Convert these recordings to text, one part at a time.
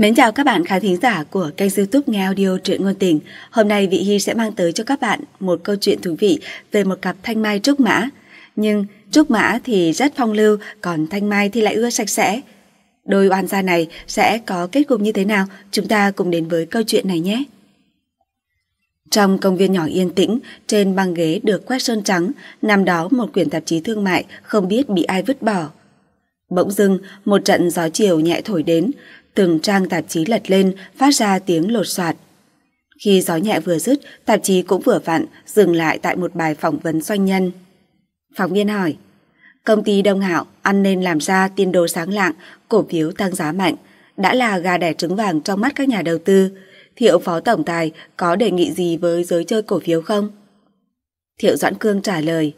Mến chào các bạn khán thính giả của kênh youtube nghe audio truyện ngôn tình. Hôm nay Vị Hy sẽ mang tới cho các bạn một câu chuyện thú vị về một cặp thanh mai trúc mã. Nhưng trúc mã thì rất phong lưu, còn thanh mai thì lại ưa sạch sẽ. Đôi oan gia này sẽ có kết cục như thế nào? Chúng ta cùng đến với câu chuyện này nhé. Trong công viên nhỏ yên tĩnh, trên băng ghế được quét sơn trắng, nằm đó một quyển tạp chí thương mại không biết bị ai vứt bỏ. Bỗng dưng, một trận gió chiều nhẹ thổi đến, từng trang tạp chí lật lên phát ra tiếng lột soạt. Khi gió nhẹ vừa dứt, tạp chí cũng vừa vặn dừng lại tại một bài phỏng vấn doanh nhân. Phóng viên hỏi, công ty Đông Hạo ăn nên làm ra tiên đồ sáng lạng, cổ phiếu tăng giá mạnh, đã là gà đẻ trứng vàng trong mắt các nhà đầu tư. Thiệu Phó Tổng Tài có đề nghị gì với giới chơi cổ phiếu không? Thiệu Doãn Cương trả lời,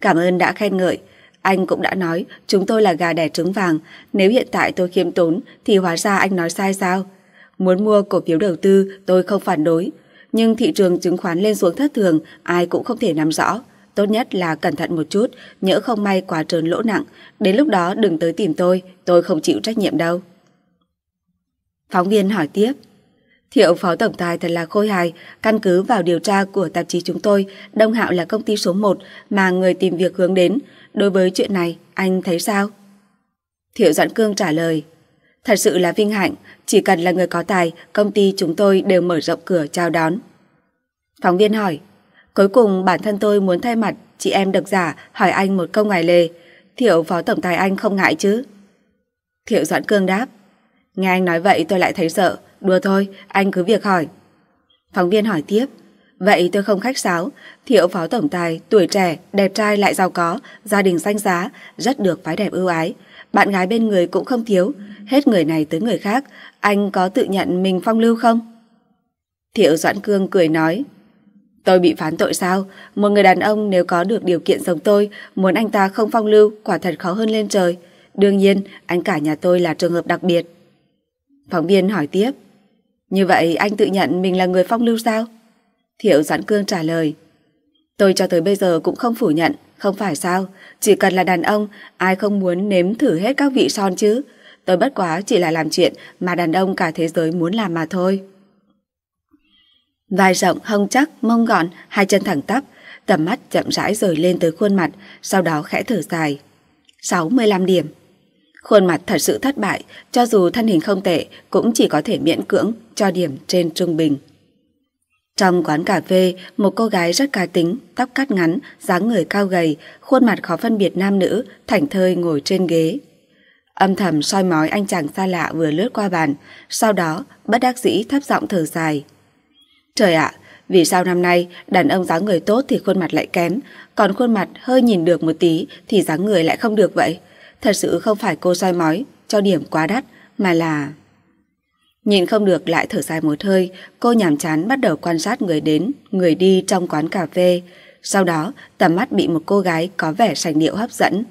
cảm ơn đã khen ngợi, anh cũng đã nói chúng tôi là gà đẻ trứng vàng, nếu hiện tại tôi khiêm tốn thì hóa ra anh nói sai sao? Muốn mua cổ phiếu đầu tư tôi không phản đối, nhưng thị trường chứng khoán lên xuống thất thường ai cũng không thể nắm rõ. Tốt nhất là cẩn thận một chút, nhỡ không may quá trơn lỗ nặng, đến lúc đó đừng tới tìm tôi, tôi không chịu trách nhiệm đâu. Phóng viên hỏi tiếp. Thiệu phó tổng tài thật là khôi hài, căn cứ vào điều tra của tạp chí chúng tôi, Đông Hạo là công ty số 1 mà người tìm việc hướng đến, Đối với chuyện này, anh thấy sao? Thiệu Doãn Cương trả lời. Thật sự là vinh hạnh, chỉ cần là người có tài, công ty chúng tôi đều mở rộng cửa chào đón. Phóng viên hỏi, cuối cùng bản thân tôi muốn thay mặt chị em độc giả hỏi anh một câu ngoài lề, Thiệu Phó Tổng Tài anh không ngại chứ? Thiệu Doãn Cương đáp, nghe anh nói vậy tôi lại thấy sợ, đùa thôi, anh cứ việc hỏi. Phóng viên hỏi tiếp, Vậy tôi không khách sáo, thiệu phó tổng tài, tuổi trẻ, đẹp trai lại giàu có, gia đình danh giá, rất được phái đẹp ưu ái. Bạn gái bên người cũng không thiếu, hết người này tới người khác, anh có tự nhận mình phong lưu không? Thiệu Doãn Cương cười nói, Tôi bị phán tội sao? Một người đàn ông nếu có được điều kiện giống tôi, muốn anh ta không phong lưu, quả thật khó hơn lên trời. Đương nhiên, anh cả nhà tôi là trường hợp đặc biệt. Phóng viên hỏi tiếp, Như vậy anh tự nhận mình là người phong lưu sao? Thiệu Doãn Cương trả lời. Tôi cho tới bây giờ cũng không phủ nhận, không phải sao? Chỉ cần là đàn ông, ai không muốn nếm thử hết các vị son chứ? Tôi bất quá chỉ là làm chuyện mà đàn ông cả thế giới muốn làm mà thôi. Vai rộng, hông chắc, mông gọn, hai chân thẳng tắp, tầm mắt chậm rãi rời lên tới khuôn mặt, sau đó khẽ thở dài. 65 điểm. Khuôn mặt thật sự thất bại, cho dù thân hình không tệ, cũng chỉ có thể miễn cưỡng cho điểm trên trung bình. Trong quán cà phê, một cô gái rất cá tính, tóc cắt ngắn, dáng người cao gầy, khuôn mặt khó phân biệt nam nữ, thảnh thơi ngồi trên ghế. Âm thầm soi mói anh chàng xa lạ vừa lướt qua bàn, sau đó bất đắc dĩ thấp giọng thở dài. Trời ạ, vì sao năm nay đàn ông dáng người tốt thì khuôn mặt lại kém, còn khuôn mặt hơi nhìn được một tí thì dáng người lại không được vậy? Thật sự không phải cô soi mói, cho điểm quá đắt, mà là... Nhìn không được lại thở dài một hơi, cô nhàm chán bắt đầu quan sát người đến, người đi trong quán cà phê. Sau đó, tầm mắt bị một cô gái có vẻ sành điệu hấp dẫn.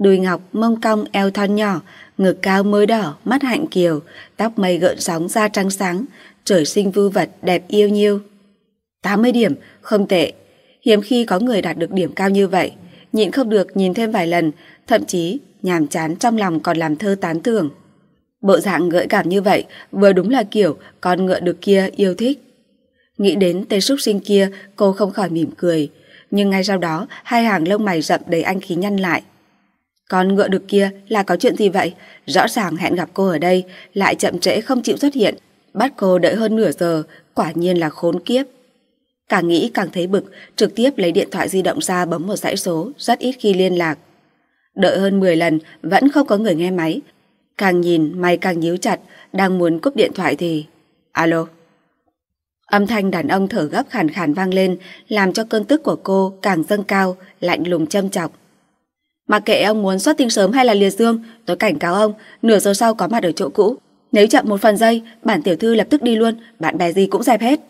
Đùi ngọc, mông cong, eo thon nhỏ, ngực cao môi đỏ, mắt hạnh kiều, tóc mây gợn sóng da trắng sáng, trời sinh vư vật, đẹp yêu nhiêu. 80 điểm, không tệ. Hiếm khi có người đạt được điểm cao như vậy, nhịn không được nhìn thêm vài lần, thậm chí nhàm chán trong lòng còn làm thơ tán tưởng. Bộ dạng gợi cảm như vậy vừa đúng là kiểu con ngựa được kia yêu thích. Nghĩ đến tên súc sinh kia, cô không khỏi mỉm cười. Nhưng ngay sau đó, hai hàng lông mày rậm đầy anh khí nhăn lại. Con ngựa được kia là có chuyện gì vậy? Rõ ràng hẹn gặp cô ở đây, lại chậm trễ không chịu xuất hiện. Bắt cô đợi hơn nửa giờ, quả nhiên là khốn kiếp. Càng nghĩ càng thấy bực, trực tiếp lấy điện thoại di động ra bấm một dãy số, rất ít khi liên lạc. Đợi hơn 10 lần, vẫn không có người nghe máy, Càng nhìn mày càng nhíu chặt, đang muốn cúp điện thoại thì... Alo? Âm thanh đàn ông thở gấp khàn khàn vang lên, làm cho cơn tức của cô càng dâng cao, lạnh lùng châm chọc. Mặc kệ ông muốn xuất tinh sớm hay là liệt dương, tôi cảnh cáo ông, nửa giờ sau có mặt ở chỗ cũ. Nếu chậm một phần giây, bản tiểu thư lập tức đi luôn, bạn bè gì cũng dẹp hết.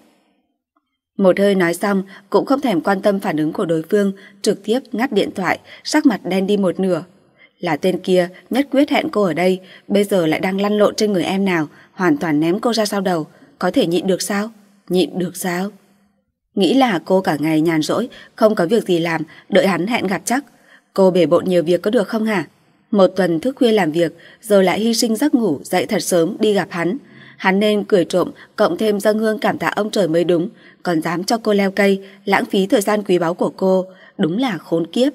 Một hơi nói xong, cũng không thèm quan tâm phản ứng của đối phương, trực tiếp ngắt điện thoại, sắc mặt đen đi một nửa, là tên kia nhất quyết hẹn cô ở đây, bây giờ lại đang lăn lộn trên người em nào, hoàn toàn ném cô ra sau đầu, có thể nhịn được sao? Nhịn được sao? Nghĩ là cô cả ngày nhàn rỗi, không có việc gì làm, đợi hắn hẹn gặp chắc. Cô bể bộn nhiều việc có được không hả? Một tuần thức khuya làm việc, rồi lại hy sinh giấc ngủ, dậy thật sớm đi gặp hắn. Hắn nên cười trộm, cộng thêm dâng hương cảm tạ ông trời mới đúng, còn dám cho cô leo cây, lãng phí thời gian quý báu của cô, đúng là khốn kiếp.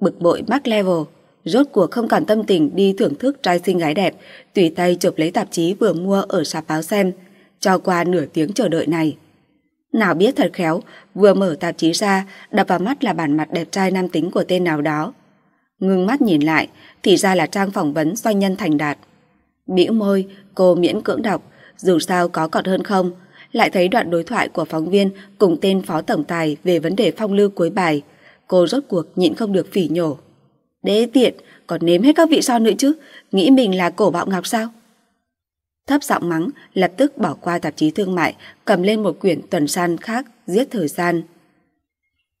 Bực bội mắc level rốt cuộc không còn tâm tình đi thưởng thức trai xinh gái đẹp, tùy tay chụp lấy tạp chí vừa mua ở sạp báo xem, cho qua nửa tiếng chờ đợi này. Nào biết thật khéo, vừa mở tạp chí ra, đập vào mắt là bản mặt đẹp trai nam tính của tên nào đó. Ngưng mắt nhìn lại, thì ra là trang phỏng vấn doanh nhân thành đạt. Bĩu môi, cô miễn cưỡng đọc, dù sao có còn hơn không, lại thấy đoạn đối thoại của phóng viên cùng tên phó tổng tài về vấn đề phong lưu cuối bài. Cô rốt cuộc nhịn không được phỉ nhổ. Đế tiện, còn nếm hết các vị sao nữa chứ, nghĩ mình là cổ bạo ngọc sao? Thấp giọng mắng, lập tức bỏ qua tạp chí thương mại, cầm lên một quyển tuần san khác, giết thời gian.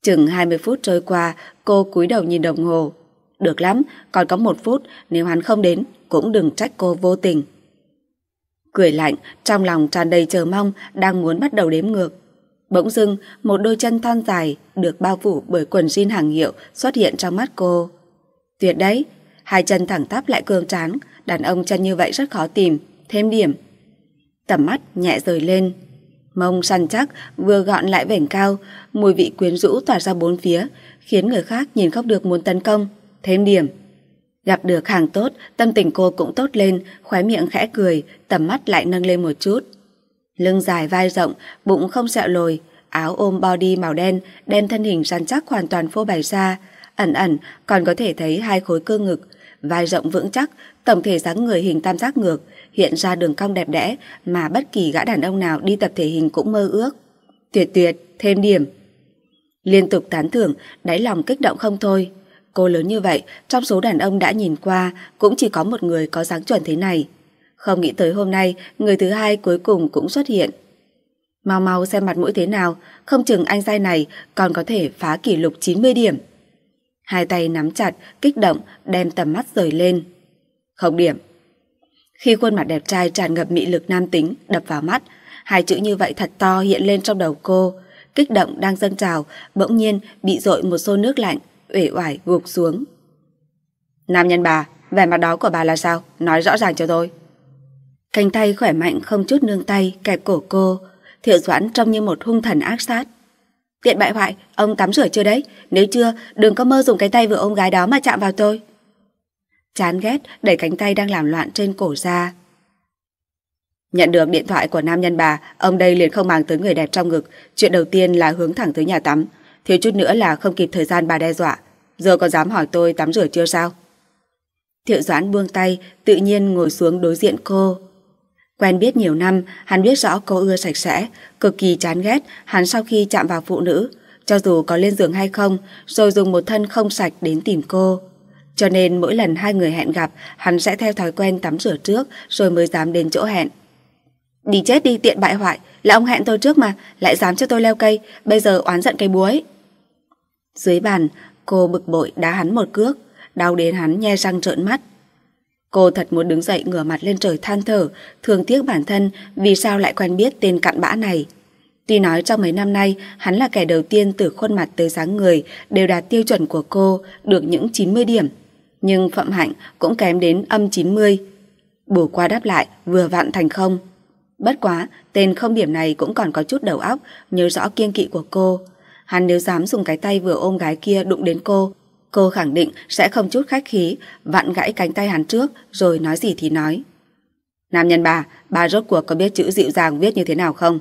Chừng 20 phút trôi qua, cô cúi đầu nhìn đồng hồ. Được lắm, còn có một phút, nếu hắn không đến, cũng đừng trách cô vô tình. Cười lạnh, trong lòng tràn đầy chờ mong, đang muốn bắt đầu đếm ngược. Bỗng dưng, một đôi chân thon dài, được bao phủ bởi quần jean hàng hiệu xuất hiện trong mắt cô. Tuyệt đấy, hai chân thẳng tắp lại cường tráng, đàn ông chân như vậy rất khó tìm, thêm điểm. Tầm mắt nhẹ rời lên, mông săn chắc, vừa gọn lại vểnh cao, mùi vị quyến rũ tỏa ra bốn phía, khiến người khác nhìn khóc được muốn tấn công, thêm điểm. Gặp được hàng tốt, tâm tình cô cũng tốt lên, khóe miệng khẽ cười, tầm mắt lại nâng lên một chút. Lưng dài vai rộng, bụng không sẹo lồi, áo ôm body màu đen, đem thân hình săn chắc hoàn toàn phô bày ra, ẩn ẩn còn có thể thấy hai khối cơ ngực, vai rộng vững chắc, tổng thể dáng người hình tam giác ngược, hiện ra đường cong đẹp đẽ mà bất kỳ gã đàn ông nào đi tập thể hình cũng mơ ước. Tuyệt tuyệt, thêm điểm. Liên tục tán thưởng, đáy lòng kích động không thôi. Cô lớn như vậy, trong số đàn ông đã nhìn qua cũng chỉ có một người có dáng chuẩn thế này. Không nghĩ tới hôm nay, người thứ hai cuối cùng cũng xuất hiện. Mau mau xem mặt mũi thế nào, không chừng anh trai này còn có thể phá kỷ lục 90 điểm hai tay nắm chặt, kích động, đem tầm mắt rời lên. Không điểm. Khi khuôn mặt đẹp trai tràn ngập mị lực nam tính đập vào mắt, hai chữ như vậy thật to hiện lên trong đầu cô. Kích động đang dâng trào, bỗng nhiên bị dội một xô nước lạnh, uể oải gục xuống. Nam nhân bà, vẻ mặt đó của bà là sao? Nói rõ ràng cho tôi. Cành tay khỏe mạnh không chút nương tay kẹp cổ cô, thiệu doãn trông như một hung thần ác sát. Tiện bại hoại, ông tắm rửa chưa đấy? Nếu chưa, đừng có mơ dùng cái tay vừa ôm gái đó mà chạm vào tôi. Chán ghét, đẩy cánh tay đang làm loạn trên cổ ra. Nhận được điện thoại của nam nhân bà, ông đây liền không màng tới người đẹp trong ngực. Chuyện đầu tiên là hướng thẳng tới nhà tắm. Thiếu chút nữa là không kịp thời gian bà đe dọa. Giờ có dám hỏi tôi tắm rửa chưa sao? Thiệu Doãn buông tay, tự nhiên ngồi xuống đối diện cô. Quen biết nhiều năm, hắn biết rõ cô ưa sạch sẽ, cực kỳ chán ghét hắn sau khi chạm vào phụ nữ, cho dù có lên giường hay không, rồi dùng một thân không sạch đến tìm cô. Cho nên mỗi lần hai người hẹn gặp, hắn sẽ theo thói quen tắm rửa trước rồi mới dám đến chỗ hẹn. Đi chết đi tiện bại hoại, là ông hẹn tôi trước mà, lại dám cho tôi leo cây, bây giờ oán giận cây búa Dưới bàn, cô bực bội đá hắn một cước, đau đến hắn nhe răng trợn mắt. Cô thật muốn đứng dậy ngửa mặt lên trời than thở, thường tiếc bản thân vì sao lại quen biết tên cặn bã này. Tuy nói trong mấy năm nay, hắn là kẻ đầu tiên từ khuôn mặt tới dáng người đều đạt tiêu chuẩn của cô, được những 90 điểm. Nhưng Phạm Hạnh cũng kém đến âm 90. Bù qua đáp lại, vừa vặn thành không. Bất quá, tên không điểm này cũng còn có chút đầu óc, nhớ rõ kiêng kỵ của cô. Hắn nếu dám dùng cái tay vừa ôm gái kia đụng đến cô, Cô khẳng định sẽ không chút khách khí, vặn gãy cánh tay hắn trước rồi nói gì thì nói. Nam nhân bà, bà rốt cuộc có biết chữ dịu dàng viết như thế nào không?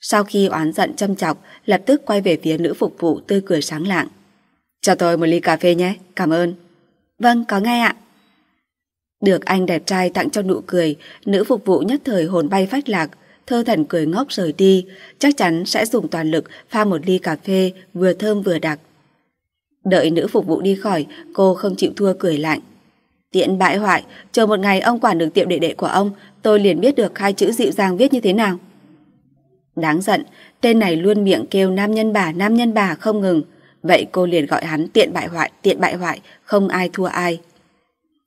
Sau khi oán giận châm chọc, lập tức quay về phía nữ phục vụ tươi cười sáng lạng. Cho tôi một ly cà phê nhé, cảm ơn. Vâng, có ngay ạ. Được anh đẹp trai tặng cho nụ cười, nữ phục vụ nhất thời hồn bay phách lạc, thơ thần cười ngốc rời đi, chắc chắn sẽ dùng toàn lực pha một ly cà phê vừa thơm vừa đặc. Đợi nữ phục vụ đi khỏi, cô không chịu thua cười lạnh. Tiện bại hoại, chờ một ngày ông quản được tiệm đệ đệ của ông, tôi liền biết được hai chữ dịu dàng viết như thế nào. Đáng giận, tên này luôn miệng kêu nam nhân bà, nam nhân bà không ngừng. Vậy cô liền gọi hắn tiện bại hoại, tiện bại hoại, không ai thua ai.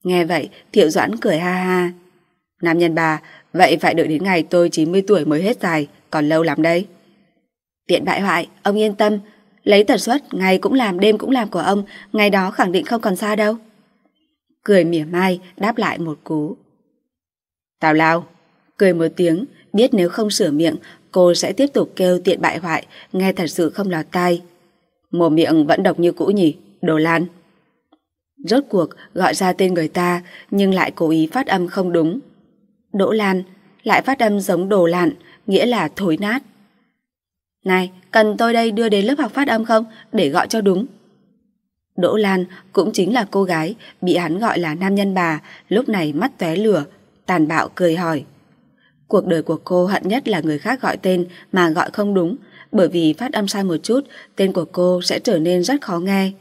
Nghe vậy, Thiệu Doãn cười ha ha. Nam nhân bà, vậy phải đợi đến ngày tôi 90 tuổi mới hết dài, còn lâu lắm đấy. Tiện bại hoại, ông yên tâm, Lấy tần suất ngày cũng làm đêm cũng làm của ông, ngày đó khẳng định không còn xa đâu. Cười mỉa mai, đáp lại một cú. Tào lao, cười một tiếng, biết nếu không sửa miệng, cô sẽ tiếp tục kêu tiện bại hoại, nghe thật sự không lọt tai. Mồm miệng vẫn độc như cũ nhỉ, đồ lan. Rốt cuộc gọi ra tên người ta, nhưng lại cố ý phát âm không đúng. Đỗ Lan, lại phát âm giống đồ lạn, nghĩa là thối nát. Này, cần tôi đây đưa đến lớp học phát âm không để gọi cho đúng? Đỗ Lan cũng chính là cô gái bị hắn gọi là nam nhân bà, lúc này mắt tóe lửa, tàn bạo cười hỏi. Cuộc đời của cô hận nhất là người khác gọi tên mà gọi không đúng, bởi vì phát âm sai một chút, tên của cô sẽ trở nên rất khó nghe.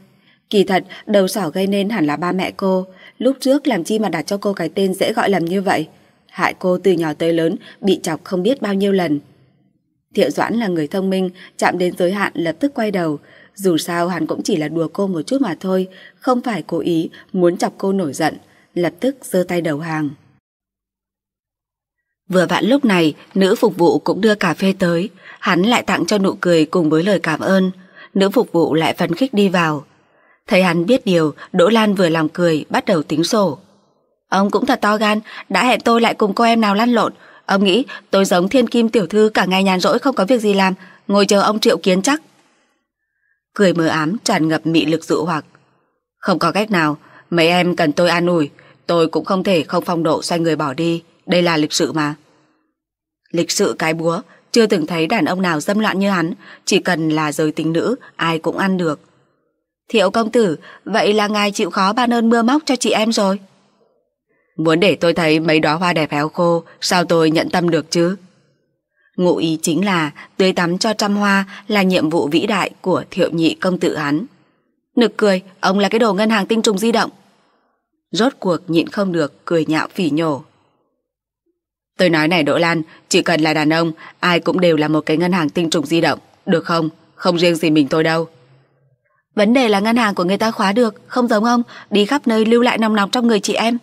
Kỳ thật, đầu sỏ gây nên hẳn là ba mẹ cô, lúc trước làm chi mà đặt cho cô cái tên dễ gọi làm như vậy. Hại cô từ nhỏ tới lớn, bị chọc không biết bao nhiêu lần. Thiệu Doãn là người thông minh, chạm đến giới hạn lập tức quay đầu. Dù sao hắn cũng chỉ là đùa cô một chút mà thôi, không phải cố ý muốn chọc cô nổi giận, lập tức giơ tay đầu hàng. Vừa vặn lúc này, nữ phục vụ cũng đưa cà phê tới, hắn lại tặng cho nụ cười cùng với lời cảm ơn. Nữ phục vụ lại phấn khích đi vào. Thấy hắn biết điều, Đỗ Lan vừa làm cười, bắt đầu tính sổ. Ông cũng thật to gan, đã hẹn tôi lại cùng cô em nào lăn lộn, Ông nghĩ tôi giống thiên kim tiểu thư cả ngày nhàn rỗi không có việc gì làm, ngồi chờ ông triệu kiến chắc. Cười mờ ám tràn ngập mị lực dụ hoặc. Không có cách nào, mấy em cần tôi an ủi, tôi cũng không thể không phong độ xoay người bỏ đi, đây là lịch sự mà. Lịch sự cái búa, chưa từng thấy đàn ông nào dâm loạn như hắn, chỉ cần là giới tính nữ, ai cũng ăn được. Thiệu công tử, vậy là ngài chịu khó ban ơn mưa móc cho chị em rồi. Muốn để tôi thấy mấy đóa hoa đẹp héo khô, sao tôi nhận tâm được chứ? Ngụ ý chính là tưới tắm cho trăm hoa là nhiệm vụ vĩ đại của thiệu nhị công tử hắn. Nực cười, ông là cái đồ ngân hàng tinh trùng di động. Rốt cuộc nhịn không được, cười nhạo phỉ nhổ. Tôi nói này Đỗ Lan, chỉ cần là đàn ông, ai cũng đều là một cái ngân hàng tinh trùng di động, được không? Không riêng gì mình tôi đâu. Vấn đề là ngân hàng của người ta khóa được, không giống ông, đi khắp nơi lưu lại nòng nọc trong người chị em.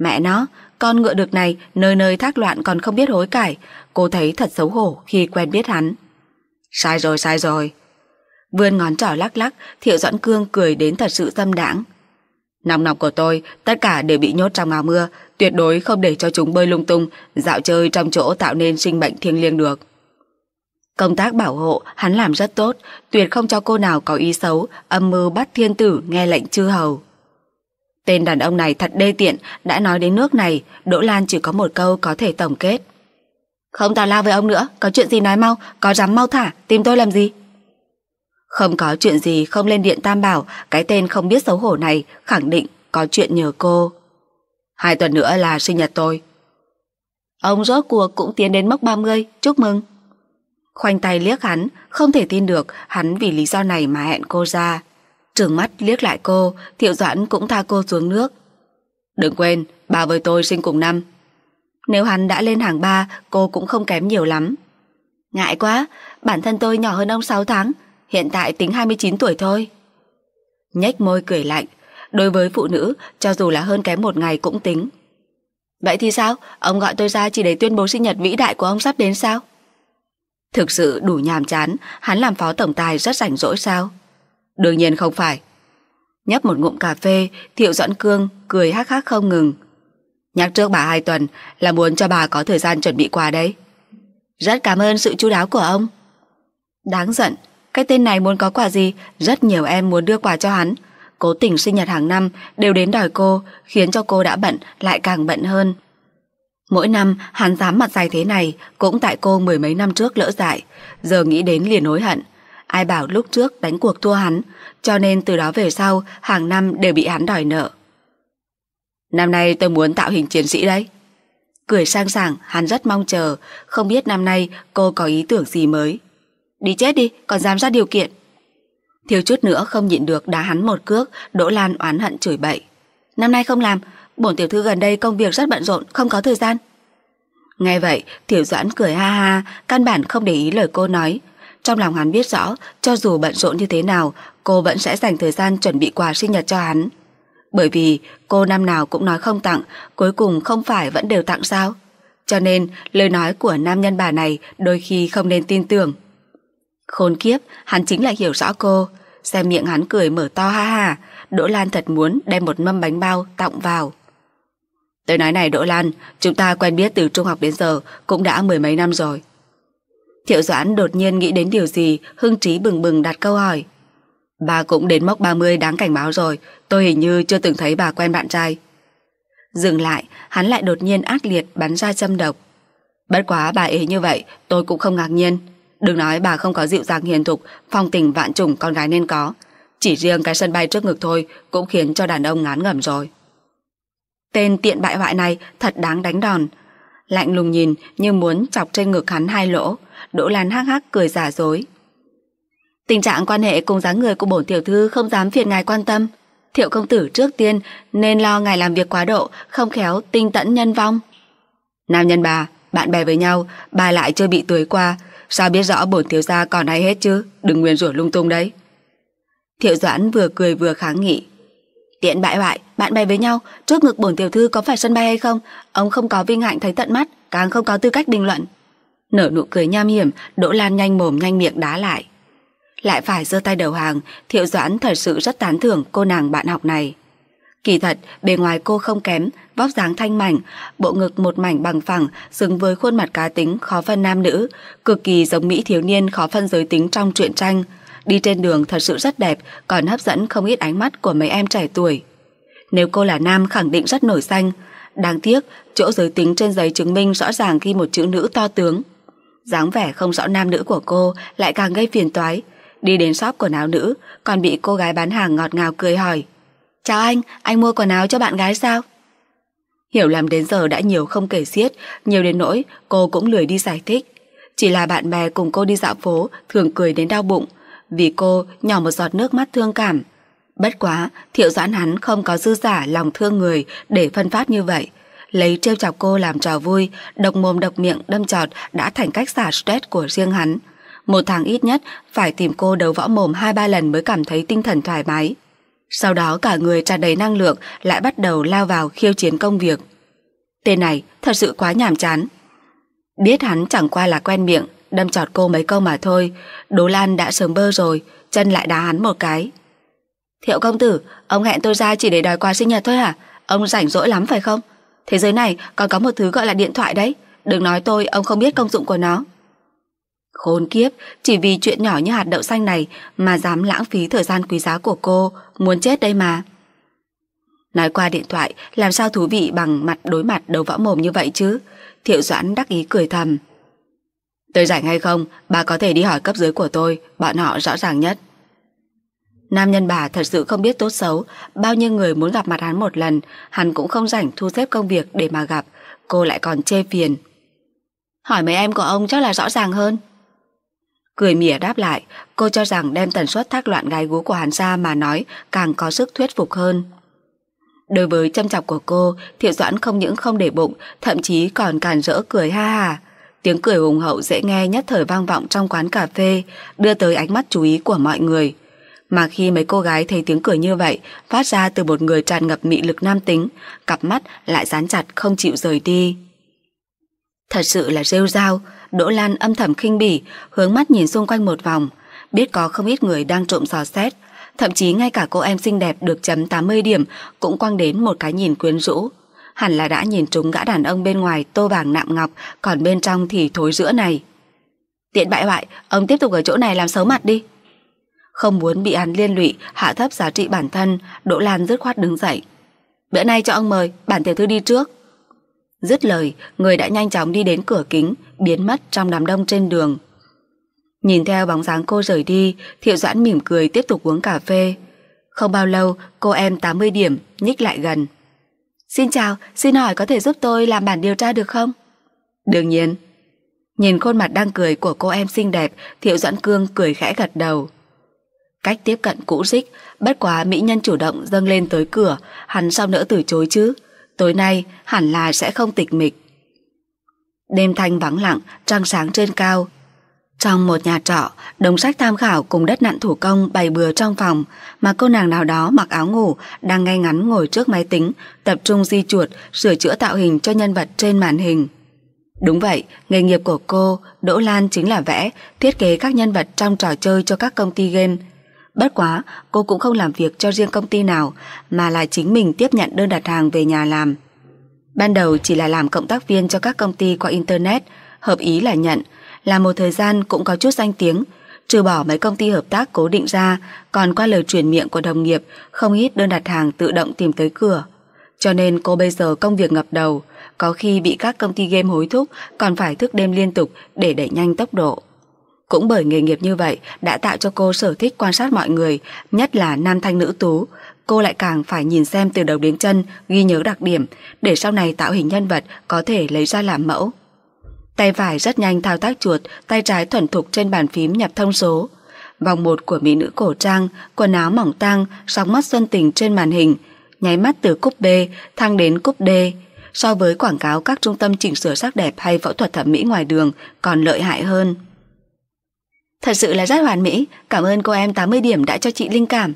Mẹ nó, con ngựa được này nơi nơi thác loạn còn không biết hối cải, cô thấy thật xấu hổ khi quen biết hắn. Sai rồi, sai rồi. Vươn ngón trỏ lắc lắc, Thiệu Doãn Cương cười đến thật sự tâm đãng. Nòng nọc của tôi, tất cả đều bị nhốt trong áo mưa, tuyệt đối không để cho chúng bơi lung tung, dạo chơi trong chỗ tạo nên sinh bệnh thiêng liêng được. Công tác bảo hộ hắn làm rất tốt, tuyệt không cho cô nào có ý xấu, âm mưu bắt thiên tử nghe lệnh chư hầu. Tên đàn ông này thật đê tiện, đã nói đến nước này, Đỗ Lan chỉ có một câu có thể tổng kết. Không tào lao với ông nữa, có chuyện gì nói mau, có dám mau thả, tìm tôi làm gì? Không có chuyện gì không lên điện Tam Bảo, cái tên không biết xấu hổ này khẳng định có chuyện nhờ cô. Hai tuần nữa là sinh nhật tôi. Ông rốt cuộc cũng tiến đến mốc 30, chúc mừng. Khoanh tay liếc hắn, không thể tin được hắn vì lý do này mà hẹn cô ra. Trường mắt liếc lại cô, Thiệu Doãn cũng tha cô xuống nước. Đừng quên, bà với tôi sinh cùng năm. Nếu hắn đã lên hàng ba, cô cũng không kém nhiều lắm. Ngại quá, bản thân tôi nhỏ hơn ông 6 tháng, hiện tại tính 29 tuổi thôi. Nhách môi cười lạnh, đối với phụ nữ, cho dù là hơn kém một ngày cũng tính. Vậy thì sao, ông gọi tôi ra chỉ để tuyên bố sinh nhật vĩ đại của ông sắp đến sao? Thực sự đủ nhàm chán, hắn làm phó tổng tài rất rảnh rỗi sao? Đương nhiên không phải. Nhấp một ngụm cà phê, Thiệu Doãn Cương cười hắc hắc không ngừng. Nhắc trước bà hai tuần là muốn cho bà có thời gian chuẩn bị quà đấy. Rất cảm ơn sự chú đáo của ông. Đáng giận, cái tên này muốn có quà gì, rất nhiều em muốn đưa quà cho hắn. Cố tình sinh nhật hàng năm đều đến đòi cô, khiến cho cô đã bận lại càng bận hơn. Mỗi năm hắn dám mặt dài thế này cũng tại cô mười mấy năm trước lỡ dại, giờ nghĩ đến liền hối hận. Ai bảo lúc trước đánh cuộc thua hắn, cho nên từ đó về sau hàng năm đều bị hắn đòi nợ. Năm nay tôi muốn tạo hình chiến sĩ đấy. Cười sang sảng, hắn rất mong chờ, không biết năm nay cô có ý tưởng gì mới. Đi chết đi, còn dám ra điều kiện. Thiếu chút nữa không nhịn được đá hắn một cước, Đỗ Lan oán hận chửi bậy. Năm nay không làm, bổn tiểu thư gần đây công việc rất bận rộn, không có thời gian. Nghe vậy, Tiểu Doãn cười ha ha, căn bản không để ý lời cô nói, trong lòng hắn biết rõ, cho dù bận rộn như thế nào, cô vẫn sẽ dành thời gian chuẩn bị quà sinh nhật cho hắn. Bởi vì cô năm nào cũng nói không tặng, cuối cùng không phải vẫn đều tặng sao? Cho nên, lời nói của nam nhân bà này đôi khi không nên tin tưởng. Khốn kiếp, hắn chính là hiểu rõ cô. Xem miệng hắn cười mở to ha ha, Đỗ Lan thật muốn đem một mâm bánh bao tặng vào. Tôi nói này Đỗ Lan, chúng ta quen biết từ trung học đến giờ cũng đã mười mấy năm rồi. Thiệu Doãn đột nhiên nghĩ đến điều gì, hưng trí bừng bừng đặt câu hỏi. Bà cũng đến mốc 30 đáng cảnh báo rồi, tôi hình như chưa từng thấy bà quen bạn trai. Dừng lại, hắn lại đột nhiên ác liệt bắn ra châm độc. Bất quá bà ấy như vậy, tôi cũng không ngạc nhiên. Đừng nói bà không có dịu dàng hiền thục, phong tình vạn trùng con gái nên có. Chỉ riêng cái sân bay trước ngực thôi cũng khiến cho đàn ông ngán ngẩm rồi. Tên tiện bại hoại này thật đáng đánh đòn. Lạnh lùng nhìn như muốn chọc trên ngực hắn hai lỗ. Đỗ Lan hắc hắc cười giả dối. Tình trạng quan hệ cùng dáng người của bổn tiểu thư không dám phiền ngài quan tâm. Thiệu công tử trước tiên nên lo ngài làm việc quá độ, không khéo tinh tẫn nhân vong. Nam nhân bà, bạn bè với nhau, bà lại chưa bị tưới qua, sao biết rõ bổn thiếu gia còn ai hết chứ, đừng nguyên rủa lung tung đấy. Thiệu Doãn vừa cười vừa kháng nghị. Tiện bại hoại, bạn bè với nhau, trước ngực bổn tiểu thư có phải sân bay hay không, ông không có vinh hạnh thấy tận mắt, càng không có tư cách bình luận. Nở nụ cười nham hiểm, Đỗ Lan nhanh mồm nhanh miệng đá lại. Lại phải giơ tay đầu hàng, Thiệu Doãn thật sự rất tán thưởng cô nàng bạn học này. Kỳ thật, bề ngoài cô không kém, vóc dáng thanh mảnh, bộ ngực một mảnh bằng phẳng, xứng với khuôn mặt cá tính khó phân nam nữ, cực kỳ giống mỹ thiếu niên khó phân giới tính trong truyện tranh. Đi trên đường thật sự rất đẹp, còn hấp dẫn không ít ánh mắt của mấy em trẻ tuổi. Nếu cô là nam khẳng định rất nổi xanh. Đáng tiếc, chỗ giới tính trên giấy chứng minh rõ ràng ghi một chữ nữ to tướng dáng vẻ không rõ nam nữ của cô lại càng gây phiền toái. Đi đến shop quần áo nữ, còn bị cô gái bán hàng ngọt ngào cười hỏi. Chào anh, anh mua quần áo cho bạn gái sao? Hiểu lầm đến giờ đã nhiều không kể xiết, nhiều đến nỗi cô cũng lười đi giải thích. Chỉ là bạn bè cùng cô đi dạo phố thường cười đến đau bụng, vì cô nhỏ một giọt nước mắt thương cảm. Bất quá, thiệu doãn hắn không có dư giả lòng thương người để phân phát như vậy lấy trêu chọc cô làm trò vui, độc mồm độc miệng đâm chọt đã thành cách xả stress của riêng hắn. Một tháng ít nhất phải tìm cô đấu võ mồm hai ba lần mới cảm thấy tinh thần thoải mái. Sau đó cả người tràn đầy năng lượng lại bắt đầu lao vào khiêu chiến công việc. Tên này thật sự quá nhàm chán. Biết hắn chẳng qua là quen miệng, đâm chọt cô mấy câu mà thôi. Đỗ Lan đã sớm bơ rồi, chân lại đá hắn một cái. Thiệu công tử, ông hẹn tôi ra chỉ để đòi quà sinh nhật thôi hả? À? Ông rảnh rỗi lắm phải không? Thế giới này còn có một thứ gọi là điện thoại đấy Đừng nói tôi ông không biết công dụng của nó Khốn kiếp Chỉ vì chuyện nhỏ như hạt đậu xanh này Mà dám lãng phí thời gian quý giá của cô Muốn chết đây mà Nói qua điện thoại Làm sao thú vị bằng mặt đối mặt đấu võ mồm như vậy chứ Thiệu Doãn đắc ý cười thầm Tôi rảnh hay không Bà có thể đi hỏi cấp dưới của tôi Bọn họ rõ ràng nhất Nam nhân bà thật sự không biết tốt xấu, bao nhiêu người muốn gặp mặt hắn một lần, hắn cũng không rảnh thu xếp công việc để mà gặp, cô lại còn chê phiền. Hỏi mấy em của ông chắc là rõ ràng hơn. Cười mỉa đáp lại, cô cho rằng đem tần suất thác loạn gái gú của hắn ra mà nói càng có sức thuyết phục hơn. Đối với châm chọc của cô, Thiệu Doãn không những không để bụng, thậm chí còn càn rỡ cười ha hà. Tiếng cười hùng hậu dễ nghe nhất thời vang vọng trong quán cà phê, đưa tới ánh mắt chú ý của mọi người. Mà khi mấy cô gái thấy tiếng cười như vậy phát ra từ một người tràn ngập mị lực nam tính, cặp mắt lại dán chặt không chịu rời đi. Thật sự là rêu rao, Đỗ Lan âm thầm khinh bỉ, hướng mắt nhìn xung quanh một vòng, biết có không ít người đang trộm dò xét, thậm chí ngay cả cô em xinh đẹp được chấm 80 điểm cũng quăng đến một cái nhìn quyến rũ. Hẳn là đã nhìn trúng gã đàn ông bên ngoài tô vàng nạm ngọc, còn bên trong thì thối giữa này. Tiện bại hoại, ông tiếp tục ở chỗ này làm xấu mặt đi. Không muốn bị hắn liên lụy, hạ thấp giá trị bản thân, Đỗ Lan dứt khoát đứng dậy. Bữa nay cho ông mời, bản tiểu thư đi trước. Dứt lời, người đã nhanh chóng đi đến cửa kính, biến mất trong đám đông trên đường. Nhìn theo bóng dáng cô rời đi, Thiệu Doãn mỉm cười tiếp tục uống cà phê. Không bao lâu, cô em 80 điểm, nhích lại gần. Xin chào, xin hỏi có thể giúp tôi làm bản điều tra được không? Đương nhiên. Nhìn khuôn mặt đang cười của cô em xinh đẹp, Thiệu Doãn Cương cười khẽ gật đầu. Cách tiếp cận cũ rích, bất quá mỹ nhân chủ động dâng lên tới cửa, hắn sao nỡ từ chối chứ? Tối nay hẳn là sẽ không tịch mịch. Đêm thanh vắng lặng, trăng sáng trên cao. Trong một nhà trọ, đống sách tham khảo cùng đất nặn thủ công bày bừa trong phòng mà cô nàng nào đó mặc áo ngủ đang ngay ngắn ngồi trước máy tính, tập trung di chuột, sửa chữa tạo hình cho nhân vật trên màn hình. Đúng vậy, nghề nghiệp của cô, Đỗ Lan chính là vẽ, thiết kế các nhân vật trong trò chơi cho các công ty game. Bất quá, cô cũng không làm việc cho riêng công ty nào mà là chính mình tiếp nhận đơn đặt hàng về nhà làm. Ban đầu chỉ là làm cộng tác viên cho các công ty qua Internet, hợp ý là nhận, làm một thời gian cũng có chút danh tiếng, trừ bỏ mấy công ty hợp tác cố định ra, còn qua lời truyền miệng của đồng nghiệp, không ít đơn đặt hàng tự động tìm tới cửa. Cho nên cô bây giờ công việc ngập đầu, có khi bị các công ty game hối thúc còn phải thức đêm liên tục để đẩy nhanh tốc độ. Cũng bởi nghề nghiệp như vậy đã tạo cho cô sở thích quan sát mọi người, nhất là nam thanh nữ tú. Cô lại càng phải nhìn xem từ đầu đến chân, ghi nhớ đặc điểm, để sau này tạo hình nhân vật có thể lấy ra làm mẫu. Tay phải rất nhanh thao tác chuột, tay trái thuần thục trên bàn phím nhập thông số. Vòng một của mỹ nữ cổ trang, quần áo mỏng tang, sóng mắt xuân tình trên màn hình, nháy mắt từ cúp B thăng đến cúp D. So với quảng cáo các trung tâm chỉnh sửa sắc đẹp hay phẫu thuật thẩm mỹ ngoài đường còn lợi hại hơn. Thật sự là rất hoàn mỹ, cảm ơn cô em 80 điểm đã cho chị linh cảm.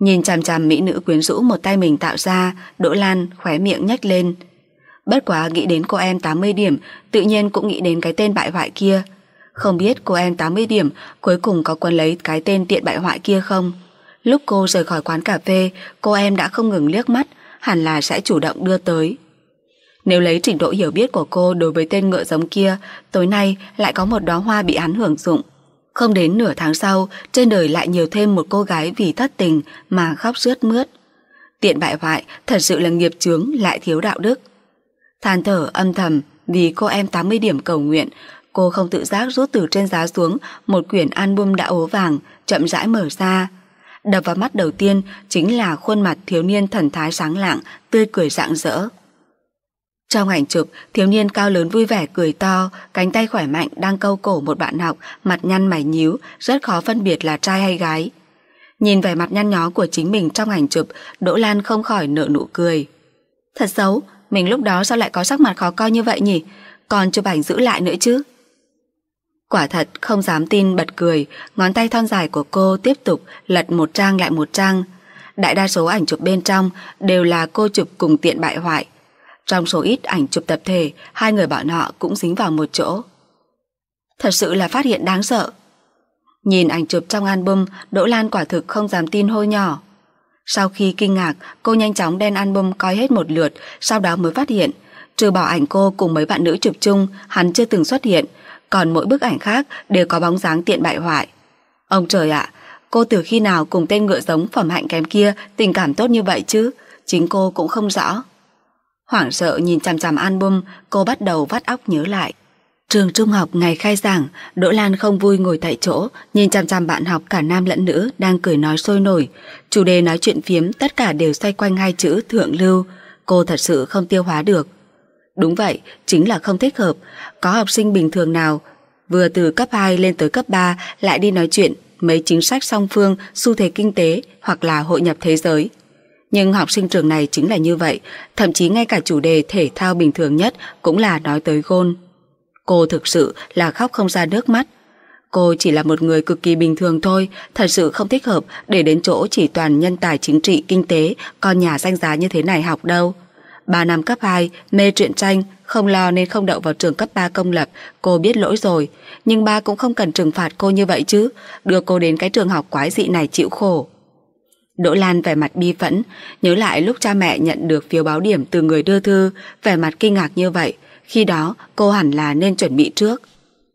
Nhìn chằm chằm mỹ nữ quyến rũ một tay mình tạo ra, Đỗ Lan khóe miệng nhếch lên. Bất quá nghĩ đến cô em 80 điểm, tự nhiên cũng nghĩ đến cái tên bại hoại kia. Không biết cô em 80 điểm cuối cùng có quân lấy cái tên tiện bại hoại kia không? Lúc cô rời khỏi quán cà phê, cô em đã không ngừng liếc mắt, hẳn là sẽ chủ động đưa tới. Nếu lấy trình độ hiểu biết của cô đối với tên ngựa giống kia, tối nay lại có một đóa hoa bị án hưởng dụng. Không đến nửa tháng sau, trên đời lại nhiều thêm một cô gái vì thất tình mà khóc rướt mướt. Tiện bại hoại thật sự là nghiệp chướng lại thiếu đạo đức. Than thở âm thầm vì cô em 80 điểm cầu nguyện, cô không tự giác rút từ trên giá xuống một quyển album đã ố vàng, chậm rãi mở ra. Đập vào mắt đầu tiên chính là khuôn mặt thiếu niên thần thái sáng lạng, tươi cười rạng rỡ. Trong ảnh chụp, thiếu niên cao lớn vui vẻ cười to, cánh tay khỏe mạnh đang câu cổ một bạn học, mặt nhăn mày nhíu, rất khó phân biệt là trai hay gái. Nhìn vẻ mặt nhăn nhó của chính mình trong ảnh chụp, Đỗ Lan không khỏi nở nụ cười. Thật xấu, mình lúc đó sao lại có sắc mặt khó coi như vậy nhỉ? Còn chụp ảnh giữ lại nữa chứ? Quả thật không dám tin bật cười, ngón tay thon dài của cô tiếp tục lật một trang lại một trang. Đại đa số ảnh chụp bên trong đều là cô chụp cùng tiện bại hoại. Trong số ít ảnh chụp tập thể, hai người bọn họ cũng dính vào một chỗ. Thật sự là phát hiện đáng sợ. Nhìn ảnh chụp trong album, Đỗ Lan quả thực không dám tin hôi nhỏ. Sau khi kinh ngạc, cô nhanh chóng đen album coi hết một lượt, sau đó mới phát hiện, trừ bỏ ảnh cô cùng mấy bạn nữ chụp chung, hắn chưa từng xuất hiện, còn mỗi bức ảnh khác đều có bóng dáng tiện bại hoại. Ông trời ạ, cô từ khi nào cùng tên ngựa giống phẩm hạnh kém kia tình cảm tốt như vậy chứ? Chính cô cũng không rõ. Hoảng sợ nhìn chằm chằm album, cô bắt đầu vắt óc nhớ lại. Trường trung học ngày khai giảng, Đỗ Lan không vui ngồi tại chỗ, nhìn chằm chằm bạn học cả nam lẫn nữ đang cười nói sôi nổi. Chủ đề nói chuyện phiếm tất cả đều xoay quanh hai chữ thượng lưu. Cô thật sự không tiêu hóa được. Đúng vậy, chính là không thích hợp. Có học sinh bình thường nào vừa từ cấp 2 lên tới cấp 3 lại đi nói chuyện mấy chính sách song phương, xu thế kinh tế hoặc là hội nhập thế giới. Nhưng học sinh trường này chính là như vậy, thậm chí ngay cả chủ đề thể thao bình thường nhất cũng là nói tới gôn. Cô thực sự là khóc không ra nước mắt. Cô chỉ là một người cực kỳ bình thường thôi, thật sự không thích hợp để đến chỗ chỉ toàn nhân tài chính trị, kinh tế, con nhà danh giá như thế này học đâu. 3 năm cấp 2, mê truyện tranh, không lo nên không đậu vào trường cấp 3 công lập, cô biết lỗi rồi. Nhưng ba cũng không cần trừng phạt cô như vậy chứ, đưa cô đến cái trường học quái dị này chịu khổ. Đỗ Lan vẻ mặt bi phẫn, nhớ lại lúc cha mẹ nhận được phiếu báo điểm từ người đưa thư, vẻ mặt kinh ngạc như vậy, khi đó cô hẳn là nên chuẩn bị trước.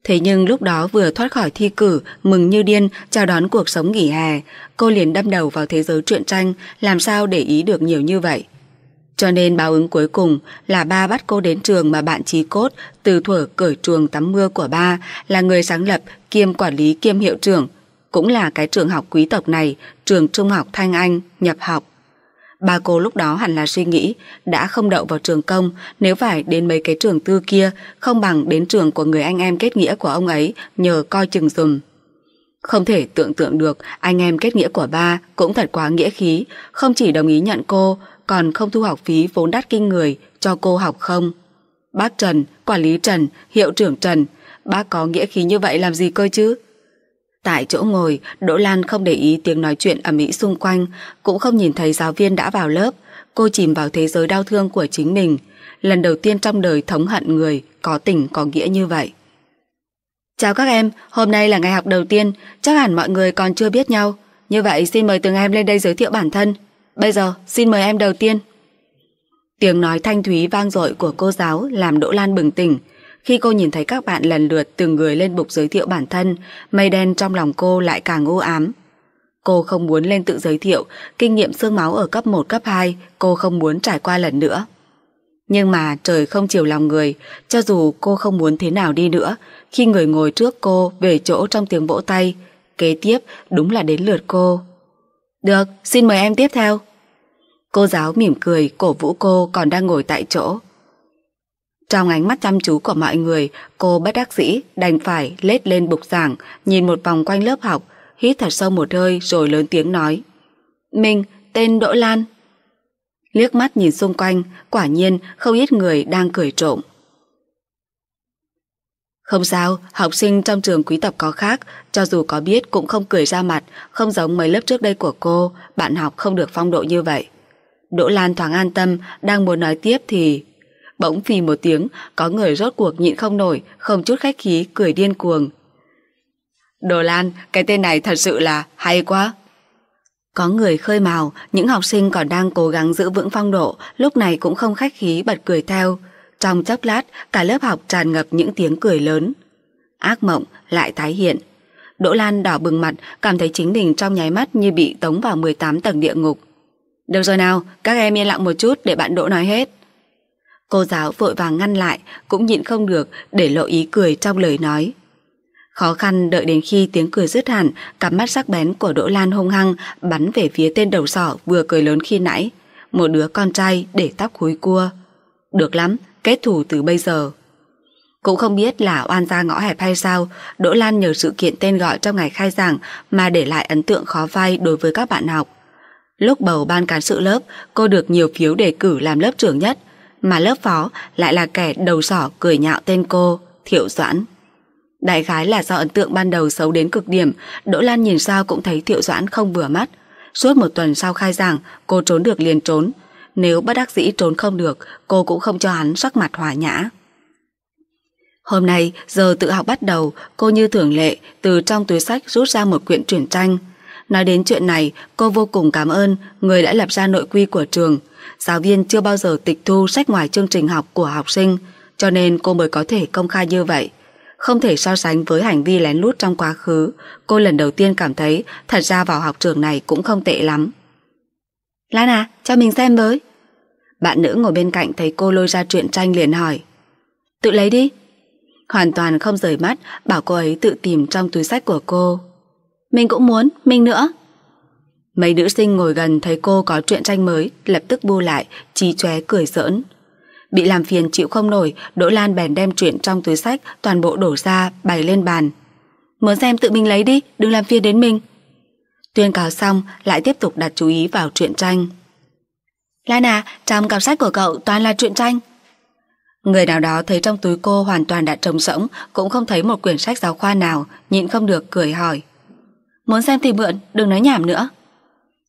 Thế nhưng lúc đó vừa thoát khỏi thi cử, mừng như điên, chào đón cuộc sống nghỉ hè, cô liền đâm đầu vào thế giới truyện tranh, làm sao để ý được nhiều như vậy. Cho nên báo ứng cuối cùng là ba bắt cô đến trường mà bạn trí cốt từ thuở cởi chuồng tắm mưa của ba là người sáng lập kiêm quản lý kiêm hiệu trưởng cũng là cái trường học quý tộc này, trường trung học Thanh Anh, nhập học. Ba cô lúc đó hẳn là suy nghĩ đã không đậu vào trường công nếu phải đến mấy cái trường tư kia không bằng đến trường của người anh em kết nghĩa của ông ấy nhờ coi chừng dùm. Không thể tưởng tượng được anh em kết nghĩa của ba cũng thật quá nghĩa khí, không chỉ đồng ý nhận cô còn không thu học phí vốn đắt kinh người cho cô học không. Bác Trần, quản lý Trần, hiệu trưởng Trần, bác có nghĩa khí như vậy làm gì cơ chứ? Tại chỗ ngồi, Đỗ Lan không để ý tiếng nói chuyện ở Mỹ xung quanh, cũng không nhìn thấy giáo viên đã vào lớp. Cô chìm vào thế giới đau thương của chính mình. Lần đầu tiên trong đời thống hận người, có tình có nghĩa như vậy. Chào các em, hôm nay là ngày học đầu tiên, chắc hẳn mọi người còn chưa biết nhau. Như vậy xin mời từng em lên đây giới thiệu bản thân. Bây giờ, xin mời em đầu tiên. Tiếng nói thanh thúy vang dội của cô giáo làm Đỗ Lan bừng tỉnh. Khi cô nhìn thấy các bạn lần lượt từng người lên bục giới thiệu bản thân, mây đen trong lòng cô lại càng u ám. Cô không muốn lên tự giới thiệu, kinh nghiệm xương máu ở cấp 1, cấp 2, cô không muốn trải qua lần nữa. Nhưng mà trời không chiều lòng người, cho dù cô không muốn thế nào đi nữa, khi người ngồi trước cô về chỗ trong tiếng vỗ tay, kế tiếp đúng là đến lượt cô. Được, xin mời em tiếp theo. Cô giáo mỉm cười cổ vũ cô còn đang ngồi tại chỗ. Trong ánh mắt chăm chú của mọi người, cô bất đắc dĩ đành phải lết lên bục giảng, nhìn một vòng quanh lớp học, hít thật sâu một hơi rồi lớn tiếng nói. Mình, tên Đỗ Lan. Liếc mắt nhìn xung quanh, quả nhiên không ít người đang cười trộm. Không sao, học sinh trong trường quý tộc có khác, cho dù có biết cũng không cười ra mặt, không giống mấy lớp trước đây của cô, bạn học không được phong độ như vậy. Đỗ Lan thoáng an tâm, đang muốn nói tiếp thì Bỗng phì một tiếng, có người rốt cuộc nhịn không nổi, không chút khách khí, cười điên cuồng. Đồ Lan, cái tên này thật sự là hay quá. Có người khơi màu, những học sinh còn đang cố gắng giữ vững phong độ, lúc này cũng không khách khí bật cười theo. Trong chốc lát, cả lớp học tràn ngập những tiếng cười lớn. Ác mộng lại tái hiện. Đỗ Lan đỏ bừng mặt, cảm thấy chính mình trong nháy mắt như bị tống vào 18 tầng địa ngục. Được rồi nào, các em yên lặng một chút để bạn Đỗ nói hết. Cô giáo vội vàng ngăn lại, cũng nhịn không được để lộ ý cười trong lời nói. Khó khăn đợi đến khi tiếng cười dứt hẳn, cặp mắt sắc bén của Đỗ Lan hung hăng bắn về phía tên đầu sỏ vừa cười lớn khi nãy. Một đứa con trai để tóc húi cua. Được lắm, kết thù từ bây giờ. Cũng không biết là oan gia ngõ hẹp hay sao, Đỗ Lan nhờ sự kiện tên gọi trong ngày khai giảng mà để lại ấn tượng khó phai đối với các bạn học. Lúc bầu ban cán sự lớp, cô được nhiều phiếu đề cử làm lớp trưởng nhất – mà lớp phó lại là kẻ đầu sỏ cười nhạo tên cô, Thiệu Doãn. Đại khái là do ấn tượng ban đầu xấu đến cực điểm, Đỗ Lan nhìn sao cũng thấy Thiệu Doãn không vừa mắt. Suốt một tuần sau khai giảng, cô trốn được liền trốn. Nếu bất đắc dĩ trốn không được, cô cũng không cho hắn sắc mặt hòa nhã. Hôm nay, giờ tự học bắt đầu, cô như thường lệ, từ trong túi sách rút ra một quyển truyện tranh. Nói đến chuyện này, cô vô cùng cảm ơn người đã lập ra nội quy của trường – Giáo viên chưa bao giờ tịch thu sách ngoài chương trình học của học sinh, cho nên cô mới có thể công khai như vậy. Không thể so sánh với hành vi lén lút trong quá khứ, cô lần đầu tiên cảm thấy thật ra vào học trường này cũng không tệ lắm. Lan à, cho mình xem với. Bạn nữ ngồi bên cạnh thấy cô lôi ra truyện tranh liền hỏi. Tự lấy đi. Hoàn toàn không rời mắt, bảo cô ấy tự tìm trong túi sách của cô. Mình cũng muốn, mình nữa. Mấy nữ sinh ngồi gần thấy cô có chuyện tranh mới, lập tức bu lại, trí chóe cười giỡn. Bị làm phiền chịu không nổi, Đỗ Lan bèn đem chuyện trong túi sách toàn bộ đổ ra, bày lên bàn. Muốn xem tự mình lấy đi, đừng làm phiền đến mình. Tuyên cáo xong, lại tiếp tục đặt chú ý vào chuyện tranh. Lan à, trong cặp sách của cậu toàn là chuyện tranh. Người nào đó thấy trong túi cô hoàn toàn đã trống rỗng, cũng không thấy một quyển sách giáo khoa nào, nhịn không được cười hỏi. Muốn xem thì mượn, đừng nói nhảm nữa.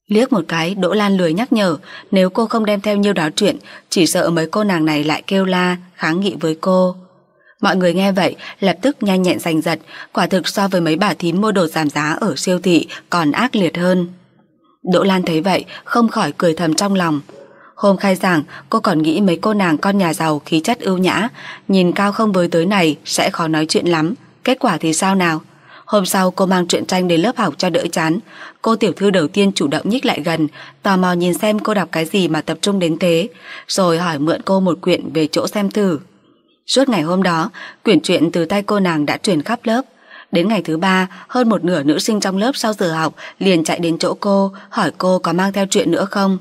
Liếc một cái, Đỗ Lan lười nhắc nhở, nếu cô không đem theo nhiêu đó chuyện, chỉ sợ mấy cô nàng này lại kêu la, kháng nghị với cô. Mọi người nghe vậy, lập tức nhanh nhẹn giành giật, quả thực so với mấy bà thím mua đồ giảm giá ở siêu thị còn ác liệt hơn. Đỗ Lan thấy vậy, không khỏi cười thầm trong lòng. Hôm khai giảng, cô còn nghĩ mấy cô nàng con nhà giàu khí chất ưu nhã, nhìn cao không với tới này sẽ khó nói chuyện lắm, kết quả thì sao nào? Hôm sau cô mang truyện tranh đến lớp học cho đỡ chán. Cô tiểu thư đầu tiên chủ động nhích lại gần, tò mò nhìn xem cô đọc cái gì mà tập trung đến thế, rồi hỏi mượn cô một quyển về chỗ xem thử. Suốt ngày hôm đó, quyển truyện từ tay cô nàng đã truyền khắp lớp. Đến ngày thứ ba, hơn một nửa nữ sinh trong lớp sau giờ học liền chạy đến chỗ cô, hỏi cô có mang theo chuyện nữa không.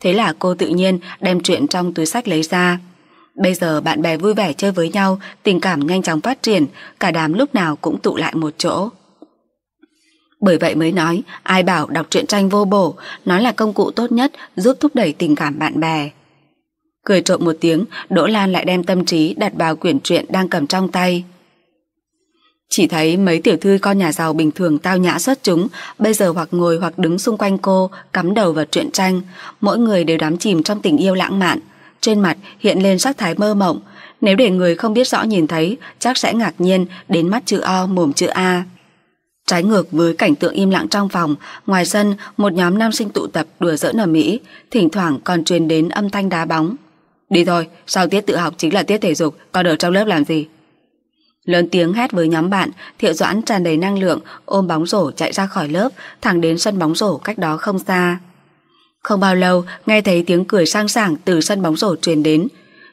Thế là cô tự nhiên đem chuyện trong túi sách lấy ra. Bây giờ bạn bè vui vẻ chơi với nhau, tình cảm nhanh chóng phát triển, cả đám lúc nào cũng tụ lại một chỗ. Bởi vậy mới nói, ai bảo đọc truyện tranh vô bổ, nó là công cụ tốt nhất giúp thúc đẩy tình cảm bạn bè. Cười trộm một tiếng, Đỗ Lan lại đem tâm trí đặt vào quyển truyện đang cầm trong tay. Chỉ thấy mấy tiểu thư con nhà giàu bình thường tao nhã xuất chúng, bây giờ hoặc ngồi hoặc đứng xung quanh cô, cắm đầu vào truyện tranh, mỗi người đều đắm chìm trong tình yêu lãng mạn trên mặt hiện lên sắc thái mơ mộng. Nếu để người không biết rõ nhìn thấy, chắc sẽ ngạc nhiên đến mắt chữ O mồm chữ A. Trái ngược với cảnh tượng im lặng trong phòng, ngoài sân một nhóm nam sinh tụ tập đùa giỡn ở Mỹ, thỉnh thoảng còn truyền đến âm thanh đá bóng. Đi thôi, sau tiết tự học chính là tiết thể dục, còn ở trong lớp làm gì? Lớn tiếng hét với nhóm bạn, Thiệu Doãn tràn đầy năng lượng, ôm bóng rổ chạy ra khỏi lớp, thẳng đến sân bóng rổ cách đó không xa. Không bao lâu, nghe thấy tiếng cười sang sảng từ sân bóng rổ truyền đến.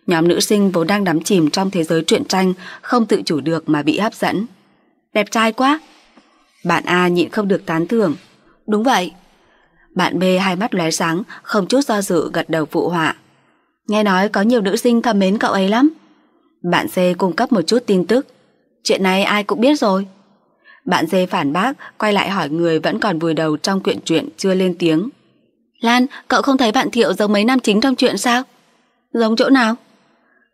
Nhóm nữ sinh vốn đang đắm chìm trong thế giới truyện tranh, không tự chủ được mà bị hấp dẫn. Đẹp trai quá! Bạn A nhịn không được tán thưởng. Đúng vậy. Bạn B hai mắt lóe sáng, không chút do dự gật đầu phụ họa. Nghe nói có nhiều nữ sinh thầm mến cậu ấy lắm. Bạn C cung cấp một chút tin tức. Chuyện này ai cũng biết rồi. Bạn D phản bác, quay lại hỏi người vẫn còn vùi đầu trong quyện chuyện chưa lên tiếng. Lan, cậu không thấy bạn Thiệu giống mấy nam chính trong chuyện sao? Giống chỗ nào?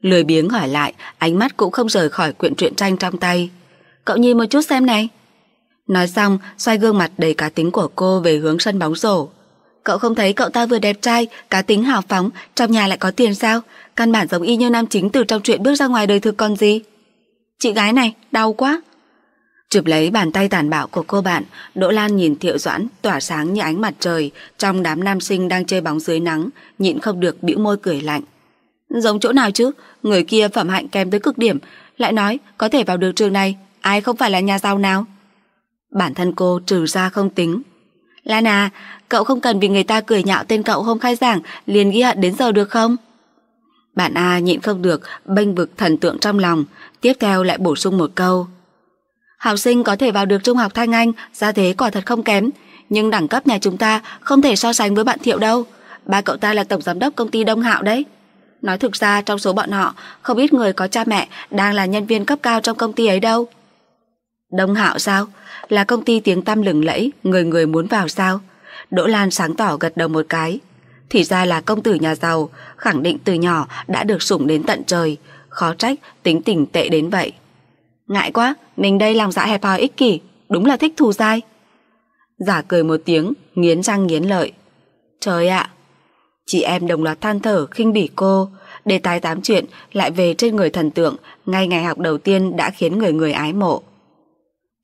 Lười biếng hỏi lại, ánh mắt cũng không rời khỏi quyển truyện tranh trong tay. Cậu nhìn một chút xem này. Nói xong, xoay gương mặt đầy cá tính của cô về hướng sân bóng rổ. Cậu không thấy cậu ta vừa đẹp trai, cá tính hào phóng, trong nhà lại có tiền sao? Căn bản giống y như nam chính từ trong chuyện bước ra ngoài đời thực còn gì? Chị gái này, đau quá. Chụp lấy bàn tay tàn bạo của cô bạn, Đỗ Lan nhìn Thiệu Doãn tỏa sáng như ánh mặt trời trong đám nam sinh đang chơi bóng dưới nắng, nhịn không được bĩu môi cười lạnh. Giống chỗ nào chứ, người kia phẩm hạnh kèm tới cực điểm, lại nói có thể vào được trường này, ai không phải là nhà giàu nào. Bản thân cô trừ ra không tính. Lana, à, cậu không cần vì người ta cười nhạo tên cậu hôm khai giảng liền ghi hận đến giờ được không? Bạn A nhịn không được, bênh vực thần tượng trong lòng, tiếp theo lại bổ sung một câu. Học sinh có thể vào được trung học Thanh Anh, gia thế quả thật không kém, nhưng đẳng cấp nhà chúng ta không thể so sánh với bạn Thiệu đâu. Ba cậu ta là tổng giám đốc công ty Đông Hạo đấy. Nói thực ra trong số bọn họ, không ít người có cha mẹ đang là nhân viên cấp cao trong công ty ấy đâu. Đông Hạo sao? Là công ty tiếng tăm lừng lẫy, người người muốn vào sao? Đỗ Lan sáng tỏ gật đầu một cái. Thì ra là công tử nhà giàu, khẳng định từ nhỏ đã được sủng đến tận trời, khó trách tính tình tệ đến vậy. Ngại quá, mình đây lòng dạ hẹp hòi ích kỷ, đúng là thích thù dai. Giả cười một tiếng, nghiến răng nghiến lợi. Trời ạ! chị em đồng loạt than thở khinh bỉ cô, đề tài tám chuyện lại về trên người thần tượng, ngay ngày học đầu tiên đã khiến người người ái mộ.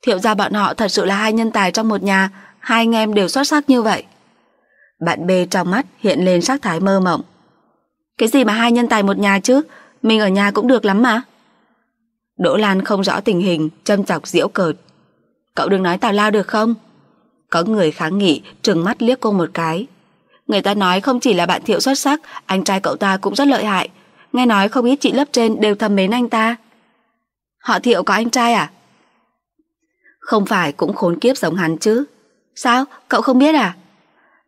Thiệu ra bọn họ thật sự là hai nhân tài trong một nhà, hai anh em đều xuất sắc như vậy. Bạn B trong mắt hiện lên sắc thái mơ mộng. Cái gì mà hai nhân tài một nhà chứ, mình ở nhà cũng được lắm mà. Đỗ Lan không rõ tình hình, châm chọc diễu cợt. Cậu đừng nói tào lao được không? Có người kháng nghị, trừng mắt liếc cô một cái. Người ta nói không chỉ là bạn thiệu xuất sắc, anh trai cậu ta cũng rất lợi hại. Nghe nói không ít chị lớp trên đều thầm mến anh ta. Họ thiệu có anh trai à? Không phải cũng khốn kiếp giống hắn chứ. Sao? Cậu không biết à?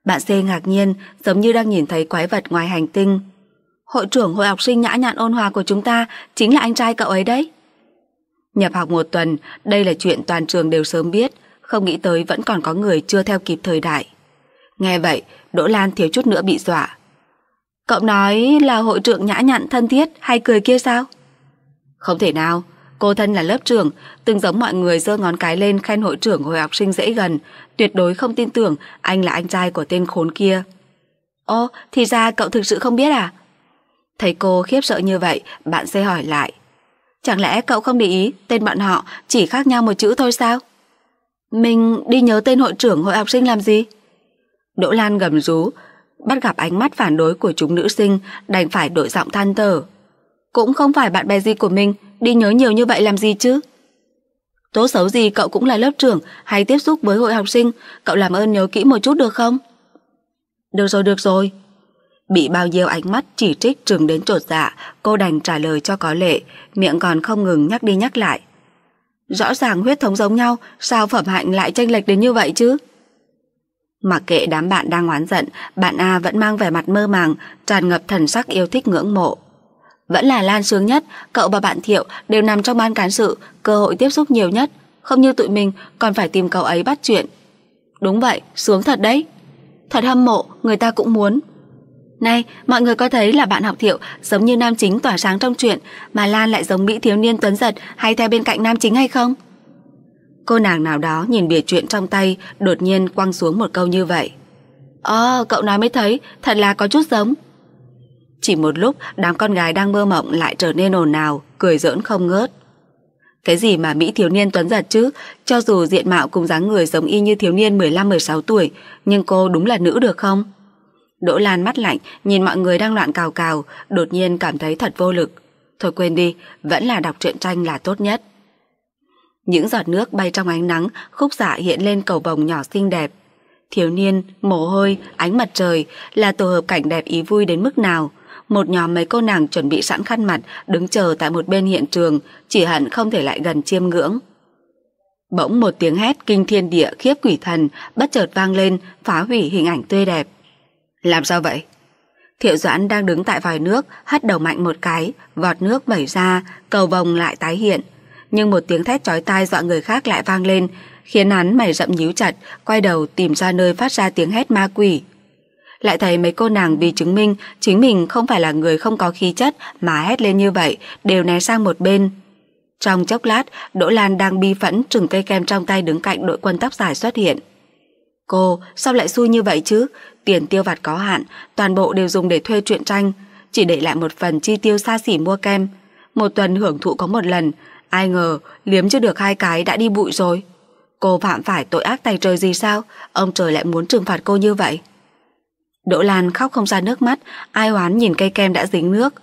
Bạn C ngạc nhiên, giống như đang nhìn thấy quái vật ngoài hành tinh. Hội trưởng hội học sinh nhã nhặn ôn hòa của chúng ta chính là anh trai cậu ấy đấy. Nhập học một tuần, đây là chuyện toàn trường đều sớm biết, không nghĩ tới vẫn còn có người chưa theo kịp thời đại. Nghe vậy, Đỗ Lan thiếu chút nữa bị dọa. Cậu nói là hội trưởng nhã nhặn thân thiết hay cười kia sao? Không thể nào, cô thân là lớp trưởng, từng giống mọi người giơ ngón cái lên khen hội trưởng hồi học sinh dễ gần, tuyệt đối không tin tưởng anh là anh trai của tên khốn kia. Ô, thì ra cậu thực sự không biết à? Thấy cô khiếp sợ như vậy, bạn sẽ hỏi lại. Chẳng lẽ cậu không để ý tên bọn họ chỉ khác nhau một chữ thôi sao? Mình đi nhớ tên hội trưởng hội học sinh làm gì? Đỗ Lan gầm rú, bắt gặp ánh mắt phản đối của chúng nữ sinh đành phải đổi giọng than thở. Cũng không phải bạn bè gì của mình, đi nhớ nhiều như vậy làm gì chứ? Tố xấu gì cậu cũng là lớp trưởng hay tiếp xúc với hội học sinh, cậu làm ơn nhớ kỹ một chút được không? Được rồi, được rồi, Bị bao nhiêu ánh mắt chỉ trích trừng đến trột dạ, cô đành trả lời cho có lệ, miệng còn không ngừng nhắc đi nhắc lại. Rõ ràng huyết thống giống nhau, sao phẩm hạnh lại tranh lệch đến như vậy chứ? Mặc kệ đám bạn đang oán giận, bạn A vẫn mang vẻ mặt mơ màng, tràn ngập thần sắc yêu thích ngưỡng mộ. Vẫn là Lan sướng nhất, cậu và bạn Thiệu đều nằm trong ban cán sự, cơ hội tiếp xúc nhiều nhất, không như tụi mình còn phải tìm cậu ấy bắt chuyện. Đúng vậy, sướng thật đấy. Thật hâm mộ, người ta cũng muốn. Này, mọi người có thấy là bạn học thiệu giống như nam chính tỏa sáng trong chuyện mà Lan lại giống mỹ thiếu niên tuấn giật hay theo bên cạnh nam chính hay không? Cô nàng nào đó nhìn bìa chuyện trong tay đột nhiên quăng xuống một câu như vậy. Ồ, ờ, cậu nói mới thấy, thật là có chút giống. Chỉ một lúc, đám con gái đang mơ mộng lại trở nên ồn ào, cười giỡn không ngớt. Cái gì mà Mỹ thiếu niên tuấn giật chứ, cho dù diện mạo cùng dáng người giống y như thiếu niên 15-16 tuổi, nhưng cô đúng là nữ được không? Đỗ Lan mắt lạnh, nhìn mọi người đang loạn cào cào, đột nhiên cảm thấy thật vô lực. Thôi quên đi, vẫn là đọc truyện tranh là tốt nhất. Những giọt nước bay trong ánh nắng, khúc xạ dạ hiện lên cầu bồng nhỏ xinh đẹp. Thiếu niên, mồ hôi, ánh mặt trời là tổ hợp cảnh đẹp ý vui đến mức nào. Một nhóm mấy cô nàng chuẩn bị sẵn khăn mặt, đứng chờ tại một bên hiện trường, chỉ hẳn không thể lại gần chiêm ngưỡng. Bỗng một tiếng hét kinh thiên địa khiếp quỷ thần bất chợt vang lên, phá hủy hình ảnh tươi đẹp. Làm sao vậy? Thiệu Doãn đang đứng tại vòi nước, hất đầu mạnh một cái, vọt nước bẩy ra, cầu vồng lại tái hiện. Nhưng một tiếng thét chói tai dọa người khác lại vang lên, khiến hắn mày rậm nhíu chặt, quay đầu tìm ra nơi phát ra tiếng hét ma quỷ. Lại thấy mấy cô nàng vì chứng minh chính mình không phải là người không có khí chất mà hét lên như vậy, đều né sang một bên. Trong chốc lát, Đỗ Lan đang bi phẫn trừng cây kem trong tay đứng cạnh đội quân tóc dài xuất hiện. Cô, sao lại xui như vậy chứ? Tiền tiêu vặt có hạn, toàn bộ đều dùng để thuê truyện tranh, chỉ để lại một phần chi tiêu xa xỉ mua kem. Một tuần hưởng thụ có một lần, ai ngờ liếm chưa được hai cái đã đi bụi rồi. Cô phạm phải tội ác tay trời gì sao, ông trời lại muốn trừng phạt cô như vậy. Đỗ Lan khóc không ra nước mắt, ai oán nhìn cây kem đã dính nước.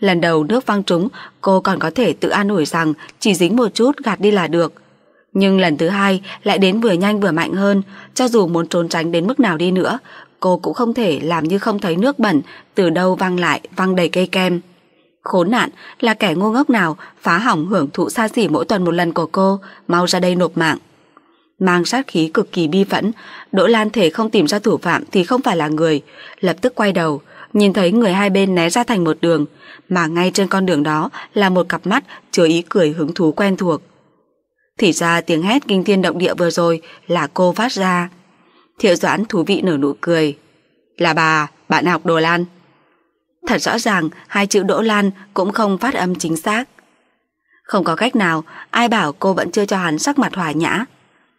Lần đầu nước văng trúng, cô còn có thể tự an ủi rằng chỉ dính một chút gạt đi là được. Nhưng lần thứ hai lại đến vừa nhanh vừa mạnh hơn, cho dù muốn trốn tránh đến mức nào đi nữa, cô cũng không thể làm như không thấy nước bẩn từ đâu văng lại văng đầy cây kem. Khốn nạn là kẻ ngu ngốc nào phá hỏng hưởng thụ xa xỉ mỗi tuần một lần của cô, mau ra đây nộp mạng. Mang sát khí cực kỳ bi phẫn, Đỗ Lan thể không tìm ra thủ phạm thì không phải là người, lập tức quay đầu, nhìn thấy người hai bên né ra thành một đường, mà ngay trên con đường đó là một cặp mắt chứa ý cười hứng thú quen thuộc. Thì ra tiếng hét kinh thiên động địa vừa rồi là cô phát ra. Thiệu Doãn thú vị nở nụ cười. Là bà, bạn học đỗ Lan. Thật rõ ràng hai chữ Đỗ Lan cũng không phát âm chính xác. Không có cách nào, ai bảo cô vẫn chưa cho hắn sắc mặt hòa nhã.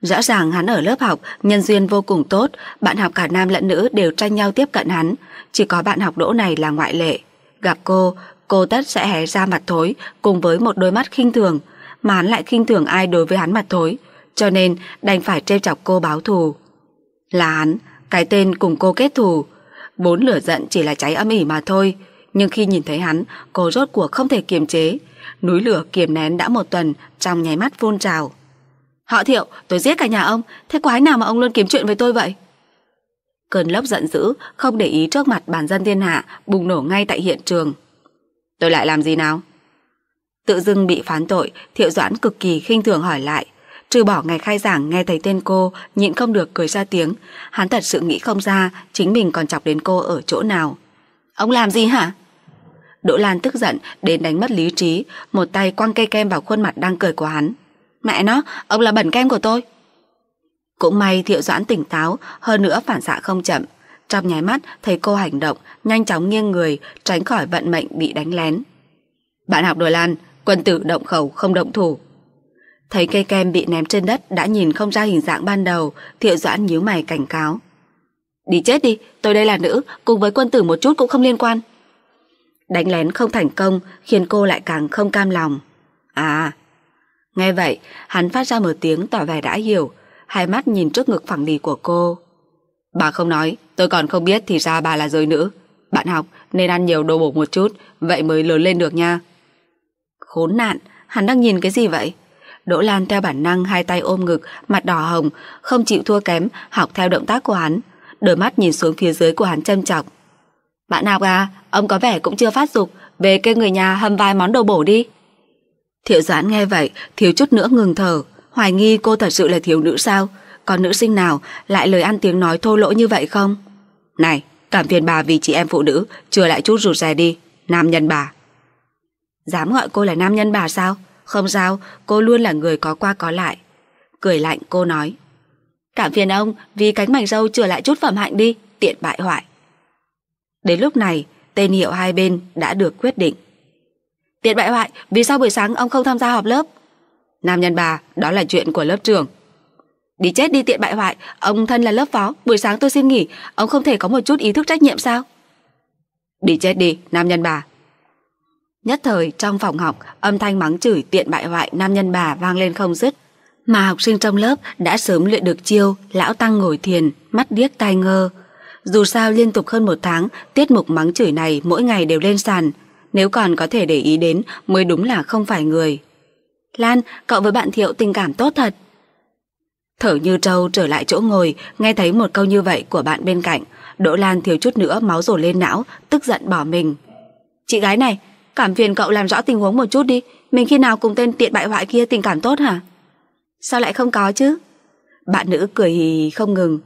Rõ ràng hắn ở lớp học, nhân duyên vô cùng tốt, bạn học cả nam lẫn nữ đều tranh nhau tiếp cận hắn, chỉ có bạn học đỗ này là ngoại lệ. Gặp cô, cô tất sẽ hé ra mặt thối cùng với một đôi mắt khinh thường, mà hắn lại khinh thường ai đối với hắn mặt thối, cho nên đành phải trêu chọc cô báo thù. Là hắn, cái tên cùng cô kết thù. Bốn lửa giận chỉ là cháy âm ỉ mà thôi, nhưng khi nhìn thấy hắn, cô rốt cuộc không thể kiềm chế. Núi lửa kiềm nén đã một tuần, trong nháy mắt phun trào. Họ thiệu, tôi giết cả nhà ông, thế quái nào mà ông luôn kiếm chuyện với tôi vậy? Cơn lốc giận dữ, không để ý trước mặt bản dân thiên hạ, bùng nổ ngay tại hiện trường. Tôi lại làm gì nào? Tự dưng bị phán tội, thiệu doãn cực kỳ khinh thường hỏi lại. Trừ bỏ ngày khai giảng nghe thấy tên cô, nhịn không được cười ra tiếng, hắn thật sự nghĩ không ra chính mình còn chọc đến cô ở chỗ nào. Ông làm gì hả? Đỗ Lan tức giận đến đánh mất lý trí, một tay quăng cây kem vào khuôn mặt đang cười của hắn. Mẹ nó, ông là bẩn kem của tôi. Cũng may Thiệu Doãn tỉnh táo, hơn nữa phản xạ không chậm. Trong nháy mắt thấy cô hành động, nhanh chóng nghiêng người, tránh khỏi vận mệnh bị đánh lén. Bạn học Đỗ Lan, quân tử động khẩu không động thủ. Thấy cây kem bị ném trên đất đã nhìn không ra hình dạng ban đầu, thiệu doãn nhíu mày cảnh cáo. Đi chết đi, tôi đây là nữ, cùng với quân tử một chút cũng không liên quan. Đánh lén không thành công khiến cô lại càng không cam lòng. À, nghe vậy, hắn phát ra một tiếng tỏ vẻ đã hiểu, hai mắt nhìn trước ngực phẳng lì của cô. Bà không nói, tôi còn không biết thì ra bà là giới nữ. Bạn học nên ăn nhiều đồ bổ một chút, vậy mới lớn lên được nha. Khốn nạn, hắn đang nhìn cái gì vậy? Đỗ Lan theo bản năng hai tay ôm ngực, mặt đỏ hồng, không chịu thua kém, học theo động tác của hắn. Đôi mắt nhìn xuống phía dưới của hắn châm chọc. Bạn nào à, ông có vẻ cũng chưa phát dục, về kêu người nhà hâm vài món đồ bổ đi. Thiệu giãn nghe vậy, thiếu chút nữa ngừng thở, hoài nghi cô thật sự là thiếu nữ sao? Còn nữ sinh nào lại lời ăn tiếng nói thô lỗ như vậy không? Này, cảm phiền bà vì chị em phụ nữ, chưa lại chút rụt rè đi, nam nhân bà. Dám gọi cô là nam nhân bà sao? Không sao, cô luôn là người có qua có lại. Cười lạnh cô nói. Cảm phiền ông vì cánh mảnh dâu trở lại chút phẩm hạnh đi, tiện bại hoại. Đến lúc này, tên hiệu hai bên đã được quyết định. Tiện bại hoại, vì sao buổi sáng ông không tham gia họp lớp? Nam nhân bà, đó là chuyện của lớp trưởng. Đi chết đi tiện bại hoại, ông thân là lớp phó, buổi sáng tôi xin nghỉ, ông không thể có một chút ý thức trách nhiệm sao? Đi chết đi, nam nhân bà, Nhất thời trong phòng học, âm thanh mắng chửi tiện bại hoại nam nhân bà vang lên không dứt. Mà học sinh trong lớp đã sớm luyện được chiêu lão tăng ngồi thiền, mắt điếc tai ngơ. Dù sao liên tục hơn một tháng, tiết mục mắng chửi này mỗi ngày đều lên sàn. Nếu còn có thể để ý đến mới đúng là không phải người. Lan, cậu với bạn Thiệu tình cảm tốt thật. Thở như trâu trở lại chỗ ngồi, nghe thấy một câu như vậy của bạn bên cạnh. Đỗ Lan thiếu chút nữa máu rổ lên não, tức giận bỏ mình. Chị gái này, Cảm phiền cậu làm rõ tình huống một chút đi Mình khi nào cùng tên tiện bại hoại kia tình cảm tốt hả Sao lại không có chứ Bạn nữ cười hì không ngừng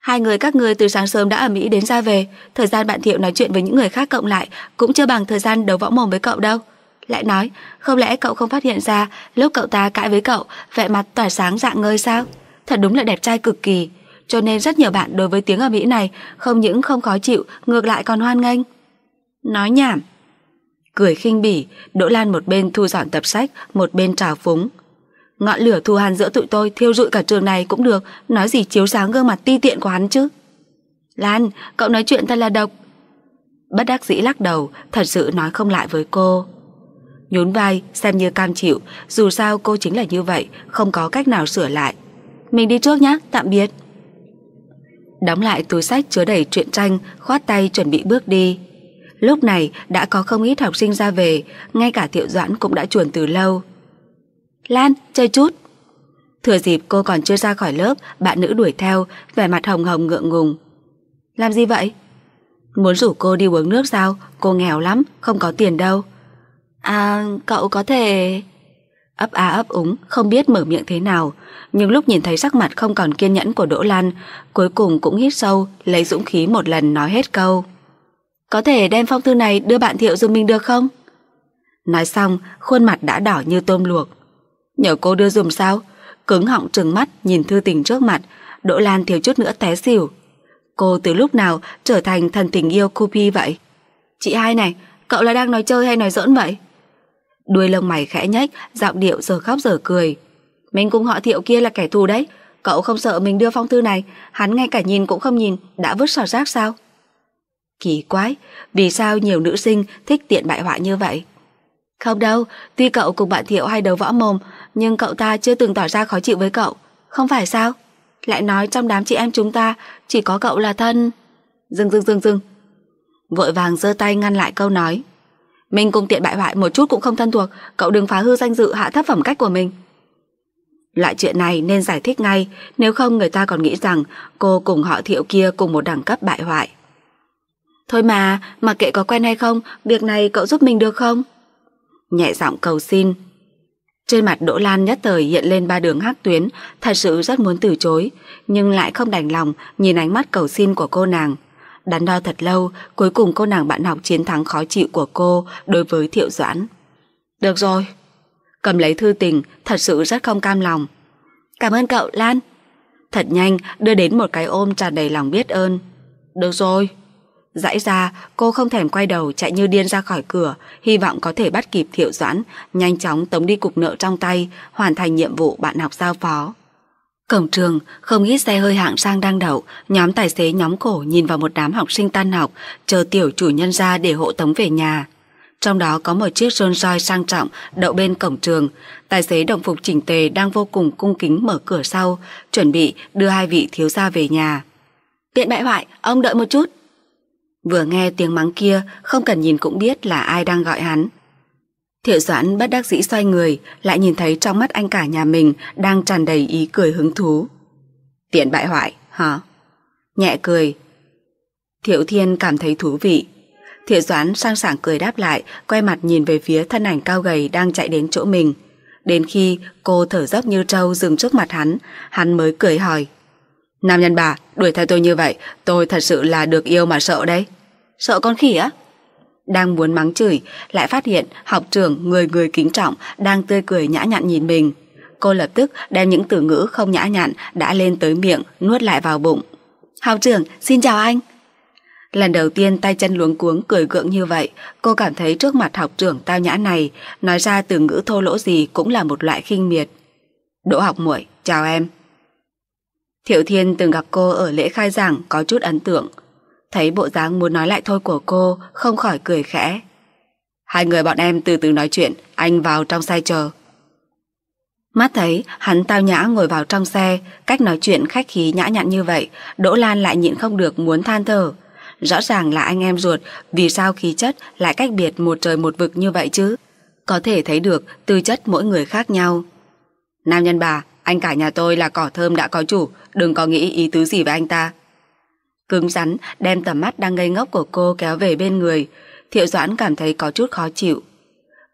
Hai người các người từ sáng sớm đã ở Mỹ đến ra về Thời gian bạn Thiệu nói chuyện với những người khác cộng lại Cũng chưa bằng thời gian đấu võ mồm với cậu đâu Lại nói Không lẽ cậu không phát hiện ra Lúc cậu ta cãi với cậu Vẻ mặt tỏa sáng dạng ngơi sao Thật đúng là đẹp trai cực kỳ Cho nên rất nhiều bạn đối với tiếng ở Mỹ này Không những không khó chịu Ngược lại còn hoan nghênh Nói nhảm Cười khinh bỉ, Đỗ Lan một bên thu dọn tập sách, một bên trào phúng. Ngọn lửa thu hàn giữa tụi tôi thiêu rụi cả trường này cũng được, nói gì chiếu sáng gương mặt ti tiện của hắn chứ. Lan, cậu nói chuyện thật là độc. Bất đắc dĩ lắc đầu, thật sự nói không lại với cô. Nhún vai, xem như cam chịu, dù sao cô chính là như vậy, không có cách nào sửa lại. Mình đi trước nhé, tạm biệt. Đóng lại túi sách chứa đầy truyện tranh, khoát tay chuẩn bị bước đi. Lúc này đã có không ít học sinh ra về, ngay cả Thiệu Doãn cũng đã chuẩn từ lâu. Lan, chơi chút. Thừa dịp cô còn chưa ra khỏi lớp, bạn nữ đuổi theo, vẻ mặt hồng hồng ngượng ngùng. Làm gì vậy? Muốn rủ cô đi uống nước sao? Cô nghèo lắm, không có tiền đâu. À, cậu có thể... Ấp á ấp úng, không biết mở miệng thế nào. Nhưng lúc nhìn thấy sắc mặt không còn kiên nhẫn của Đỗ Lan, cuối cùng cũng hít sâu, lấy dũng khí một lần nói hết câu. Có thể đem phong thư này đưa bạn Thiệu dùm mình được không? Nói xong, khuôn mặt đã đỏ như tôm luộc. Nhờ cô đưa dùm sao? Cứng họng trừng mắt nhìn thư tình trước mặt, Đỗ Lan thiếu chút nữa té xỉu. Cô từ lúc nào trở thành thần tình yêu Cupi vậy? Chị hai này, cậu là đang nói chơi hay nói giỡn vậy? Đuôi lông mày khẽ nhách, giọng điệu giờ khóc giờ cười. Mình cùng họ thiệu kia là kẻ thù đấy. Cậu không sợ mình đưa phong thư này, hắn ngay cả nhìn cũng không nhìn, đã vứt sọt rác sao? Kỳ quái, vì sao nhiều nữ sinh thích tiện bại hoại như vậy? Không đâu, tuy cậu cùng bạn Thiệu hay đấu võ mồm, nhưng cậu ta chưa từng tỏ ra khó chịu với cậu. Không phải sao? Lại nói trong đám chị em chúng ta chỉ có cậu là thân... Dừng dừng dừng dừng. Vội vàng giơ tay ngăn lại câu nói. Mình cùng tiện bại hoại một chút cũng không thân thuộc, cậu đừng phá hư danh dự hạ thấp phẩm cách của mình. Loại chuyện này nên giải thích ngay, nếu không người ta còn nghĩ rằng cô cùng họ thiệu kia cùng một đẳng cấp bại hoại. Thôi mà, mà kệ có quen hay không, việc này cậu giúp mình được không? Nhẹ giọng cầu xin. Trên mặt Đỗ Lan nhất thời hiện lên ba đường hắc tuyến, thật sự rất muốn từ chối, nhưng lại không đành lòng nhìn ánh mắt cầu xin của cô nàng. Đắn đo thật lâu, cuối cùng cô nàng bạn học chiến thắng khó chịu của cô đối với Thiệu Doãn. Được rồi. Cầm lấy thư tình, thật sự rất không cam lòng. Cảm ơn cậu, Lan. Thật nhanh, đưa đến một cái ôm tràn đầy lòng biết ơn. Được rồi. Dãi ra, cô không thèm quay đầu chạy như điên ra khỏi cửa, hy vọng có thể bắt kịp Thiệu Doãn, nhanh chóng tống đi cục nợ trong tay, hoàn thành nhiệm vụ bạn học giao phó. Cổng trường, không ít xe hơi hạng sang đang đậu, nhóm tài xế nhóm cổ nhìn vào một đám học sinh tan học, chờ tiểu chủ nhân ra để hộ tống về nhà. Trong đó có một chiếc rôn roi sang trọng đậu bên cổng trường, tài xế đồng phục chỉnh tề đang vô cùng cung kính mở cửa sau, chuẩn bị đưa hai vị thiếu gia về nhà. Tiện bại hoại, ông đợi một chút. Vừa nghe tiếng mắng kia, không cần nhìn cũng biết là ai đang gọi hắn. Thiệu Doãn bất đắc dĩ xoay người, lại nhìn thấy trong mắt anh cả nhà mình đang tràn đầy ý cười hứng thú. Tiện bại hoại, hả? Nhẹ cười. Thiệu Thiên cảm thấy thú vị. Thiệu Doãn sang sảng cười đáp lại, quay mặt nhìn về phía thân ảnh cao gầy đang chạy đến chỗ mình. Đến khi cô thở dốc như trâu dừng trước mặt hắn, hắn mới cười hỏi. Nam nhân bà, đuổi theo tôi như vậy, tôi thật sự là được yêu mà sợ đấy. Sợ con khỉ á? Đang muốn mắng chửi, lại phát hiện học trưởng người người kính trọng đang tươi cười nhã nhặn nhìn mình. Cô lập tức đem những từ ngữ không nhã nhặn đã lên tới miệng, nuốt lại vào bụng. Học trưởng, xin chào anh. Lần đầu tiên tay chân luống cuống cười gượng như vậy, cô cảm thấy trước mặt học trưởng tao nhã này, nói ra từ ngữ thô lỗ gì cũng là một loại khinh miệt. Đỗ học muội, chào em. Thiệu Thiên từng gặp cô ở lễ khai giảng có chút ấn tượng. Thấy bộ dáng muốn nói lại thôi của cô, không khỏi cười khẽ. Hai người bọn em từ từ nói chuyện, anh vào trong xe chờ. Mắt thấy hắn tao nhã ngồi vào trong xe, cách nói chuyện khách khí nhã nhặn như vậy, Đỗ Lan lại nhịn không được muốn than thở. Rõ ràng là anh em ruột, vì sao khí chất lại cách biệt một trời một vực như vậy chứ? Có thể thấy được tư chất mỗi người khác nhau. Nam nhân bà, anh cả nhà tôi là cỏ thơm đã có chủ, đừng có nghĩ ý tứ gì với anh ta. Cứng rắn, đem tầm mắt đang ngây ngốc của cô kéo về bên người. Thiệu Doãn cảm thấy có chút khó chịu.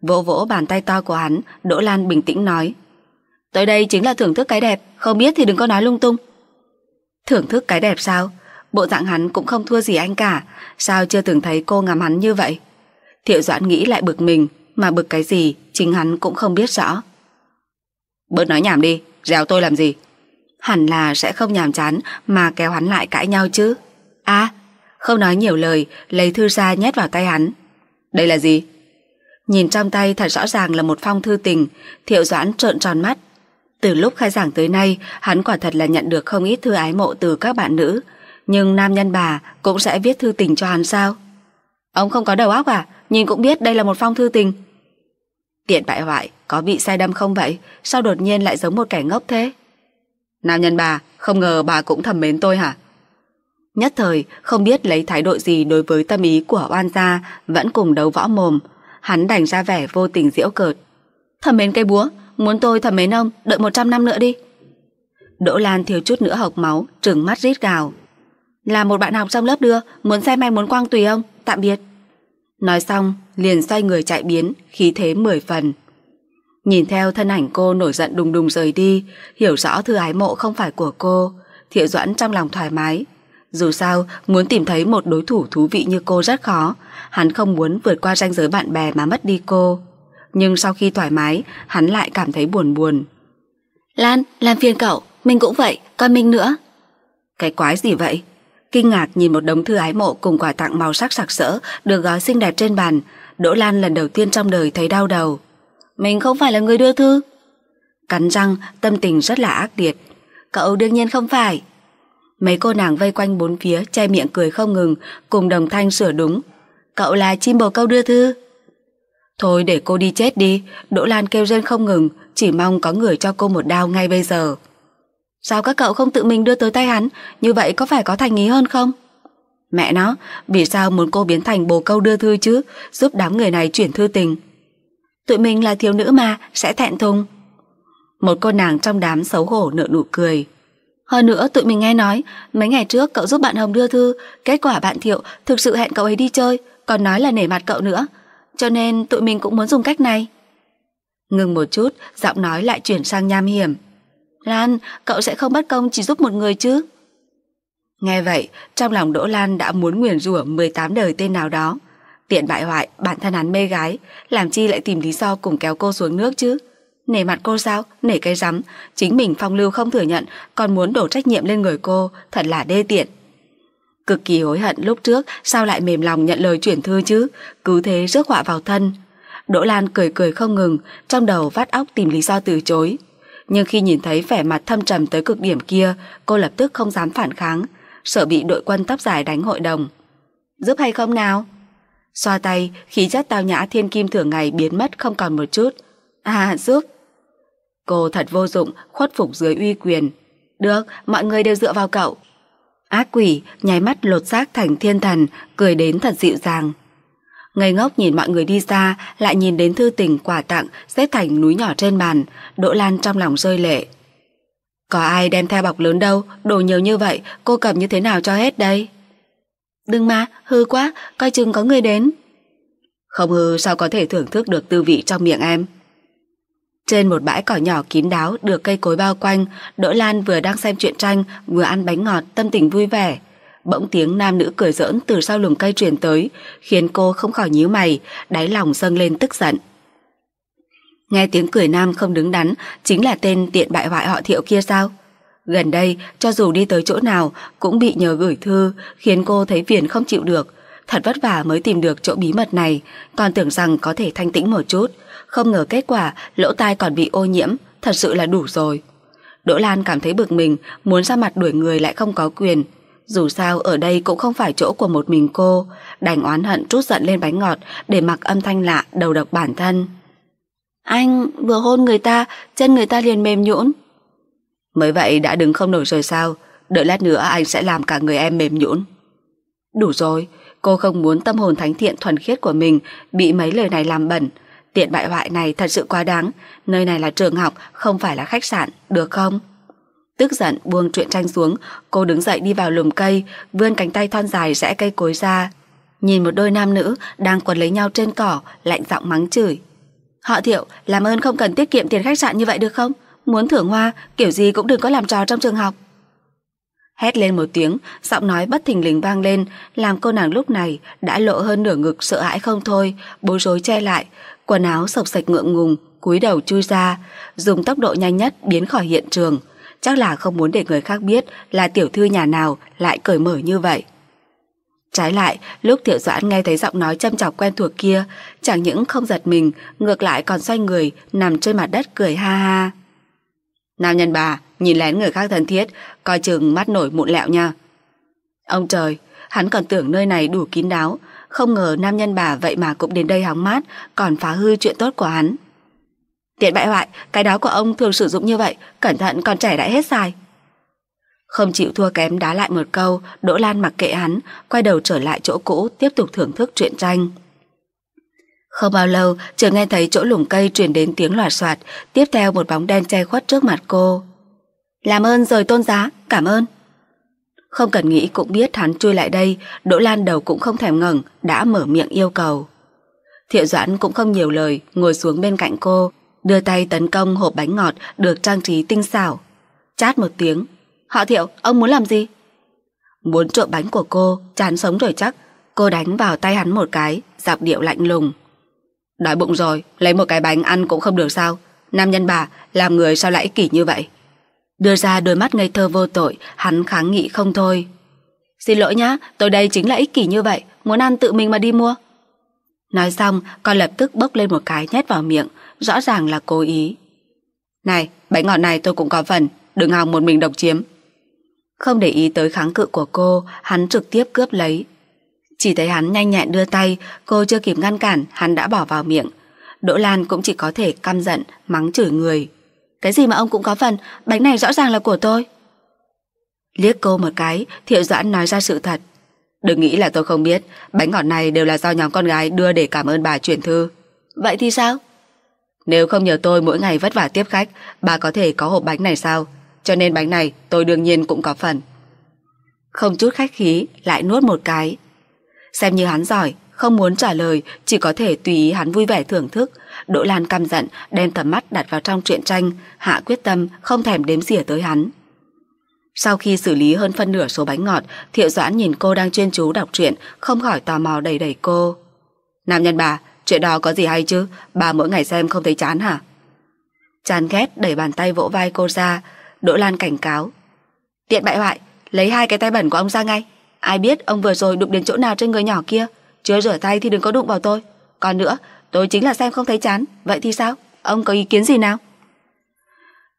Vỗ vỗ bàn tay to của hắn, Đỗ Lan bình tĩnh nói. Tới đây chính là thưởng thức cái đẹp, không biết thì đừng có nói lung tung. Thưởng thức cái đẹp sao? Bộ dạng hắn cũng không thua gì anh cả, sao chưa từng thấy cô ngắm hắn như vậy? Thiệu Doãn nghĩ lại bực mình, mà bực cái gì chính hắn cũng không biết rõ. Bớt nói nhảm đi, Dèo tôi làm gì? Hẳn là sẽ không nhàm chán mà kéo hắn lại cãi nhau chứ. À, không nói nhiều lời, lấy thư ra nhét vào tay hắn. Đây là gì? Nhìn trong tay thật rõ ràng là một phong thư tình, thiệu doãn trợn tròn mắt. Từ lúc khai giảng tới nay, hắn quả thật là nhận được không ít thư ái mộ từ các bạn nữ. Nhưng nam nhân bà cũng sẽ viết thư tình cho hắn sao? Ông không có đầu óc à? Nhìn cũng biết đây là một phong thư tình. Tiện bại hoại, có bị sai đâm không vậy? Sao đột nhiên lại giống một kẻ ngốc thế? Nam nhân bà, không ngờ bà cũng thầm mến tôi hả? Nhất thời, không biết lấy thái độ gì đối với tâm ý của oan gia, vẫn cùng đấu võ mồm. Hắn đành ra vẻ vô tình diễu cợt. Thầm mến cây búa, muốn tôi thầm mến ông, đợi 100 năm nữa đi. Đỗ Lan thiếu chút nữa hộc máu, trừng mắt rít gào. Là một bạn học trong lớp đưa, muốn xem hay muốn quang tùy ông, tạm biệt. Nói xong, liền xoay người chạy biến, khí thế mười phần. Nhìn theo thân ảnh cô nổi giận đùng đùng rời đi, hiểu rõ thư ái mộ không phải của cô, thiệu doãn trong lòng thoải mái. Dù sao, muốn tìm thấy một đối thủ thú vị như cô rất khó, hắn không muốn vượt qua ranh giới bạn bè mà mất đi cô. Nhưng sau khi thoải mái, hắn lại cảm thấy buồn buồn. Lan, làm phiền cậu, mình cũng vậy, coi mình nữa. Cái quái gì vậy? kinh ngạc nhìn một đống thư ái mộ cùng quà tặng màu sắc sặc sỡ được gói xinh đẹp trên bàn. Đỗ Lan lần đầu tiên trong đời thấy đau đầu. Mình không phải là người đưa thư. Cắn răng, tâm tình rất là ác liệt. Cậu đương nhiên không phải. Mấy cô nàng vây quanh bốn phía che miệng cười không ngừng, cùng đồng thanh sửa đúng. Cậu là chim bồ câu đưa thư. Thôi để cô đi chết đi, Đỗ Lan kêu rên không ngừng, chỉ mong có người cho cô một đau ngay bây giờ. Sao các cậu không tự mình đưa tới tay hắn Như vậy có phải có thành ý hơn không Mẹ nó Vì sao muốn cô biến thành bồ câu đưa thư chứ Giúp đám người này chuyển thư tình Tụi mình là thiếu nữ mà Sẽ thẹn thùng Một cô nàng trong đám xấu hổ nở nụ cười Hơn nữa tụi mình nghe nói Mấy ngày trước cậu giúp bạn Hồng đưa thư Kết quả bạn Thiệu thực sự hẹn cậu ấy đi chơi Còn nói là nể mặt cậu nữa Cho nên tụi mình cũng muốn dùng cách này Ngừng một chút Giọng nói lại chuyển sang nham hiểm Lan, cậu sẽ không bất công chỉ giúp một người chứ? Nghe vậy, trong lòng Đỗ Lan đã muốn nguyền rủa 18 đời tên nào đó. Tiện bại hoại, bản thân hắn mê gái, làm chi lại tìm lý do cùng kéo cô xuống nước chứ? Nể mặt cô sao, nể cái rắm, chính mình phong lưu không thừa nhận, còn muốn đổ trách nhiệm lên người cô, thật là đê tiện. Cực kỳ hối hận lúc trước sao lại mềm lòng nhận lời chuyển thư chứ, cứ thế rước họa vào thân. Đỗ Lan cười cười không ngừng, trong đầu vắt óc tìm lý do từ chối. Nhưng khi nhìn thấy vẻ mặt thâm trầm tới cực điểm kia, cô lập tức không dám phản kháng, sợ bị đội quân tóc dài đánh hội đồng. Giúp hay không nào? Xoa tay, khí chất tao nhã thiên kim thường ngày biến mất không còn một chút. À, giúp. Cô thật vô dụng, khuất phục dưới uy quyền. Được, mọi người đều dựa vào cậu. Ác quỷ, nháy mắt lột xác thành thiên thần, cười đến thật dịu dàng. Ngây ngốc nhìn mọi người đi ra, lại nhìn đến thư tình quà tặng xếp thành núi nhỏ trên bàn, Đỗ Lan trong lòng rơi lệ. Có ai đem theo bọc lớn đâu, đồ nhiều như vậy, cô cầm như thế nào cho hết đây? Đừng mà, hư quá, coi chừng có người đến. Không hư sao có thể thưởng thức được tư vị trong miệng em. Trên một bãi cỏ nhỏ kín đáo được cây cối bao quanh, Đỗ Lan vừa đang xem truyện tranh, vừa ăn bánh ngọt, tâm tình vui vẻ. Bỗng tiếng nam nữ cười giỡn từ sau lùm cây truyền tới, khiến cô không khỏi nhíu mày, đáy lòng dâng lên tức giận. Nghe tiếng cười nam không đứng đắn chính là tên tiện bại hoại họ thiệu kia sao? Gần đây, cho dù đi tới chỗ nào cũng bị nhờ gửi thư, khiến cô thấy phiền không chịu được. Thật vất vả mới tìm được chỗ bí mật này, còn tưởng rằng có thể thanh tĩnh một chút. Không ngờ kết quả lỗ tai còn bị ô nhiễm, thật sự là đủ rồi. Đỗ Lan cảm thấy bực mình, muốn ra mặt đuổi người lại không có quyền. Dù sao ở đây cũng không phải chỗ của một mình cô Đành oán hận trút giận lên bánh ngọt Để mặc âm thanh lạ đầu độc bản thân Anh vừa hôn người ta Chân người ta liền mềm nhũn Mới vậy đã đứng không nổi rồi sao Đợi lát nữa anh sẽ làm cả người em mềm nhũn Đủ rồi Cô không muốn tâm hồn thánh thiện thuần khiết của mình Bị mấy lời này làm bẩn Tiện bại hoại này thật sự quá đáng Nơi này là trường học Không phải là khách sạn Được không? Tức giận buông chuyện tranh xuống, cô đứng dậy đi vào lùm cây, vươn cánh tay thon dài rẽ cây cối ra. Nhìn một đôi nam nữ đang quấn lấy nhau trên cỏ, lạnh giọng mắng chửi. Họ thiệu, làm ơn không cần tiết kiệm tiền khách sạn như vậy được không? Muốn thưởng hoa, kiểu gì cũng đừng có làm trò trong trường học. Hét lên một tiếng, giọng nói bất thình lình vang lên, làm cô nàng lúc này đã lộ hơn nửa ngực sợ hãi không thôi, bối rối che lại, quần áo sộc sạch ngượng ngùng, cúi đầu chui ra, dùng tốc độ nhanh nhất biến khỏi hiện trường chắc là không muốn để người khác biết là tiểu thư nhà nào lại cởi mở như vậy. Trái lại, lúc Tiểu Doãn nghe thấy giọng nói châm chọc quen thuộc kia, chẳng những không giật mình, ngược lại còn xoay người, nằm trên mặt đất cười ha ha. Nam nhân bà, nhìn lén người khác thân thiết, coi chừng mắt nổi mụn lẹo nha. Ông trời, hắn còn tưởng nơi này đủ kín đáo, không ngờ nam nhân bà vậy mà cũng đến đây hóng mát, còn phá hư chuyện tốt của hắn. Tiện bại hoại, cái đó của ông thường sử dụng như vậy, cẩn thận còn trẻ đã hết xài. Không chịu thua kém đá lại một câu, Đỗ Lan mặc kệ hắn, quay đầu trở lại chỗ cũ tiếp tục thưởng thức truyện tranh. Không bao lâu, trường nghe thấy chỗ lủng cây truyền đến tiếng loạt soạt, tiếp theo một bóng đen che khuất trước mặt cô. Làm ơn rồi tôn giá, cảm ơn. Không cần nghĩ cũng biết hắn chui lại đây, Đỗ Lan đầu cũng không thèm ngẩng, đã mở miệng yêu cầu. Thiệu Doãn cũng không nhiều lời, ngồi xuống bên cạnh cô, đưa tay tấn công hộp bánh ngọt được trang trí tinh xảo. Chát một tiếng, họ thiệu, ông muốn làm gì? Muốn trộm bánh của cô, chán sống rồi chắc. Cô đánh vào tay hắn một cái, giọng điệu lạnh lùng. Đói bụng rồi, lấy một cái bánh ăn cũng không được sao. Nam nhân bà, làm người sao lại kỷ như vậy? Đưa ra đôi mắt ngây thơ vô tội, hắn kháng nghị không thôi. Xin lỗi nhá, tôi đây chính là ích kỷ như vậy, muốn ăn tự mình mà đi mua. Nói xong, con lập tức bốc lên một cái nhét vào miệng, rõ ràng là cố ý. Này, bánh ngọt này tôi cũng có phần, đừng hòng một mình độc chiếm. Không để ý tới kháng cự của cô, hắn trực tiếp cướp lấy. Chỉ thấy hắn nhanh nhẹn đưa tay, cô chưa kịp ngăn cản, hắn đã bỏ vào miệng. Đỗ Lan cũng chỉ có thể căm giận, mắng chửi người. Cái gì mà ông cũng có phần, bánh này rõ ràng là của tôi. Liếc cô một cái, Thiệu Doãn nói ra sự thật. Đừng nghĩ là tôi không biết, bánh ngọt này đều là do nhóm con gái đưa để cảm ơn bà chuyển thư. Vậy thì sao? Nếu không nhờ tôi mỗi ngày vất vả tiếp khách, bà có thể có hộp bánh này sao? Cho nên bánh này tôi đương nhiên cũng có phần. Không chút khách khí, lại nuốt một cái. Xem như hắn giỏi, không muốn trả lời, chỉ có thể tùy ý hắn vui vẻ thưởng thức. Đỗ Lan căm giận, đem tầm mắt đặt vào trong truyện tranh, hạ quyết tâm, không thèm đếm xỉa tới hắn. Sau khi xử lý hơn phân nửa số bánh ngọt, Thiệu Doãn nhìn cô đang chuyên chú đọc truyện, không khỏi tò mò đầy đầy cô. Nam nhân bà, Chuyện đó có gì hay chứ Bà mỗi ngày xem không thấy chán hả Chán ghét đẩy bàn tay vỗ vai cô ra Đỗ Lan cảnh cáo Tiện bại hoại Lấy hai cái tay bẩn của ông ra ngay Ai biết ông vừa rồi đụng đến chỗ nào trên người nhỏ kia Chưa rửa tay thì đừng có đụng vào tôi Còn nữa tôi chính là xem không thấy chán Vậy thì sao Ông có ý kiến gì nào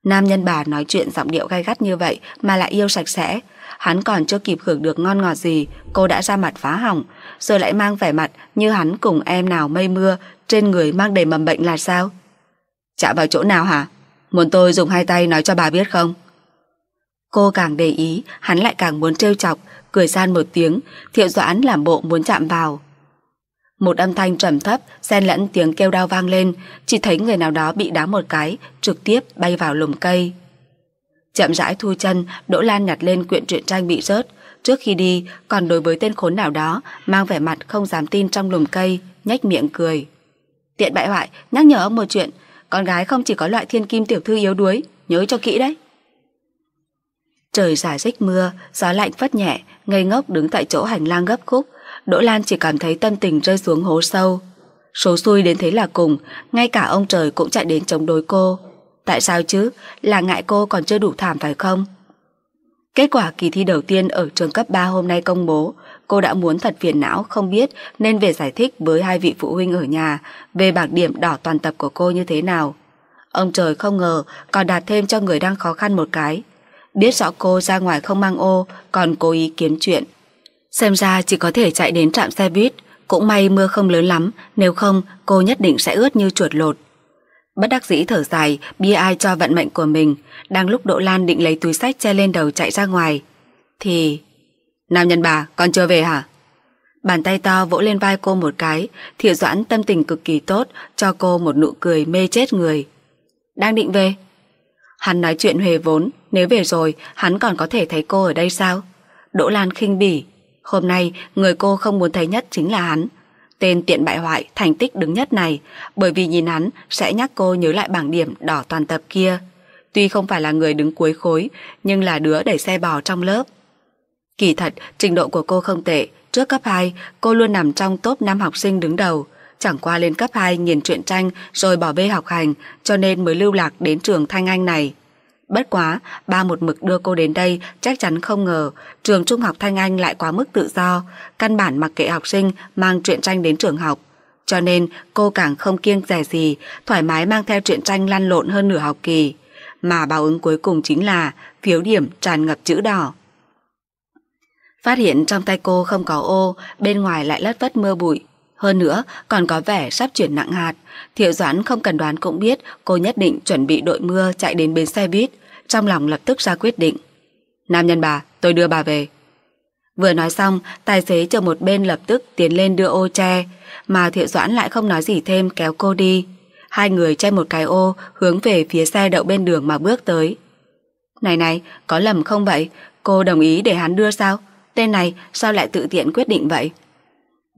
Nam nhân bà nói chuyện giọng điệu gay gắt như vậy Mà lại yêu sạch sẽ Hắn còn chưa kịp hưởng được ngon ngọt gì Cô đã ra mặt phá hỏng Rồi lại mang vẻ mặt như hắn cùng em nào mây mưa Trên người mang đầy mầm bệnh là sao Chạm vào chỗ nào hả Muốn tôi dùng hai tay nói cho bà biết không Cô càng để ý Hắn lại càng muốn trêu chọc Cười gian một tiếng Thiệu doãn làm bộ muốn chạm vào một âm thanh trầm thấp, xen lẫn tiếng kêu đau vang lên, chỉ thấy người nào đó bị đá một cái, trực tiếp bay vào lùm cây. Chậm rãi thu chân, Đỗ Lan nhặt lên quyển truyện tranh bị rớt. Trước khi đi, còn đối với tên khốn nào đó, mang vẻ mặt không dám tin trong lùm cây, nhách miệng cười. Tiện bại hoại, nhắc nhở ông một chuyện, con gái không chỉ có loại thiên kim tiểu thư yếu đuối, nhớ cho kỹ đấy. Trời giải rích mưa, gió lạnh phất nhẹ, ngây ngốc đứng tại chỗ hành lang gấp khúc. Đỗ Lan chỉ cảm thấy tâm tình rơi xuống hố sâu. Số xui đến thế là cùng, ngay cả ông trời cũng chạy đến chống đối cô. Tại sao chứ? Là ngại cô còn chưa đủ thảm phải không? Kết quả kỳ thi đầu tiên ở trường cấp 3 hôm nay công bố, cô đã muốn thật phiền não không biết nên về giải thích với hai vị phụ huynh ở nhà về bảng điểm đỏ toàn tập của cô như thế nào. Ông trời không ngờ còn đạt thêm cho người đang khó khăn một cái. Biết rõ cô ra ngoài không mang ô còn cố ý kiếm chuyện. Xem ra chỉ có thể chạy đến trạm xe buýt, cũng may mưa không lớn lắm, nếu không cô nhất định sẽ ướt như chuột lột. Bất đắc dĩ thở dài, bia ai cho vận mệnh của mình, đang lúc Đỗ Lan định lấy túi sách che lên đầu chạy ra ngoài. Thì... Nam nhân bà, con chưa về hả? Bàn tay to vỗ lên vai cô một cái, Thiệu Doãn tâm tình cực kỳ tốt, cho cô một nụ cười mê chết người. Đang định về? Hắn nói chuyện huề vốn, nếu về rồi, hắn còn có thể thấy cô ở đây sao? Đỗ Lan khinh bỉ, hôm nay người cô không muốn thấy nhất chính là hắn tên tiện bại hoại thành tích đứng nhất này bởi vì nhìn hắn sẽ nhắc cô nhớ lại bảng điểm đỏ toàn tập kia. Tuy không phải là người đứng cuối khối, nhưng là đứa đẩy xe bò trong lớp. Kỳ thật, trình độ của cô không tệ. Trước cấp 2, cô luôn nằm trong top 5 học sinh đứng đầu. Chẳng qua lên cấp 2 nghiền truyện tranh rồi bỏ bê học hành, cho nên mới lưu lạc đến trường Thanh Anh này. Bất quá, ba một mực đưa cô đến đây chắc chắn không ngờ trường trung học Thanh Anh lại quá mức tự do, căn bản mặc kệ học sinh mang truyện tranh đến trường học. Cho nên cô càng không kiêng rẻ gì, thoải mái mang theo truyện tranh lăn lộn hơn nửa học kỳ. Mà báo ứng cuối cùng chính là phiếu điểm tràn ngập chữ đỏ. Phát hiện trong tay cô không có ô, bên ngoài lại lất vất mưa bụi, hơn nữa, còn có vẻ sắp chuyển nặng hạt. Thiệu Doãn không cần đoán cũng biết cô nhất định chuẩn bị đội mưa chạy đến bến xe buýt. Trong lòng lập tức ra quyết định. Nam nhân bà, tôi đưa bà về. Vừa nói xong, tài xế chờ một bên lập tức tiến lên đưa ô che, mà Thiệu Doãn lại không nói gì thêm kéo cô đi. Hai người che một cái ô, hướng về phía xe đậu bên đường mà bước tới. Này này, có lầm không vậy? Cô đồng ý để hắn đưa sao? Tên này sao lại tự tiện quyết định vậy?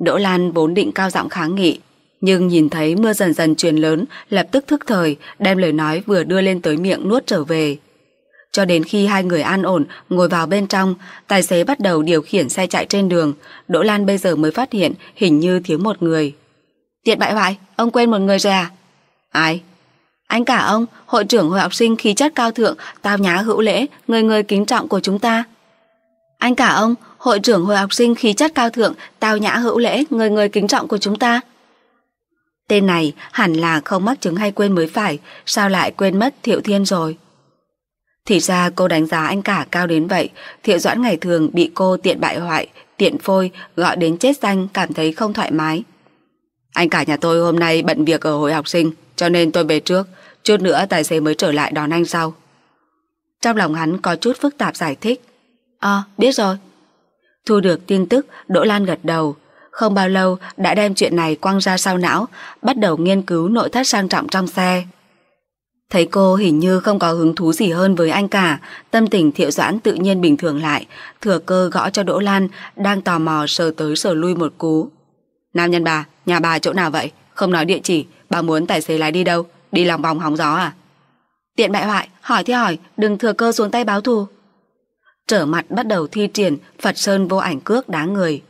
Đỗ Lan vốn định cao giọng kháng nghị, nhưng nhìn thấy mưa dần dần truyền lớn, lập tức thức thời, đem lời nói vừa đưa lên tới miệng nuốt trở về. Cho đến khi hai người an ổn, ngồi vào bên trong, tài xế bắt đầu điều khiển xe chạy trên đường, Đỗ Lan bây giờ mới phát hiện hình như thiếu một người. Tiện bại hoại, ông quên một người rồi à? Ai? Anh cả ông, hội trưởng hội học sinh khí chất cao thượng, tao nhá hữu lễ, người người kính trọng của chúng ta. Anh cả ông, hội trưởng hội học sinh khí chất cao thượng, tao nhã hữu lễ, người người kính trọng của chúng ta. Tên này hẳn là không mắc chứng hay quên mới phải, sao lại quên mất Thiệu Thiên rồi. Thì ra cô đánh giá anh cả cao đến vậy, Thiệu Doãn ngày thường bị cô tiện bại hoại, tiện phôi, gọi đến chết danh cảm thấy không thoải mái. Anh cả nhà tôi hôm nay bận việc ở hội học sinh, cho nên tôi về trước, chút nữa tài xế mới trở lại đón anh sau. Trong lòng hắn có chút phức tạp giải thích. Ờ, à, biết rồi, Thu được tin tức, Đỗ Lan gật đầu. Không bao lâu đã đem chuyện này quăng ra sau não, bắt đầu nghiên cứu nội thất sang trọng trong xe. Thấy cô hình như không có hứng thú gì hơn với anh cả, tâm tình thiệu doãn tự nhiên bình thường lại, thừa cơ gõ cho Đỗ Lan, đang tò mò sờ tới sờ lui một cú. Nam nhân bà, nhà bà chỗ nào vậy? Không nói địa chỉ, bà muốn tài xế lái đi đâu? Đi lòng vòng hóng gió à? Tiện bại hoại, hỏi thì hỏi, đừng thừa cơ xuống tay báo thù trở mặt bắt đầu thi triển Phật Sơn vô ảnh cước đá người.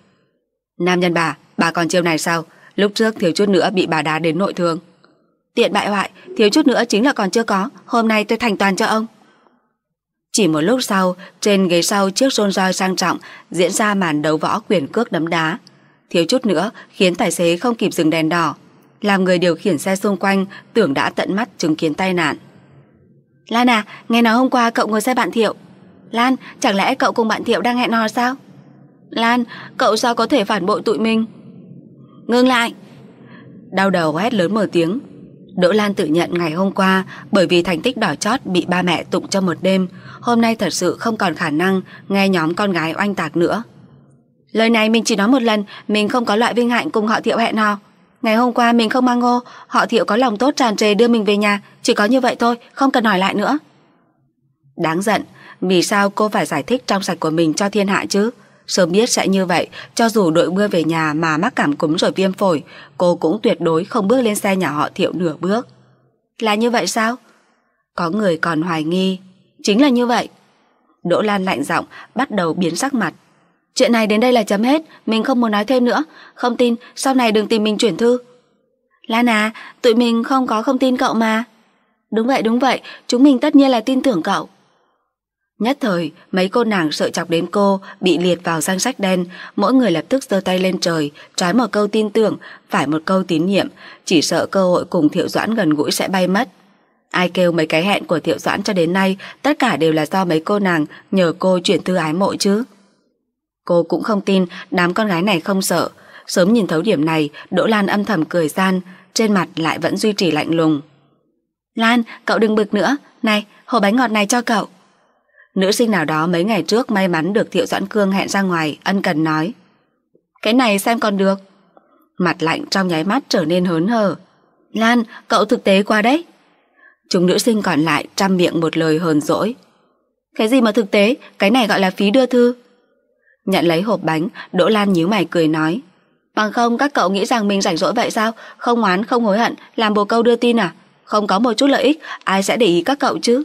Nam nhân bà, bà còn chiêu này sao? Lúc trước thiếu chút nữa bị bà đá đến nội thương. Tiện bại hoại, thiếu chút nữa chính là còn chưa có, hôm nay tôi thành toàn cho ông. Chỉ một lúc sau, trên ghế sau chiếc Rolls roi sang trọng diễn ra màn đấu võ quyền cước đấm đá. Thiếu chút nữa khiến tài xế không kịp dừng đèn đỏ, làm người điều khiển xe xung quanh tưởng đã tận mắt chứng kiến tai nạn. Lana, nghe nói hôm qua cậu ngồi xe bạn Thiệu, Lan, chẳng lẽ cậu cùng bạn Thiệu đang hẹn hò sao? Lan, cậu sao có thể phản bội tụi mình? Ngưng lại! Đau đầu hét lớn mở tiếng. Đỗ Lan tự nhận ngày hôm qua bởi vì thành tích đỏ chót bị ba mẹ tụng cho một đêm, hôm nay thật sự không còn khả năng nghe nhóm con gái oanh tạc nữa. Lời này mình chỉ nói một lần, mình không có loại vinh hạnh cùng họ Thiệu hẹn hò. Ngày hôm qua mình không mang ngô, họ Thiệu có lòng tốt tràn trề đưa mình về nhà, chỉ có như vậy thôi, không cần hỏi lại nữa. Đáng giận, vì sao cô phải giải thích trong sạch của mình cho thiên hạ chứ? Sớm biết sẽ như vậy, cho dù đội mưa về nhà mà mắc cảm cúm rồi viêm phổi, cô cũng tuyệt đối không bước lên xe nhà họ thiệu nửa bước. Là như vậy sao? Có người còn hoài nghi. Chính là như vậy. Đỗ Lan lạnh giọng, bắt đầu biến sắc mặt. Chuyện này đến đây là chấm hết, mình không muốn nói thêm nữa. Không tin, sau này đừng tìm mình chuyển thư. Lan à, tụi mình không có không tin cậu mà. Đúng vậy, đúng vậy, chúng mình tất nhiên là tin tưởng cậu. Nhất thời, mấy cô nàng sợ chọc đến cô bị liệt vào danh sách đen, mỗi người lập tức giơ tay lên trời, trái một câu tin tưởng, phải một câu tín nhiệm, chỉ sợ cơ hội cùng Thiệu Doãn gần gũi sẽ bay mất. Ai kêu mấy cái hẹn của Thiệu Doãn cho đến nay, tất cả đều là do mấy cô nàng nhờ cô chuyển thư ái mộ chứ. Cô cũng không tin đám con gái này không sợ. Sớm nhìn thấu điểm này, Đỗ Lan âm thầm cười gian, trên mặt lại vẫn duy trì lạnh lùng. Lan, cậu đừng bực nữa. Này, hộp bánh ngọt này cho cậu. Nữ sinh nào đó mấy ngày trước may mắn được Thiệu Doãn Cương hẹn ra ngoài, ân cần nói. Cái này xem còn được. Mặt lạnh trong nháy mắt trở nên hớn hở. Lan, cậu thực tế quá đấy. Chúng nữ sinh còn lại trăm miệng một lời hờn dỗi. Cái gì mà thực tế, cái này gọi là phí đưa thư. Nhận lấy hộp bánh, Đỗ Lan nhíu mày cười nói. Bằng không các cậu nghĩ rằng mình rảnh rỗi vậy sao, không oán không hối hận, làm bồ câu đưa tin à? Không có một chút lợi ích, ai sẽ để ý các cậu chứ?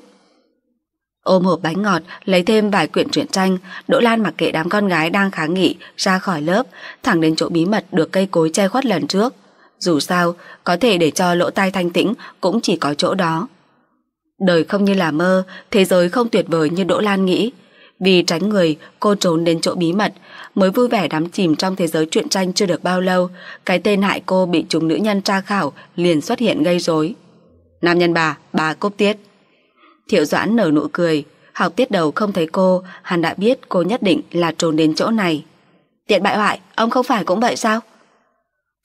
Ôm hộp bánh ngọt, lấy thêm vài quyển truyện tranh, Đỗ Lan mặc kệ đám con gái đang kháng nghị ra khỏi lớp, thẳng đến chỗ bí mật được cây cối che khuất lần trước. Dù sao, có thể để cho lỗ tai thanh tĩnh cũng chỉ có chỗ đó. Đời không như là mơ, thế giới không tuyệt vời như Đỗ Lan nghĩ. Vì tránh người, cô trốn đến chỗ bí mật, mới vui vẻ đắm chìm trong thế giới truyện tranh chưa được bao lâu, cái tên hại cô bị chúng nữ nhân tra khảo liền xuất hiện gây rối. Nam nhân bà, bà cốp tiết. Thiệu Doãn nở nụ cười, học tiết đầu không thấy cô, hắn đã biết cô nhất định là trốn đến chỗ này. Tiện bại hoại, ông không phải cũng vậy sao?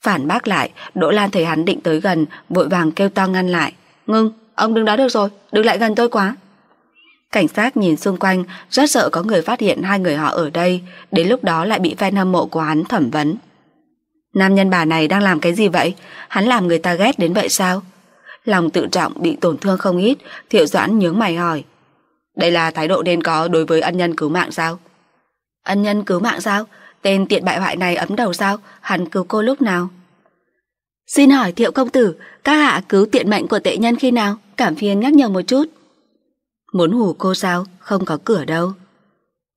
Phản bác lại, Đỗ Lan thấy hắn định tới gần, vội vàng kêu to ngăn lại. Ngưng, ông đứng đó được rồi, đừng lại gần tôi quá. Cảnh sát nhìn xung quanh, rất sợ có người phát hiện hai người họ ở đây, đến lúc đó lại bị fan hâm mộ của hắn thẩm vấn. Nam nhân bà này đang làm cái gì vậy? Hắn làm người ta ghét đến vậy sao? lòng tự trọng bị tổn thương không ít, Thiệu Doãn nhướng mày hỏi. Đây là thái độ nên có đối với ân nhân cứu mạng sao? Ân nhân cứu mạng sao? Tên tiện bại hoại này ấm đầu sao? Hắn cứu cô lúc nào? Xin hỏi Thiệu Công Tử, các hạ cứu tiện mệnh của tệ nhân khi nào? Cảm phiền nhắc nhở một chút. Muốn hù cô sao? Không có cửa đâu.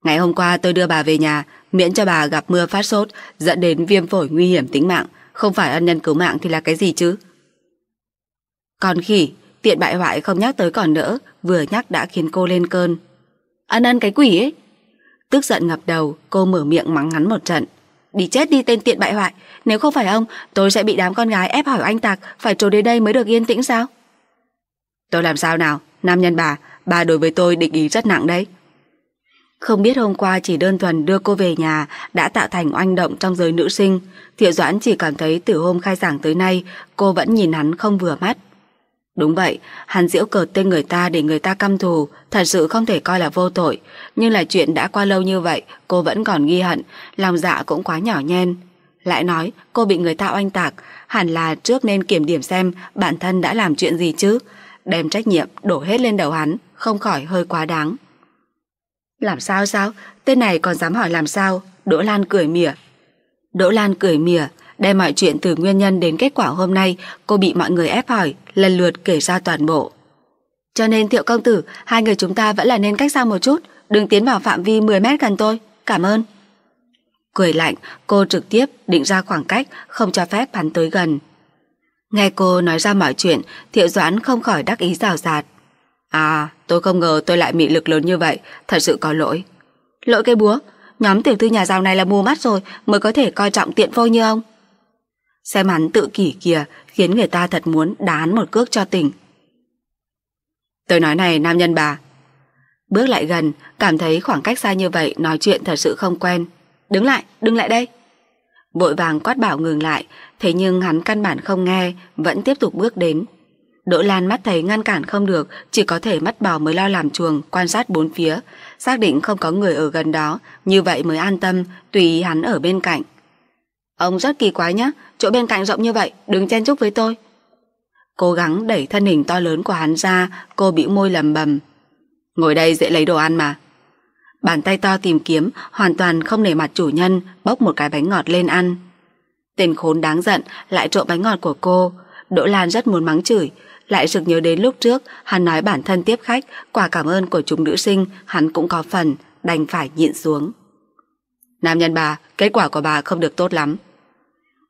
Ngày hôm qua tôi đưa bà về nhà, miễn cho bà gặp mưa phát sốt, dẫn đến viêm phổi nguy hiểm tính mạng. Không phải ân nhân cứu mạng thì là cái gì chứ? Còn khỉ, tiện bại hoại không nhắc tới còn nữa, vừa nhắc đã khiến cô lên cơn. Ăn ăn cái quỷ ấy. Tức giận ngập đầu, cô mở miệng mắng ngắn một trận. Đi chết đi tên tiện bại hoại, nếu không phải ông, tôi sẽ bị đám con gái ép hỏi anh Tạc phải trốn đến đây mới được yên tĩnh sao? Tôi làm sao nào, nam nhân bà, bà đối với tôi định ý rất nặng đấy. Không biết hôm qua chỉ đơn thuần đưa cô về nhà đã tạo thành oanh động trong giới nữ sinh. Thiệu Doãn chỉ cảm thấy từ hôm khai giảng tới nay cô vẫn nhìn hắn không vừa mắt. Đúng vậy, hắn diễu cợt tên người ta để người ta căm thù, thật sự không thể coi là vô tội. Nhưng là chuyện đã qua lâu như vậy, cô vẫn còn ghi hận, lòng dạ cũng quá nhỏ nhen. Lại nói, cô bị người ta oanh tạc, hẳn là trước nên kiểm điểm xem bản thân đã làm chuyện gì chứ. Đem trách nhiệm đổ hết lên đầu hắn, không khỏi hơi quá đáng. Làm sao sao? Tên này còn dám hỏi làm sao? Đỗ Lan cười mỉa. Đỗ Lan cười mỉa, Đem mọi chuyện từ nguyên nhân đến kết quả hôm nay, cô bị mọi người ép hỏi, lần lượt kể ra toàn bộ. Cho nên Thiệu Công Tử, hai người chúng ta vẫn là nên cách xa một chút, đừng tiến vào phạm vi 10 mét gần tôi. Cảm ơn. Cười lạnh, cô trực tiếp định ra khoảng cách, không cho phép hắn tới gần. Nghe cô nói ra mọi chuyện, Thiệu Doãn không khỏi đắc ý rào rạt. À, tôi không ngờ tôi lại mị lực lớn như vậy, thật sự có lỗi. Lỗi cây búa, nhóm tiểu thư nhà giàu này là mù mắt rồi mới có thể coi trọng tiện vô như ông. Xem hắn tự kỷ kìa khiến người ta thật muốn đán một cước cho tỉnh. Tôi nói này nam nhân bà. Bước lại gần, cảm thấy khoảng cách xa như vậy nói chuyện thật sự không quen. Đứng lại, đứng lại đây. Vội vàng quát bảo ngừng lại, thế nhưng hắn căn bản không nghe, vẫn tiếp tục bước đến. Đỗ Lan mắt thấy ngăn cản không được, chỉ có thể mắt bò mới lo làm chuồng, quan sát bốn phía, xác định không có người ở gần đó, như vậy mới an tâm, tùy ý hắn ở bên cạnh. Ông rất kỳ quái nhá, chỗ bên cạnh rộng như vậy, đừng chen chúc với tôi. Cố gắng đẩy thân hình to lớn của hắn ra, cô bĩu môi lầm bầm. Ngồi đây dễ lấy đồ ăn mà. Bàn tay to tìm kiếm, hoàn toàn không nể mặt chủ nhân, bốc một cái bánh ngọt lên ăn. Tên khốn đáng giận, lại trộm bánh ngọt của cô. Đỗ Lan rất muốn mắng chửi, lại sực nhớ đến lúc trước hắn nói bản thân tiếp khách, quả cảm ơn của chúng nữ sinh hắn cũng có phần, đành phải nhịn xuống. Nam nhân bà, kết quả của bà không được tốt lắm,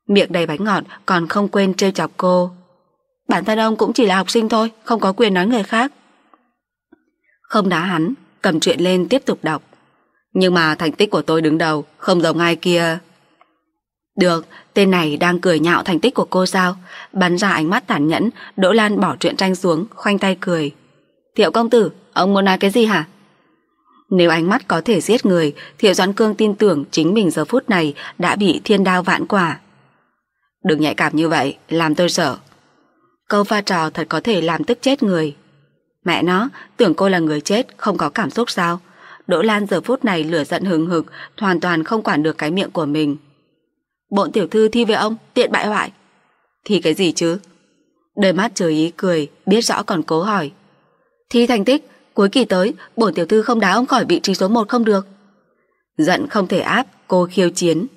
miệng đầy bánh ngọt còn không quên trêu chọc cô. Bản thân ông cũng chỉ là học sinh thôi, không có quyền nói người khác. Không đá hắn, cầm chuyện lên tiếp tục đọc. Nhưng mà thành tích của tôi đứng đầu, không giống ai kia. Được, tên này đang cười nhạo thành tích của cô sao? Bắn ra ánh mắt tàn nhẫn, Đỗ Lan bỏ chuyện tranh xuống, khoanh tay cười. Thiệu công tử, ông muốn nói cái gì hả? Nếu ánh mắt có thể giết người, Thiệu Doãn Cương tin tưởng chính mình giờ phút này đã bị thiên đao vạn quả. Đừng nhạy cảm như vậy, làm tôi sợ. Câu pha trò thật có thể làm tức chết người. Mẹ nó, tưởng cô là người chết, không có cảm xúc sao? Đỗ Lan giờ phút này lửa giận hừng hực, hoàn toàn không quản được cái miệng của mình. Bọn tiểu thư thi với ông, tiện bại hoại. Thì cái gì chứ? Đôi mắt trời ý cười, biết rõ còn cố hỏi. Thi thành tích, cuối kỳ tới, bổn tiểu thư không đá ông khỏi vị trí số 1 không được. Giận không thể áp, cô khiêu chiến.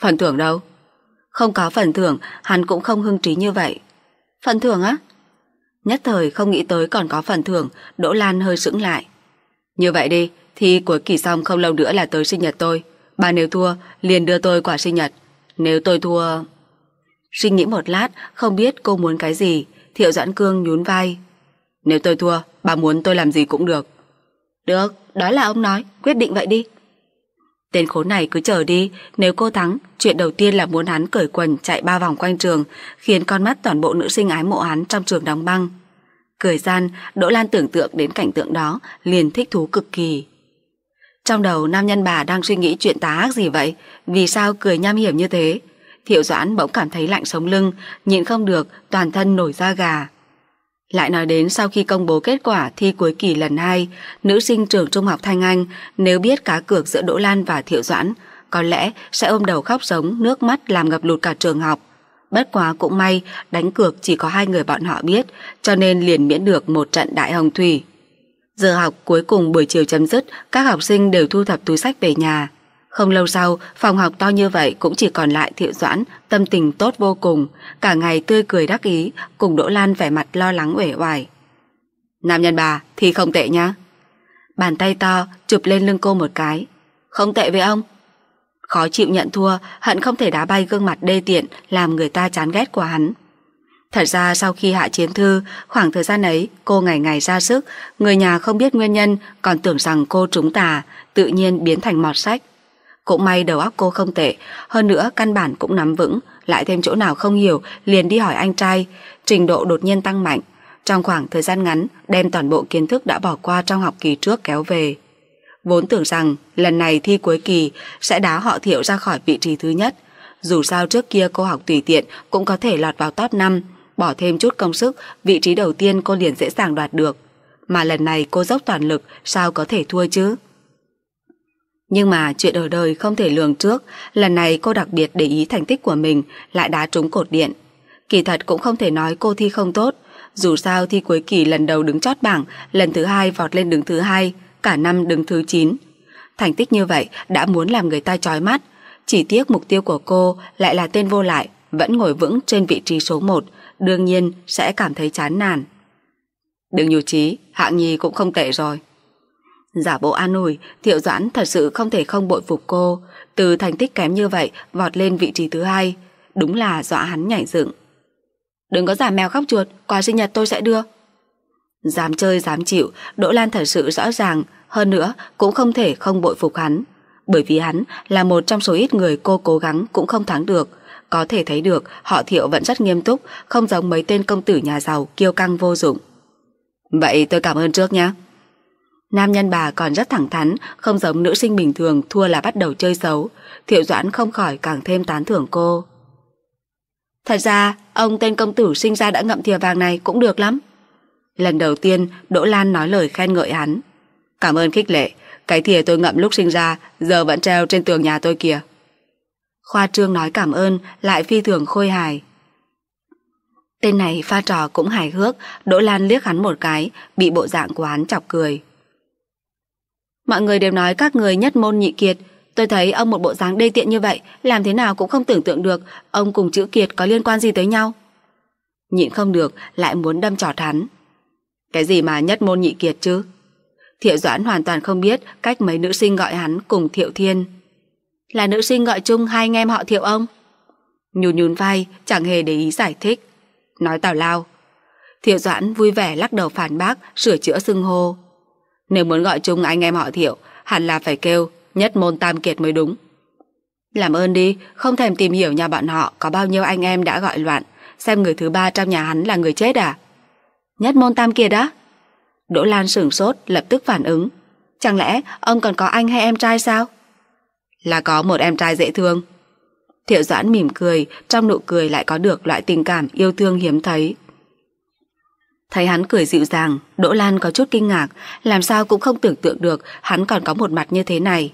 Phần thưởng đâu? Không có phần thưởng, hắn cũng không hưng trí như vậy. Phần thưởng á? Nhất thời không nghĩ tới còn có phần thưởng, Đỗ Lan hơi sững lại. Như vậy đi, thì cuối kỳ xong không lâu nữa là tới sinh nhật tôi. Bà nếu thua, liền đưa tôi quả sinh nhật. Nếu tôi thua... Suy nghĩ một lát, không biết cô muốn cái gì, Thiệu Doãn Cương nhún vai. Nếu tôi thua, bà muốn tôi làm gì cũng được. Được, đó là ông nói, quyết định vậy đi. Tên khốn này cứ chờ đi, nếu cô thắng, chuyện đầu tiên là muốn hắn cởi quần chạy ba vòng quanh trường, khiến con mắt toàn bộ nữ sinh ái mộ hắn trong trường đóng băng. Cười gian, Đỗ Lan tưởng tượng đến cảnh tượng đó, liền thích thú cực kỳ. Trong đầu nam nhân bà đang suy nghĩ chuyện tá ác gì vậy, vì sao cười nham hiểm như thế? Thiệu Doãn bỗng cảm thấy lạnh sống lưng, nhịn không được, toàn thân nổi da gà. Lại nói đến sau khi công bố kết quả thi cuối kỳ lần 2, nữ sinh trường trung học Thanh Anh nếu biết cá cược giữa Đỗ Lan và Thiệu Doãn, có lẽ sẽ ôm đầu khóc sống nước mắt làm ngập lụt cả trường học. Bất quá cũng may, đánh cược chỉ có hai người bọn họ biết, cho nên liền miễn được một trận đại hồng thủy. Giờ học cuối cùng buổi chiều chấm dứt, các học sinh đều thu thập túi sách về nhà. Không lâu sau, phòng học to như vậy cũng chỉ còn lại Thiệu Doãn, tâm tình tốt vô cùng, cả ngày tươi cười đắc ý, cùng Đỗ Lan vẻ mặt lo lắng uể oải. Nam nhân bà thì không tệ nhá. Bàn tay to chụp lên lưng cô một cái. Không tệ với ông. Khó chịu nhận thua, hận không thể đá bay gương mặt đê tiện làm người ta chán ghét của hắn. Thật ra sau khi hạ chiến thư, khoảng thời gian ấy cô ngày ngày ra sức, người nhà không biết nguyên nhân còn tưởng rằng cô trúng tà, tự nhiên biến thành mọt sách. Cũng may đầu óc cô không tệ, hơn nữa căn bản cũng nắm vững, lại thêm chỗ nào không hiểu liền đi hỏi anh trai, trình độ đột nhiên tăng mạnh. Trong khoảng thời gian ngắn, đem toàn bộ kiến thức đã bỏ qua trong học kỳ trước kéo về. Vốn tưởng rằng lần này thi cuối kỳ sẽ đá họ thiệu ra khỏi vị trí thứ nhất. Dù sao trước kia cô học tùy tiện cũng có thể lọt vào top 5, bỏ thêm chút công sức, vị trí đầu tiên cô liền dễ dàng đoạt được. Mà lần này cô dốc toàn lực, sao có thể thua chứ? Nhưng mà chuyện ở đời không thể lường trước, lần này cô đặc biệt để ý thành tích của mình lại đá trúng cột điện. Kỳ thật cũng không thể nói cô thi không tốt, dù sao thi cuối kỳ lần đầu đứng chót bảng, lần thứ hai vọt lên đứng thứ hai, cả năm đứng thứ 9. Thành tích như vậy đã muốn làm người ta chói mắt, chỉ tiếc mục tiêu của cô lại là tên vô lại, vẫn ngồi vững trên vị trí số 1, đương nhiên sẽ cảm thấy chán nản. Đừng nhủ trí, hạng nhì cũng không tệ rồi. Giả bộ an ủi, Thiệu Doãn thật sự không thể không bội phục cô, từ thành tích kém như vậy vọt lên vị trí thứ hai, đúng là dọa hắn nhảy dựng. Đừng có giả mèo khóc chuột, quà sinh nhật tôi sẽ đưa. Dám chơi dám chịu, Đỗ Lan thật sự rõ ràng, hơn nữa cũng không thể không bội phục hắn, bởi vì hắn là một trong số ít người cô cố gắng cũng không thắng được. Có thể thấy được họ thiệu vẫn rất nghiêm túc, không giống mấy tên công tử nhà giàu kiêu căng vô dụng. Vậy tôi cảm ơn trước nhé. Nam nhân bà còn rất thẳng thắn, không giống nữ sinh bình thường thua là bắt đầu chơi xấu. Thiệu Doãn không khỏi càng thêm tán thưởng cô. Thật ra, ông tên công tử sinh ra đã ngậm thìa vàng này cũng được lắm. Lần đầu tiên, Đỗ Lan nói lời khen ngợi hắn. Cảm ơn khích lệ, cái thìa tôi ngậm lúc sinh ra giờ vẫn treo trên tường nhà tôi kìa. Khoa trương nói cảm ơn, lại phi thường khôi hài. Tên này pha trò cũng hài hước, Đỗ Lan liếc hắn một cái, bị bộ dạng của hắn chọc cười. Mọi người đều nói các người nhất môn nhị kiệt Tôi thấy ông một bộ dáng đê tiện như vậy Làm thế nào cũng không tưởng tượng được Ông cùng chữ kiệt có liên quan gì tới nhau Nhịn không được Lại muốn đâm trọt hắn Cái gì mà nhất môn nhị kiệt chứ Thiệu Doãn hoàn toàn không biết Cách mấy nữ sinh gọi hắn cùng Thiệu Thiên Là nữ sinh gọi chung hai anh em họ Thiệu ông Nhún nhún vai Chẳng hề để ý giải thích Nói tào lao Thiệu Doãn vui vẻ lắc đầu phản bác Sửa chữa xưng hô nếu muốn gọi chung anh em họ thiệu, hẳn là phải kêu nhất môn tam kiệt mới đúng. Làm ơn đi, không thèm tìm hiểu nhà bọn họ có bao nhiêu anh em đã gọi loạn, xem người thứ ba trong nhà hắn là người chết à? Nhất môn tam kiệt á? Đỗ Lan sửng sốt, lập tức phản ứng. Chẳng lẽ ông còn có anh hay em trai sao? Là có một em trai dễ thương. Thiệu Doãn mỉm cười, trong nụ cười lại có được loại tình cảm yêu thương hiếm thấy. Thấy hắn cười dịu dàng, Đỗ Lan có chút kinh ngạc, làm sao cũng không tưởng tượng được hắn còn có một mặt như thế này.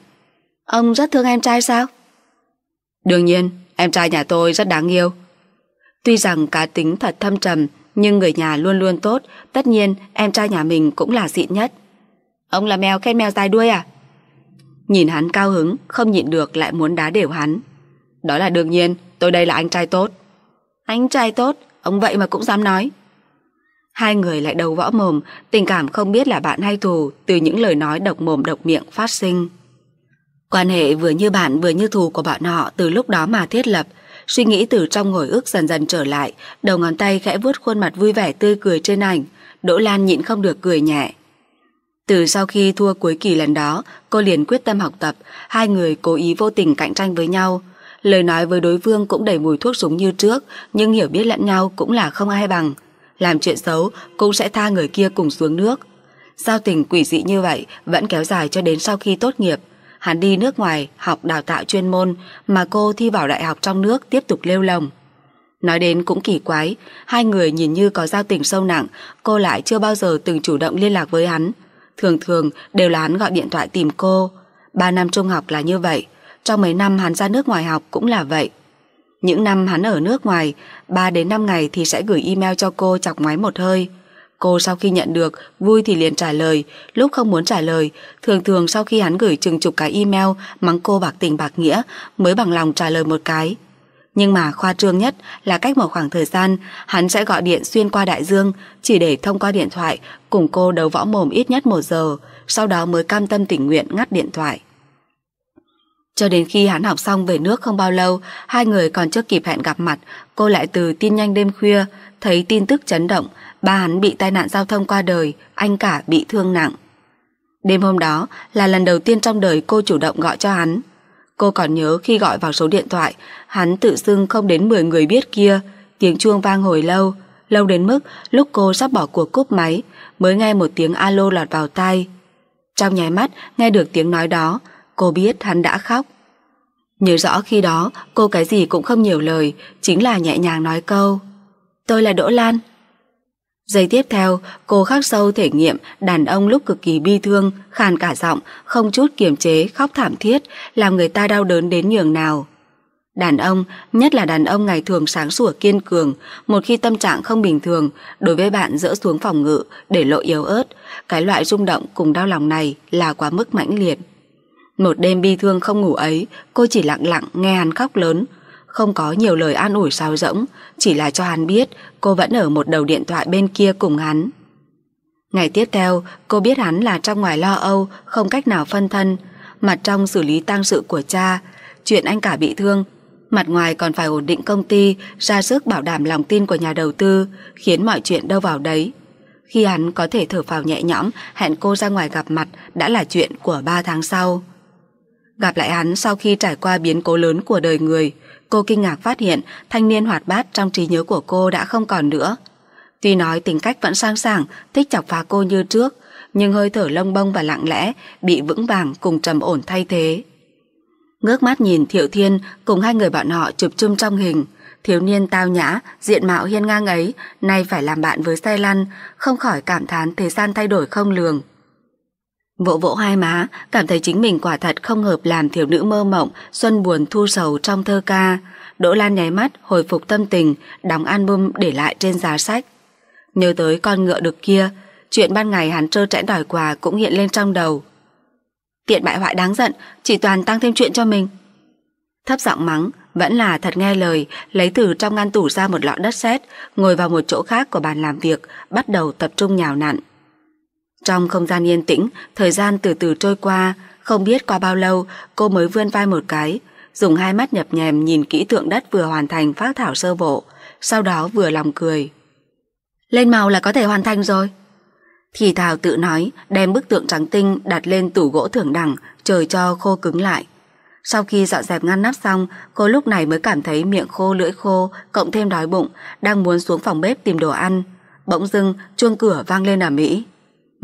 Ông rất thương em trai sao? Đương nhiên, em trai nhà tôi rất đáng yêu. Tuy rằng cá tính thật thâm trầm, nhưng người nhà luôn luôn tốt, tất nhiên em trai nhà mình cũng là xịn nhất. Ông là mèo khen mèo dài đuôi à? Nhìn hắn cao hứng, không nhịn được lại muốn đá đều hắn. Đó là đương nhiên, tôi đây là anh trai tốt. Anh trai tốt, ông vậy mà cũng dám nói. Hai người lại đầu võ mồm, tình cảm không biết là bạn hay thù từ những lời nói độc mồm độc miệng phát sinh. Quan hệ vừa như bạn vừa như thù của bọn họ từ lúc đó mà thiết lập, suy nghĩ từ trong ngồi ức dần dần trở lại, đầu ngón tay khẽ vuốt khuôn mặt vui vẻ tươi cười trên ảnh, Đỗ Lan nhịn không được cười nhẹ. Từ sau khi thua cuối kỳ lần đó, cô liền quyết tâm học tập, hai người cố ý vô tình cạnh tranh với nhau. Lời nói với đối phương cũng đầy mùi thuốc súng như trước, nhưng hiểu biết lẫn nhau cũng là không ai bằng làm chuyện xấu cũng sẽ tha người kia cùng xuống nước. Giao tình quỷ dị như vậy vẫn kéo dài cho đến sau khi tốt nghiệp. Hắn đi nước ngoài học đào tạo chuyên môn mà cô thi vào đại học trong nước tiếp tục lêu lồng. Nói đến cũng kỳ quái, hai người nhìn như có giao tình sâu nặng, cô lại chưa bao giờ từng chủ động liên lạc với hắn. Thường thường đều là hắn gọi điện thoại tìm cô. Ba năm trung học là như vậy, trong mấy năm hắn ra nước ngoài học cũng là vậy. Những năm hắn ở nước ngoài, 3 đến 5 ngày thì sẽ gửi email cho cô chọc ngoái một hơi. Cô sau khi nhận được, vui thì liền trả lời, lúc không muốn trả lời, thường thường sau khi hắn gửi chừng chục cái email mắng cô bạc tình bạc nghĩa mới bằng lòng trả lời một cái. Nhưng mà khoa trương nhất là cách một khoảng thời gian, hắn sẽ gọi điện xuyên qua đại dương chỉ để thông qua điện thoại cùng cô đấu võ mồm ít nhất một giờ, sau đó mới cam tâm tình nguyện ngắt điện thoại. Cho đến khi hắn học xong về nước không bao lâu, hai người còn chưa kịp hẹn gặp mặt, cô lại từ tin nhanh đêm khuya, thấy tin tức chấn động, ba hắn bị tai nạn giao thông qua đời, anh cả bị thương nặng. Đêm hôm đó là lần đầu tiên trong đời cô chủ động gọi cho hắn. Cô còn nhớ khi gọi vào số điện thoại, hắn tự xưng không đến 10 người biết kia, tiếng chuông vang hồi lâu, lâu đến mức lúc cô sắp bỏ cuộc cúp máy, mới nghe một tiếng alo lọt vào tai. Trong nháy mắt, nghe được tiếng nói đó, cô biết hắn đã khóc. Nhớ rõ khi đó cô cái gì cũng không nhiều lời, chính là nhẹ nhàng nói câu Tôi là Đỗ Lan. Giây tiếp theo, cô khắc sâu thể nghiệm đàn ông lúc cực kỳ bi thương, khàn cả giọng, không chút kiềm chế, khóc thảm thiết, làm người ta đau đớn đến nhường nào. Đàn ông, nhất là đàn ông ngày thường sáng sủa kiên cường, một khi tâm trạng không bình thường, đối với bạn dỡ xuống phòng ngự để lộ yếu ớt, cái loại rung động cùng đau lòng này là quá mức mãnh liệt. Một đêm bi thương không ngủ ấy, cô chỉ lặng lặng nghe hắn khóc lớn, không có nhiều lời an ủi sao rỗng, chỉ là cho hắn biết cô vẫn ở một đầu điện thoại bên kia cùng hắn. Ngày tiếp theo, cô biết hắn là trong ngoài lo âu, không cách nào phân thân, mặt trong xử lý tang sự của cha, chuyện anh cả bị thương, mặt ngoài còn phải ổn định công ty, ra sức bảo đảm lòng tin của nhà đầu tư, khiến mọi chuyện đâu vào đấy. Khi hắn có thể thở phào nhẹ nhõm, hẹn cô ra ngoài gặp mặt đã là chuyện của 3 tháng sau. Gặp lại hắn sau khi trải qua biến cố lớn của đời người, cô kinh ngạc phát hiện thanh niên hoạt bát trong trí nhớ của cô đã không còn nữa. Tuy nói tính cách vẫn sang sảng, thích chọc phá cô như trước, nhưng hơi thở lông bông và lặng lẽ bị vững vàng cùng trầm ổn thay thế. Ngước mắt nhìn Thiệu Thiên cùng hai người bọn họ chụp chung trong hình, thiếu niên tao nhã, diện mạo hiên ngang ấy, nay phải làm bạn với xe lăn, không khỏi cảm thán thời gian thay đổi không lường. Vỗ vỗ hai má, cảm thấy chính mình quả thật không hợp làm thiếu nữ mơ mộng, xuân buồn thu sầu trong thơ ca. Đỗ Lan nháy mắt, hồi phục tâm tình, đóng album để lại trên giá sách. Nhớ tới con ngựa được kia, chuyện ban ngày hắn trơ trẽn đòi quà cũng hiện lên trong đầu. Tiện bại hoại đáng giận, chỉ toàn tăng thêm chuyện cho mình. Thấp giọng mắng, vẫn là thật nghe lời, lấy từ trong ngăn tủ ra một lọ đất sét, ngồi vào một chỗ khác của bàn làm việc, bắt đầu tập trung nhào nặn. Trong không gian yên tĩnh, thời gian từ từ trôi qua, không biết qua bao lâu cô mới vươn vai một cái, dùng hai mắt nhập nhèm nhìn kỹ tượng đất vừa hoàn thành phác thảo sơ bộ, sau đó vừa lòng cười. Lên màu là có thể hoàn thành rồi. Thì Thảo tự nói, đem bức tượng trắng tinh đặt lên tủ gỗ thưởng đẳng, trời cho khô cứng lại. Sau khi dọn dẹp ngăn nắp xong, cô lúc này mới cảm thấy miệng khô lưỡi khô, cộng thêm đói bụng, đang muốn xuống phòng bếp tìm đồ ăn. Bỗng dưng, chuông cửa vang lên ở Mỹ.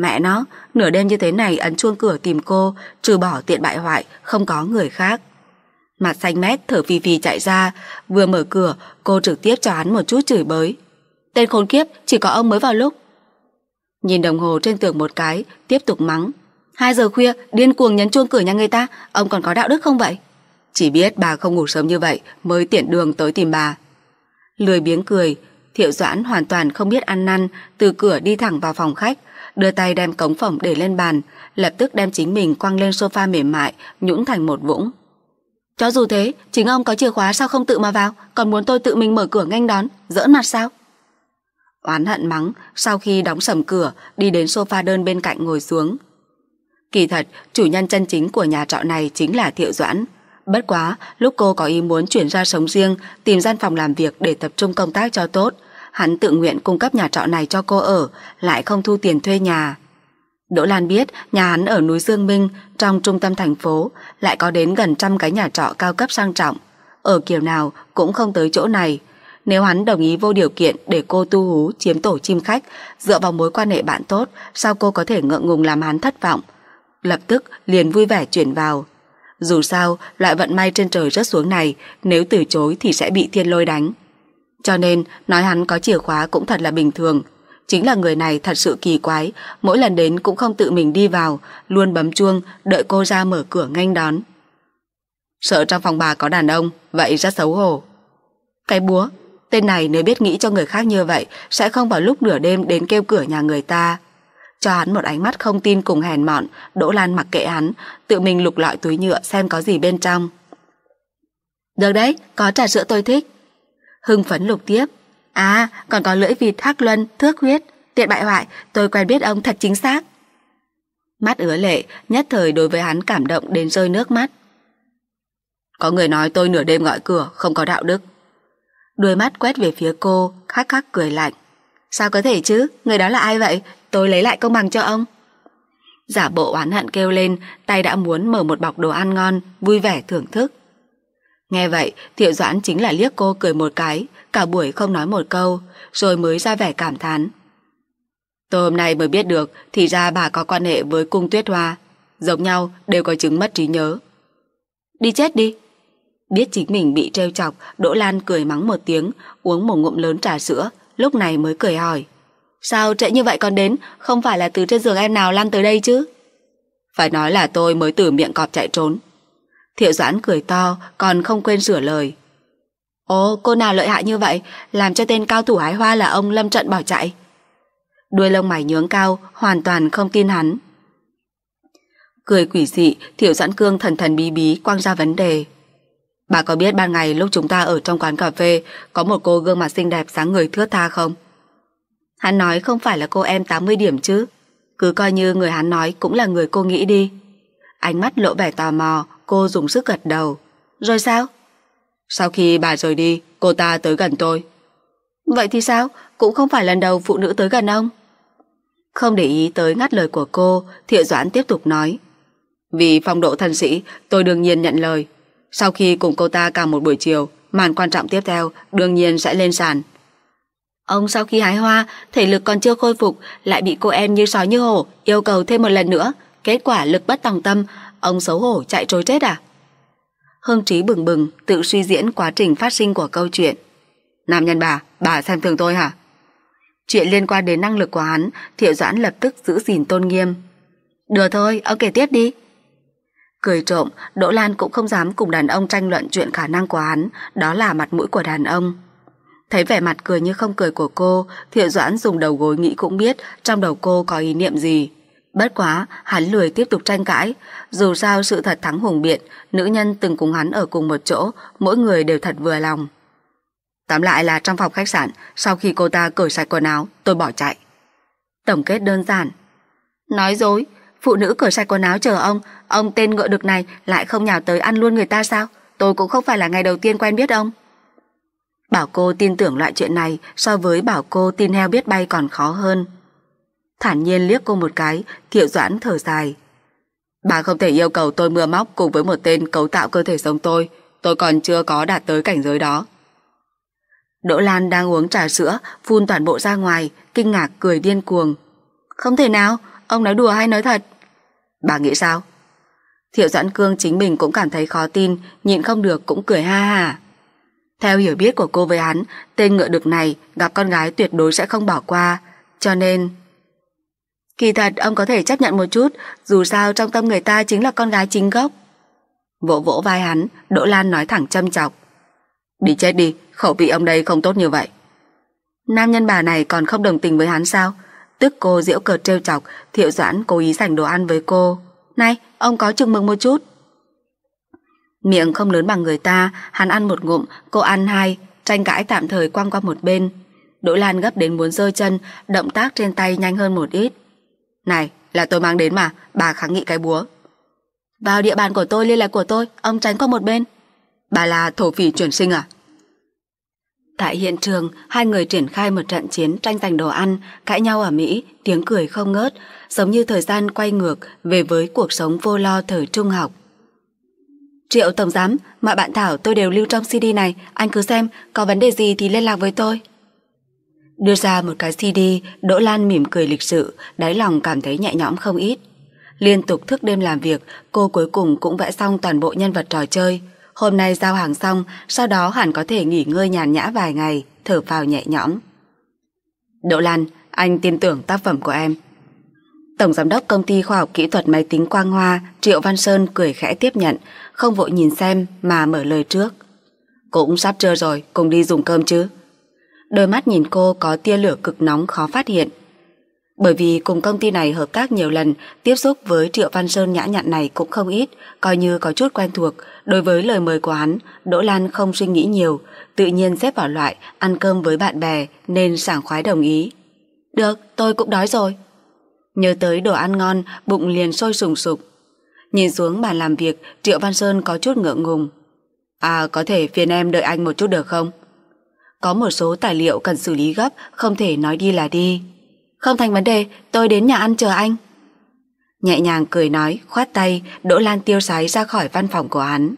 Mẹ nó, nửa đêm như thế này ấn chuông cửa tìm cô, trừ bỏ tiện bại hoại, không có người khác. Mặt xanh mét thở phì phì chạy ra, vừa mở cửa, cô trực tiếp cho hắn một chút chửi bới. Tên khốn kiếp, chỉ có ông mới vào lúc. Nhìn đồng hồ trên tường một cái, tiếp tục mắng. Hai giờ khuya, điên cuồng nhấn chuông cửa nhà người ta, ông còn có đạo đức không vậy? Chỉ biết bà không ngủ sớm như vậy mới tiện đường tới tìm bà. Lười biếng cười, Thiệu Doãn hoàn toàn không biết ăn năn, từ cửa đi thẳng vào phòng khách, đưa tay đem cống phẩm để lên bàn, lập tức đem chính mình quăng lên sofa mềm mại, nhũn thành một vũng. Cho dù thế, chính ông có chìa khóa sao không tự mà vào, còn muốn tôi tự mình mở cửa nghênh đón, dỡ mặt sao? Oán hận mắng, sau khi đóng sầm cửa, đi đến sofa đơn bên cạnh ngồi xuống. Kỳ thật, chủ nhân chân chính của nhà trọ này chính là Thiệu Doãn. Bất quá, lúc cô có ý muốn chuyển ra sống riêng, tìm gian phòng làm việc để tập trung công tác cho tốt, hắn tự nguyện cung cấp nhà trọ này cho cô ở, lại không thu tiền thuê nhà. Đỗ Lan biết nhà hắn ở núi Dương Minh, trong trung tâm thành phố, lại có đến gần trăm cái nhà trọ cao cấp sang trọng. Ở kiểu nào cũng không tới chỗ này. Nếu hắn đồng ý vô điều kiện để cô tu hú chiếm tổ chim khách, dựa vào mối quan hệ bạn tốt, sao cô có thể ngượng ngùng làm hắn thất vọng? Lập tức liền vui vẻ chuyển vào. Dù sao, loại vận may trên trời rớt xuống này, nếu từ chối thì sẽ bị thiên lôi đánh. Cho nên nói hắn có chìa khóa cũng thật là bình thường. Chính là người này thật sự kỳ quái, mỗi lần đến cũng không tự mình đi vào, luôn bấm chuông, đợi cô ra mở cửa nghênh đón. Sợ trong phòng bà có đàn ông, vậy rất xấu hổ. Cái búa, tên này nếu biết nghĩ cho người khác như vậy, sẽ không vào lúc nửa đêm đến kêu cửa nhà người ta. Cho hắn một ánh mắt không tin cùng hèn mọn, Đỗ Lan mặc kệ hắn, tự mình lục lọi túi nhựa xem có gì bên trong. Được đấy, có trà sữa tôi thích hưng phấn lục tiếp. À, còn có lưỡi vịt thác luân, thước huyết, tiện bại hoại, tôi quen biết ông thật chính xác. Mắt ứa lệ, nhất thời đối với hắn cảm động đến rơi nước mắt. Có người nói tôi nửa đêm gọi cửa, không có đạo đức. Đôi mắt quét về phía cô, khắc khắc cười lạnh. Sao có thể chứ, người đó là ai vậy? Tôi lấy lại công bằng cho ông. Giả bộ oán hận kêu lên, tay đã muốn mở một bọc đồ ăn ngon, vui vẻ thưởng thức. Nghe vậy, Thiệu Doãn chính là liếc cô cười một cái, cả buổi không nói một câu, rồi mới ra vẻ cảm thán. Tôi hôm nay mới biết được, thì ra bà có quan hệ với cung tuyết hoa. Giống nhau, đều có chứng mất trí nhớ. Đi chết đi. Biết chính mình bị trêu chọc, Đỗ Lan cười mắng một tiếng, uống một ngụm lớn trà sữa, lúc này mới cười hỏi. Sao trễ như vậy còn đến, không phải là từ trên giường em nào lăn tới đây chứ? Phải nói là tôi mới từ miệng cọp chạy trốn. Thiệu Doãn cười to, còn không quên sửa lời. Ồ, cô nào lợi hại như vậy, làm cho tên cao thủ hái hoa là ông lâm trận bỏ chạy. Đuôi lông mày nhướng cao, hoàn toàn không tin hắn. Cười quỷ dị, Thiệu Doãn Cương thần thần bí bí quăng ra vấn đề. Bà có biết ban ngày lúc chúng ta ở trong quán cà phê có một cô gương mặt xinh đẹp sáng người thướt tha không? Hắn nói không phải là cô em 80 điểm chứ. Cứ coi như người hắn nói cũng là người cô nghĩ đi. Ánh mắt lộ vẻ tò mò, Cô dùng sức gật đầu. Rồi sao? Sau khi bà rời đi, cô ta tới gần tôi. Vậy thì sao? Cũng không phải lần đầu phụ nữ tới gần ông. Không để ý tới ngắt lời của cô, Thiệu Doãn tiếp tục nói. Vì phong độ thân sĩ, tôi đương nhiên nhận lời. Sau khi cùng cô ta cả một buổi chiều, màn quan trọng tiếp theo đương nhiên sẽ lên sàn. Ông sau khi hái hoa, thể lực còn chưa khôi phục, lại bị cô em như sói như hổ, yêu cầu thêm một lần nữa. Kết quả lực bất tòng tâm, Ông xấu hổ chạy trối chết à? Hương Trí bừng bừng tự suy diễn quá trình phát sinh của câu chuyện. Nam nhân bà, bà xem thường tôi hả? Chuyện liên quan đến năng lực của hắn, Thiệu Doãn lập tức giữ gìn tôn nghiêm. Được thôi, ông kể tiếp đi. Cười trộm, Đỗ Lan cũng không dám cùng đàn ông tranh luận chuyện khả năng của hắn, đó là mặt mũi của đàn ông. Thấy vẻ mặt cười như không cười của cô, Thiệu Doãn dùng đầu gối nghĩ cũng biết trong đầu cô có ý niệm gì. Bất quá, hắn lười tiếp tục tranh cãi, dù sao sự thật thắng hùng biện, nữ nhân từng cùng hắn ở cùng một chỗ, mỗi người đều thật vừa lòng. Tóm lại là trong phòng khách sạn, sau khi cô ta cởi sạch quần áo, tôi bỏ chạy. Tổng kết đơn giản. Nói dối, phụ nữ cởi sạch quần áo chờ ông, ông tên ngựa được này lại không nhào tới ăn luôn người ta sao? Tôi cũng không phải là ngày đầu tiên quen biết ông. Bảo cô tin tưởng loại chuyện này so với bảo cô tin heo biết bay còn khó hơn thản nhiên liếc cô một cái, thiệu doãn thở dài. Bà không thể yêu cầu tôi mưa móc cùng với một tên cấu tạo cơ thể sống tôi, tôi còn chưa có đạt tới cảnh giới đó. Đỗ Lan đang uống trà sữa, phun toàn bộ ra ngoài, kinh ngạc cười điên cuồng. Không thể nào, ông nói đùa hay nói thật? Bà nghĩ sao? Thiệu Doãn Cương chính mình cũng cảm thấy khó tin, nhịn không được cũng cười ha ha. Theo hiểu biết của cô với hắn, tên ngựa đực này gặp con gái tuyệt đối sẽ không bỏ qua, cho nên... Kỳ thật ông có thể chấp nhận một chút, dù sao trong tâm người ta chính là con gái chính gốc. Vỗ vỗ vai hắn, Đỗ Lan nói thẳng châm chọc. Đi chết đi, khẩu vị ông đây không tốt như vậy. Nam nhân bà này còn không đồng tình với hắn sao? Tức cô diễu cợt trêu chọc, thiệu doãn cố ý dành đồ ăn với cô. Này, ông có chừng mừng một chút. Miệng không lớn bằng người ta, hắn ăn một ngụm, cô ăn hai, tranh cãi tạm thời quăng qua một bên. Đỗ Lan gấp đến muốn rơi chân, động tác trên tay nhanh hơn một ít. Này, là tôi mang đến mà, bà kháng nghị cái búa. Vào địa bàn của tôi, liên lạc của tôi, ông tránh qua một bên. Bà là thổ phỉ chuyển sinh à? Tại hiện trường, hai người triển khai một trận chiến tranh giành đồ ăn, cãi nhau ở Mỹ, tiếng cười không ngớt, giống như thời gian quay ngược về với cuộc sống vô lo thời trung học. Triệu Tổng Giám, mọi bạn Thảo tôi đều lưu trong CD này, anh cứ xem, có vấn đề gì thì liên lạc với tôi. Đưa ra một cái CD, Đỗ Lan mỉm cười lịch sự, đáy lòng cảm thấy nhẹ nhõm không ít. Liên tục thức đêm làm việc, cô cuối cùng cũng vẽ xong toàn bộ nhân vật trò chơi. Hôm nay giao hàng xong, sau đó hẳn có thể nghỉ ngơi nhàn nhã vài ngày, thở vào nhẹ nhõm. Đỗ Lan, anh tin tưởng tác phẩm của em. Tổng giám đốc công ty khoa học kỹ thuật máy tính Quang Hoa, Triệu Văn Sơn cười khẽ tiếp nhận, không vội nhìn xem mà mở lời trước. Cũng sắp trưa rồi, cùng đi dùng cơm chứ. Đôi mắt nhìn cô có tia lửa cực nóng khó phát hiện. Bởi vì cùng công ty này hợp tác nhiều lần, tiếp xúc với Triệu Văn Sơn nhã nhặn này cũng không ít, coi như có chút quen thuộc. Đối với lời mời của hắn, Đỗ Lan không suy nghĩ nhiều, tự nhiên xếp vào loại ăn cơm với bạn bè nên sảng khoái đồng ý. Được, tôi cũng đói rồi. Nhớ tới đồ ăn ngon, bụng liền sôi sùng sục. Nhìn xuống bàn làm việc, Triệu Văn Sơn có chút ngượng ngùng. À, có thể phiền em đợi anh một chút được không? có một số tài liệu cần xử lý gấp, không thể nói đi là đi. Không thành vấn đề, tôi đến nhà ăn chờ anh. Nhẹ nhàng cười nói, khoát tay, Đỗ Lan tiêu sái ra khỏi văn phòng của hắn.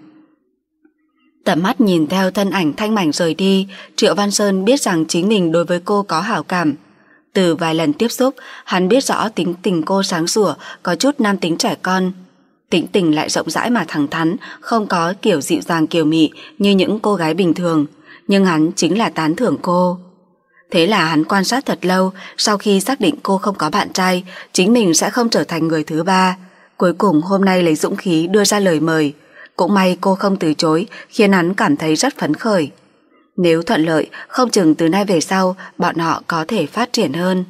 Tầm mắt nhìn theo thân ảnh thanh mảnh rời đi, Triệu Văn Sơn biết rằng chính mình đối với cô có hảo cảm. Từ vài lần tiếp xúc, hắn biết rõ tính tình cô sáng sủa, có chút nam tính trẻ con. Tính tình lại rộng rãi mà thẳng thắn, không có kiểu dịu dàng kiều mị như những cô gái bình thường nhưng hắn chính là tán thưởng cô. Thế là hắn quan sát thật lâu, sau khi xác định cô không có bạn trai, chính mình sẽ không trở thành người thứ ba. Cuối cùng hôm nay lấy dũng khí đưa ra lời mời. Cũng may cô không từ chối, khiến hắn cảm thấy rất phấn khởi. Nếu thuận lợi, không chừng từ nay về sau, bọn họ có thể phát triển hơn.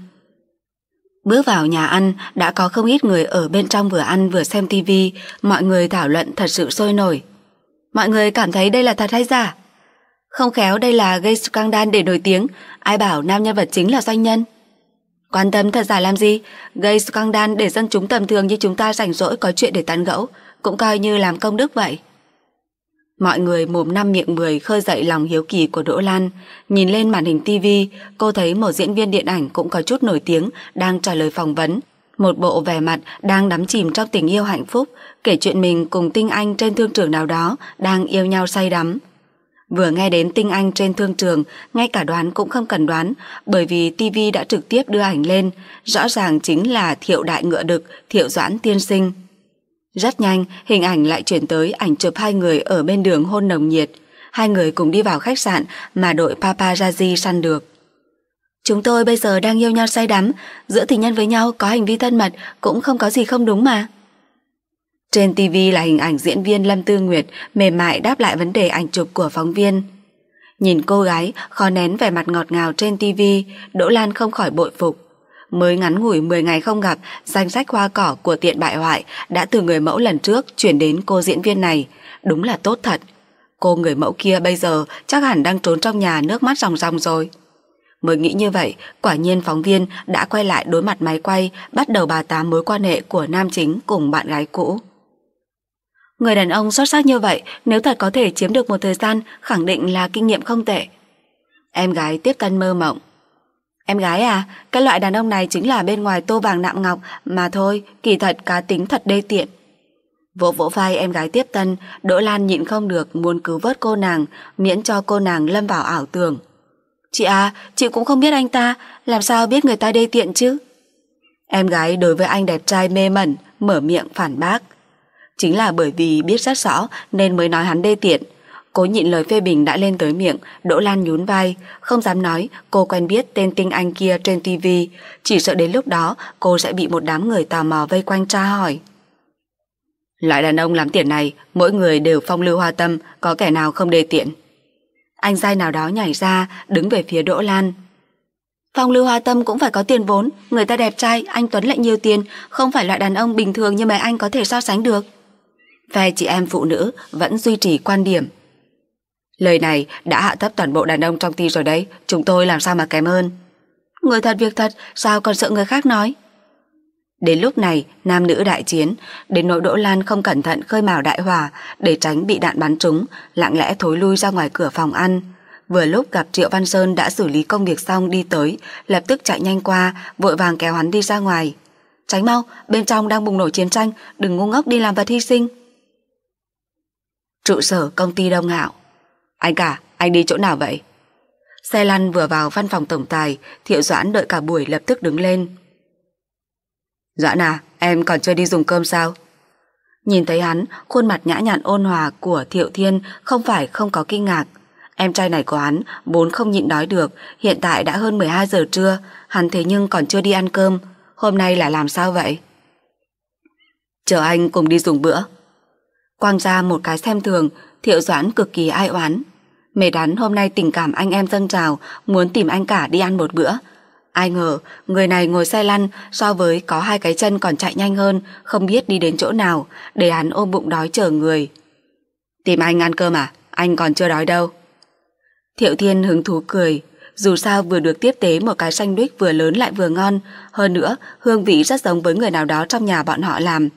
Bước vào nhà ăn, đã có không ít người ở bên trong vừa ăn vừa xem tivi, mọi người thảo luận thật sự sôi nổi. Mọi người cảm thấy đây là thật hay giả? Không khéo đây là gây scandal để nổi tiếng, ai bảo nam nhân vật chính là doanh nhân. Quan tâm thật giả làm gì, gây scandal để dân chúng tầm thường như chúng ta rảnh rỗi có chuyện để tán gẫu, cũng coi như làm công đức vậy. Mọi người mồm năm miệng mười khơi dậy lòng hiếu kỳ của Đỗ Lan. Nhìn lên màn hình TV, cô thấy một diễn viên điện ảnh cũng có chút nổi tiếng đang trả lời phỏng vấn. Một bộ vẻ mặt đang đắm chìm trong tình yêu hạnh phúc, kể chuyện mình cùng tinh anh trên thương trường nào đó đang yêu nhau say đắm. Vừa nghe đến tinh anh trên thương trường, ngay cả đoán cũng không cần đoán, bởi vì TV đã trực tiếp đưa ảnh lên, rõ ràng chính là thiệu đại ngựa đực, thiệu doãn tiên sinh. Rất nhanh, hình ảnh lại chuyển tới ảnh chụp hai người ở bên đường hôn nồng nhiệt. Hai người cùng đi vào khách sạn mà đội paparazzi săn được. Chúng tôi bây giờ đang yêu nhau say đắm, giữa tình nhân với nhau có hành vi thân mật cũng không có gì không đúng mà. Trên TV là hình ảnh diễn viên Lâm Tư Nguyệt mềm mại đáp lại vấn đề ảnh chụp của phóng viên. Nhìn cô gái khó nén vẻ mặt ngọt ngào trên TV, Đỗ Lan không khỏi bội phục. Mới ngắn ngủi 10 ngày không gặp, danh sách hoa cỏ của tiện bại hoại đã từ người mẫu lần trước chuyển đến cô diễn viên này. Đúng là tốt thật. Cô người mẫu kia bây giờ chắc hẳn đang trốn trong nhà nước mắt ròng ròng rồi. Mới nghĩ như vậy, quả nhiên phóng viên đã quay lại đối mặt máy quay, bắt đầu bà tám mối quan hệ của nam chính cùng bạn gái cũ. Người đàn ông xuất sắc như vậy, nếu thật có thể chiếm được một thời gian, khẳng định là kinh nghiệm không tệ. Em gái tiếp tân mơ mộng. Em gái à, cái loại đàn ông này chính là bên ngoài tô vàng nạm ngọc mà thôi, kỳ thật cá tính thật đê tiện. Vỗ vỗ vai em gái tiếp tân, Đỗ Lan nhịn không được muốn cứu vớt cô nàng, miễn cho cô nàng lâm vào ảo tưởng. Chị à, chị cũng không biết anh ta, làm sao biết người ta đê tiện chứ? Em gái đối với anh đẹp trai mê mẩn, mở miệng phản bác. Chính là bởi vì biết rất rõ nên mới nói hắn đê tiện. Cố nhịn lời phê bình đã lên tới miệng, Đỗ Lan nhún vai, không dám nói cô quen biết tên tinh anh kia trên tivi, chỉ sợ đến lúc đó cô sẽ bị một đám người tò mò vây quanh tra hỏi. Loại đàn ông làm tiền này, mỗi người đều phong lưu hoa tâm, có kẻ nào không đê tiện. Anh trai nào đó nhảy ra, đứng về phía Đỗ Lan. Phong lưu hoa tâm cũng phải có tiền vốn, người ta đẹp trai, anh Tuấn lại nhiều tiền, không phải loại đàn ông bình thường như mấy anh có thể so sánh được phe chị em phụ nữ vẫn duy trì quan điểm. Lời này đã hạ thấp toàn bộ đàn ông trong ti rồi đấy, chúng tôi làm sao mà kém hơn. Người thật việc thật, sao còn sợ người khác nói? Đến lúc này, nam nữ đại chiến, đến nỗi Đỗ Lan không cẩn thận khơi mào đại hòa để tránh bị đạn bắn trúng, lặng lẽ thối lui ra ngoài cửa phòng ăn. Vừa lúc gặp Triệu Văn Sơn đã xử lý công việc xong đi tới, lập tức chạy nhanh qua, vội vàng kéo hắn đi ra ngoài. Tránh mau, bên trong đang bùng nổ chiến tranh, đừng ngu ngốc đi làm vật hy sinh. Trụ sở công ty Đông Hạo. Anh cả, anh đi chỗ nào vậy? Xe lăn vừa vào văn phòng tổng tài, Thiệu Doãn đợi cả buổi lập tức đứng lên. Doãn à, em còn chưa đi dùng cơm sao? Nhìn thấy hắn, khuôn mặt nhã nhặn ôn hòa của Thiệu Thiên không phải không có kinh ngạc. Em trai này của hắn, bốn không nhịn đói được, hiện tại đã hơn 12 giờ trưa, hắn thế nhưng còn chưa đi ăn cơm. Hôm nay là làm sao vậy? Chờ anh cùng đi dùng bữa. Quang ra một cái xem thường, thiệu doãn cực kỳ ai oán. Mề đắn hôm nay tình cảm anh em dâng trào, muốn tìm anh cả đi ăn một bữa. Ai ngờ, người này ngồi xe lăn so với có hai cái chân còn chạy nhanh hơn, không biết đi đến chỗ nào, để hắn ôm bụng đói chờ người. Tìm anh ăn cơm à? Anh còn chưa đói đâu. Thiệu Thiên hứng thú cười, dù sao vừa được tiếp tế một cái sandwich vừa lớn lại vừa ngon, hơn nữa hương vị rất giống với người nào đó trong nhà bọn họ làm,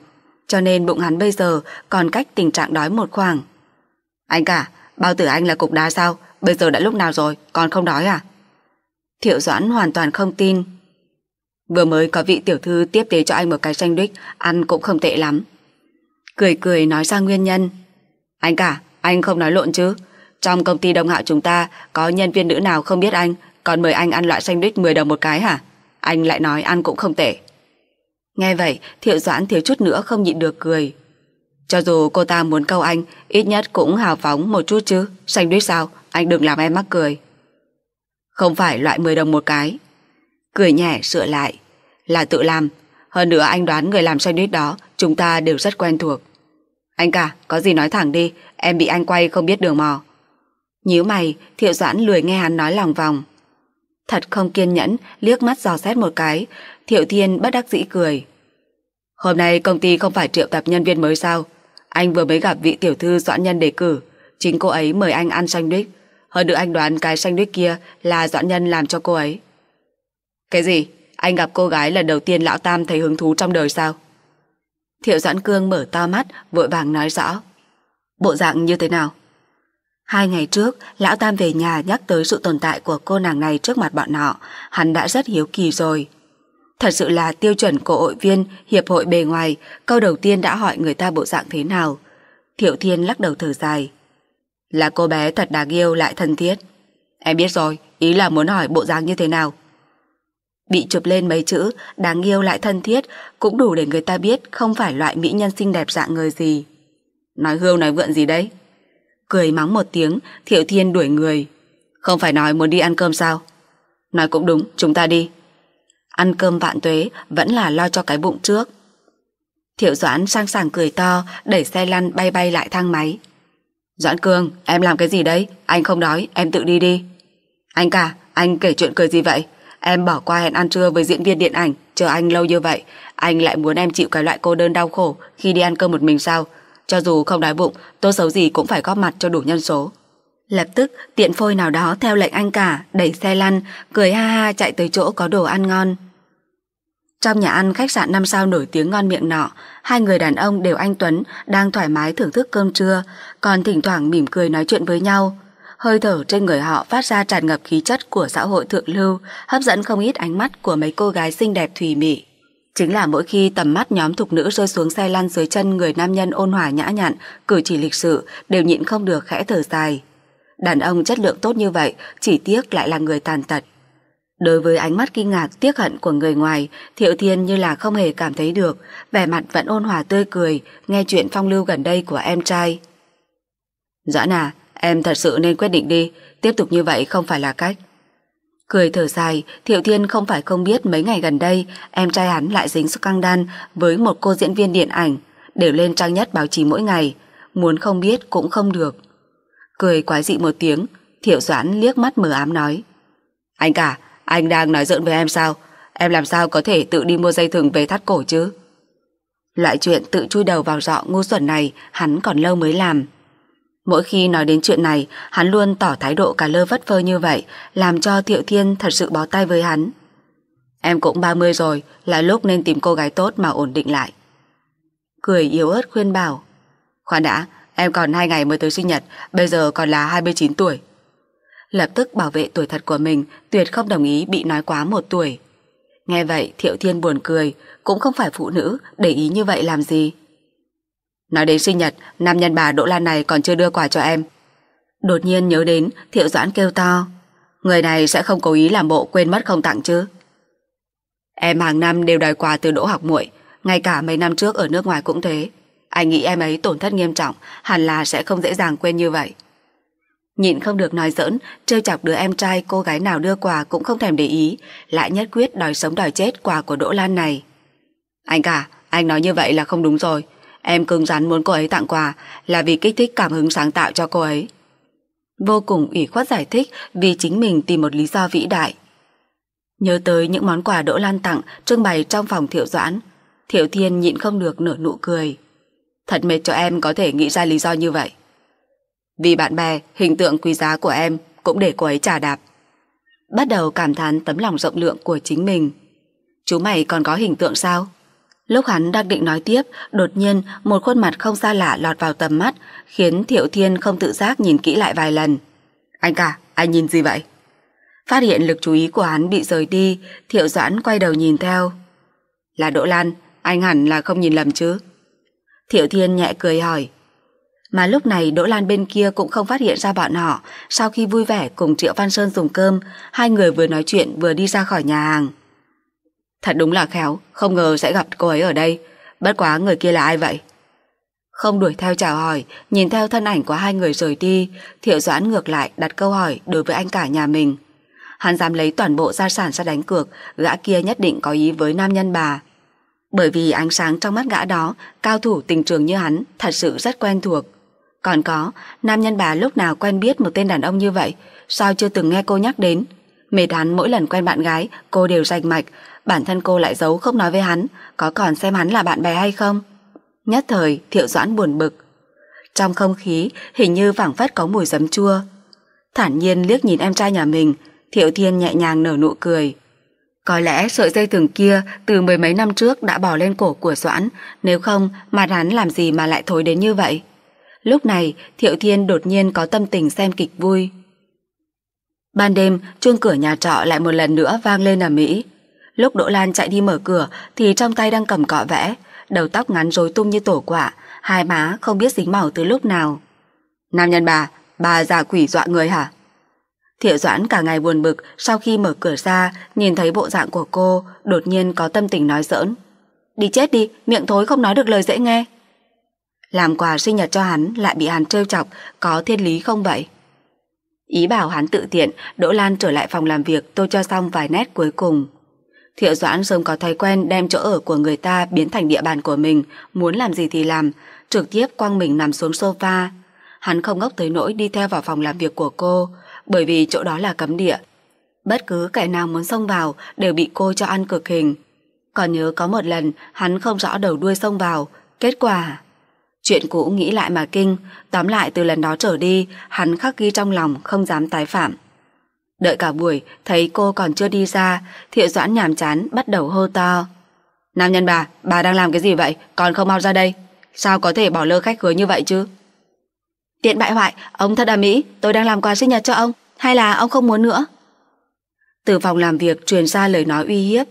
cho nên bụng hắn bây giờ còn cách tình trạng đói một khoảng. Anh cả, bao tử anh là cục đá sao? Bây giờ đã lúc nào rồi, còn không đói à? Thiệu Doãn hoàn toàn không tin. Vừa mới có vị tiểu thư tiếp tế cho anh một cái sandwich, ăn cũng không tệ lắm. Cười cười nói ra nguyên nhân. Anh cả, anh không nói lộn chứ? Trong công ty đông hạo chúng ta có nhân viên nữ nào không biết anh, còn mời anh ăn loại sandwich 10 đồng một cái hả? Anh lại nói ăn cũng không tệ. Nghe vậy, Thiệu Doãn thiếu chút nữa không nhịn được cười. Cho dù cô ta muốn câu anh, ít nhất cũng hào phóng một chút chứ. xanh đuýt sao, anh đừng làm em mắc cười. Không phải loại 10 đồng một cái. Cười nhẹ sửa lại. Là tự làm. Hơn nữa anh đoán người làm xanh đuýt đó, chúng ta đều rất quen thuộc. Anh cả, có gì nói thẳng đi, em bị anh quay không biết đường mò. Nhíu mày, Thiệu Doãn lười nghe hắn nói lòng vòng. Thật không kiên nhẫn, liếc mắt dò xét một cái, Thiệu Thiên bất đắc dĩ cười. Hôm nay công ty không phải triệu tập nhân viên mới sao? Anh vừa mới gặp vị tiểu thư doãn nhân đề cử. Chính cô ấy mời anh ăn sandwich. Hơn được anh đoán cái sandwich kia là doãn nhân làm cho cô ấy. Cái gì? Anh gặp cô gái lần đầu tiên lão Tam thấy hứng thú trong đời sao? Thiệu Doãn Cương mở to mắt, vội vàng nói rõ. Bộ dạng như thế nào? Hai ngày trước, Lão Tam về nhà nhắc tới sự tồn tại của cô nàng này trước mặt bọn họ. Hắn đã rất hiếu kỳ rồi. Thật sự là tiêu chuẩn của hội viên Hiệp hội bề ngoài Câu đầu tiên đã hỏi người ta bộ dạng thế nào Thiệu Thiên lắc đầu thở dài Là cô bé thật đáng yêu lại thân thiết Em biết rồi Ý là muốn hỏi bộ dạng như thế nào Bị chụp lên mấy chữ Đáng yêu lại thân thiết Cũng đủ để người ta biết Không phải loại mỹ nhân xinh đẹp dạng người gì Nói hưu nói vượn gì đấy Cười mắng một tiếng Thiệu Thiên đuổi người Không phải nói muốn đi ăn cơm sao Nói cũng đúng chúng ta đi ăn cơm vạn tuế vẫn là lo cho cái bụng trước. Thiệu Doãn sang sảng cười to, đẩy xe lăn bay bay lại thang máy. Doãn Cương, em làm cái gì đấy? Anh không đói, em tự đi đi. Anh cả, anh kể chuyện cười gì vậy? Em bỏ qua hẹn ăn trưa với diễn viên điện ảnh, chờ anh lâu như vậy. Anh lại muốn em chịu cái loại cô đơn đau khổ khi đi ăn cơm một mình sao? Cho dù không đói bụng, tôi xấu gì cũng phải góp mặt cho đủ nhân số. Lập tức, tiện phôi nào đó theo lệnh anh cả, đẩy xe lăn, cười ha ha chạy tới chỗ có đồ ăn ngon. Trong nhà ăn khách sạn 5 sao nổi tiếng ngon miệng nọ, hai người đàn ông đều anh Tuấn đang thoải mái thưởng thức cơm trưa, còn thỉnh thoảng mỉm cười nói chuyện với nhau. Hơi thở trên người họ phát ra tràn ngập khí chất của xã hội thượng lưu, hấp dẫn không ít ánh mắt của mấy cô gái xinh đẹp thùy mị. Chính là mỗi khi tầm mắt nhóm thục nữ rơi xuống xe lăn dưới chân người nam nhân ôn hòa nhã nhặn, cử chỉ lịch sự đều nhịn không được khẽ thở dài. Đàn ông chất lượng tốt như vậy, chỉ tiếc lại là người tàn tật. Đối với ánh mắt kinh ngạc tiếc hận của người ngoài, Thiệu Thiên như là không hề cảm thấy được, vẻ mặt vẫn ôn hòa tươi cười, nghe chuyện phong lưu gần đây của em trai. Doãn à, em thật sự nên quyết định đi, tiếp tục như vậy không phải là cách. Cười thở dài, Thiệu Thiên không phải không biết mấy ngày gần đây em trai hắn lại dính căng đan với một cô diễn viên điện ảnh, đều lên trang nhất báo chí mỗi ngày, muốn không biết cũng không được. Cười quái dị một tiếng, Thiệu Doãn liếc mắt mờ ám nói. Anh cả, anh đang nói giỡn với em sao? Em làm sao có thể tự đi mua dây thừng về thắt cổ chứ? Loại chuyện tự chui đầu vào dọ ngu xuẩn này hắn còn lâu mới làm. Mỗi khi nói đến chuyện này, hắn luôn tỏ thái độ cả lơ vất phơ như vậy, làm cho Thiệu Thiên thật sự bó tay với hắn. Em cũng 30 rồi, là lúc nên tìm cô gái tốt mà ổn định lại. Cười yếu ớt khuyên bảo. Khoan đã, em còn 2 ngày mới tới sinh nhật, bây giờ còn là 29 tuổi, lập tức bảo vệ tuổi thật của mình, tuyệt không đồng ý bị nói quá một tuổi. Nghe vậy Thiệu Thiên buồn cười, cũng không phải phụ nữ, để ý như vậy làm gì. Nói đến sinh nhật, nam nhân bà Đỗ Lan này còn chưa đưa quà cho em. Đột nhiên nhớ đến, Thiệu Doãn kêu to. Người này sẽ không cố ý làm bộ quên mất không tặng chứ. Em hàng năm đều đòi quà từ Đỗ học muội ngay cả mấy năm trước ở nước ngoài cũng thế. Anh nghĩ em ấy tổn thất nghiêm trọng, hẳn là sẽ không dễ dàng quên như vậy. Nhịn không được nói giỡn, trêu chọc đứa em trai cô gái nào đưa quà cũng không thèm để ý, lại nhất quyết đòi sống đòi chết quà của Đỗ Lan này. Anh cả, à, anh nói như vậy là không đúng rồi. Em cứng rắn muốn cô ấy tặng quà là vì kích thích cảm hứng sáng tạo cho cô ấy. Vô cùng ủy khuất giải thích vì chính mình tìm một lý do vĩ đại. Nhớ tới những món quà Đỗ Lan tặng trưng bày trong phòng Thiệu Doãn, Thiệu Thiên nhịn không được nở nụ cười. Thật mệt cho em có thể nghĩ ra lý do như vậy. Vì bạn bè, hình tượng quý giá của em cũng để cô ấy trả đạp. Bắt đầu cảm thán tấm lòng rộng lượng của chính mình. Chú mày còn có hình tượng sao? Lúc hắn đang định nói tiếp, đột nhiên một khuôn mặt không xa lạ lọt vào tầm mắt, khiến Thiệu Thiên không tự giác nhìn kỹ lại vài lần. Anh cả, anh nhìn gì vậy? Phát hiện lực chú ý của hắn bị rời đi, Thiệu Doãn quay đầu nhìn theo. Là Đỗ Lan, anh hẳn là không nhìn lầm chứ? Thiệu Thiên nhẹ cười hỏi. Mà lúc này Đỗ Lan bên kia cũng không phát hiện ra bọn họ. Sau khi vui vẻ cùng Triệu Văn Sơn dùng cơm, hai người vừa nói chuyện vừa đi ra khỏi nhà hàng. Thật đúng là khéo, không ngờ sẽ gặp cô ấy ở đây. Bất quá người kia là ai vậy? Không đuổi theo chào hỏi, nhìn theo thân ảnh của hai người rời đi, Thiệu Doãn ngược lại đặt câu hỏi đối với anh cả nhà mình. Hắn dám lấy toàn bộ gia sản ra đánh cược, gã kia nhất định có ý với nam nhân bà. Bởi vì ánh sáng trong mắt gã đó, cao thủ tình trường như hắn thật sự rất quen thuộc. Còn có, nam nhân bà lúc nào quen biết một tên đàn ông như vậy, sao chưa từng nghe cô nhắc đến? Mệt hắn mỗi lần quen bạn gái, cô đều rành mạch, bản thân cô lại giấu không nói với hắn, có còn xem hắn là bạn bè hay không? Nhất thời, Thiệu Doãn buồn bực. Trong không khí, hình như vẳng phất có mùi giấm chua. Thản nhiên liếc nhìn em trai nhà mình, Thiệu Thiên nhẹ nhàng nở nụ cười. Có lẽ sợi dây thừng kia từ mười mấy năm trước đã bỏ lên cổ của Doãn, nếu không mặt hắn làm gì mà lại thối đến như vậy. Lúc này, Thiệu Thiên đột nhiên có tâm tình xem kịch vui. Ban đêm, chuông cửa nhà trọ lại một lần nữa vang lên ở Mỹ. Lúc Đỗ Lan chạy đi mở cửa thì trong tay đang cầm cọ vẽ, đầu tóc ngắn rối tung như tổ quả, hai má không biết dính màu từ lúc nào. Nam nhân bà, bà già quỷ dọa người hả? Thiệu Doãn cả ngày buồn bực sau khi mở cửa ra, nhìn thấy bộ dạng của cô, đột nhiên có tâm tình nói giỡn. Đi chết đi, miệng thối không nói được lời dễ nghe làm quà sinh nhật cho hắn lại bị hắn trêu chọc, có thiên lý không vậy? Ý bảo hắn tự tiện, Đỗ Lan trở lại phòng làm việc tôi cho xong vài nét cuối cùng. Thiệu Doãn sớm có thói quen đem chỗ ở của người ta biến thành địa bàn của mình, muốn làm gì thì làm, trực tiếp quăng mình nằm xuống sofa. Hắn không ngốc tới nỗi đi theo vào phòng làm việc của cô, bởi vì chỗ đó là cấm địa. Bất cứ kẻ nào muốn xông vào đều bị cô cho ăn cực hình. Còn nhớ có một lần hắn không rõ đầu đuôi xông vào, kết quả... Chuyện cũ nghĩ lại mà kinh, tóm lại từ lần đó trở đi, hắn khắc ghi trong lòng không dám tái phạm. Đợi cả buổi, thấy cô còn chưa đi ra, thiệu doãn nhàm chán bắt đầu hô to. Nam nhân bà, bà đang làm cái gì vậy, còn không mau ra đây? Sao có thể bỏ lơ khách khứa như vậy chứ? Tiện bại hoại, ông thật à Mỹ, tôi đang làm quà sinh nhật cho ông, hay là ông không muốn nữa? Từ phòng làm việc truyền ra lời nói uy hiếp.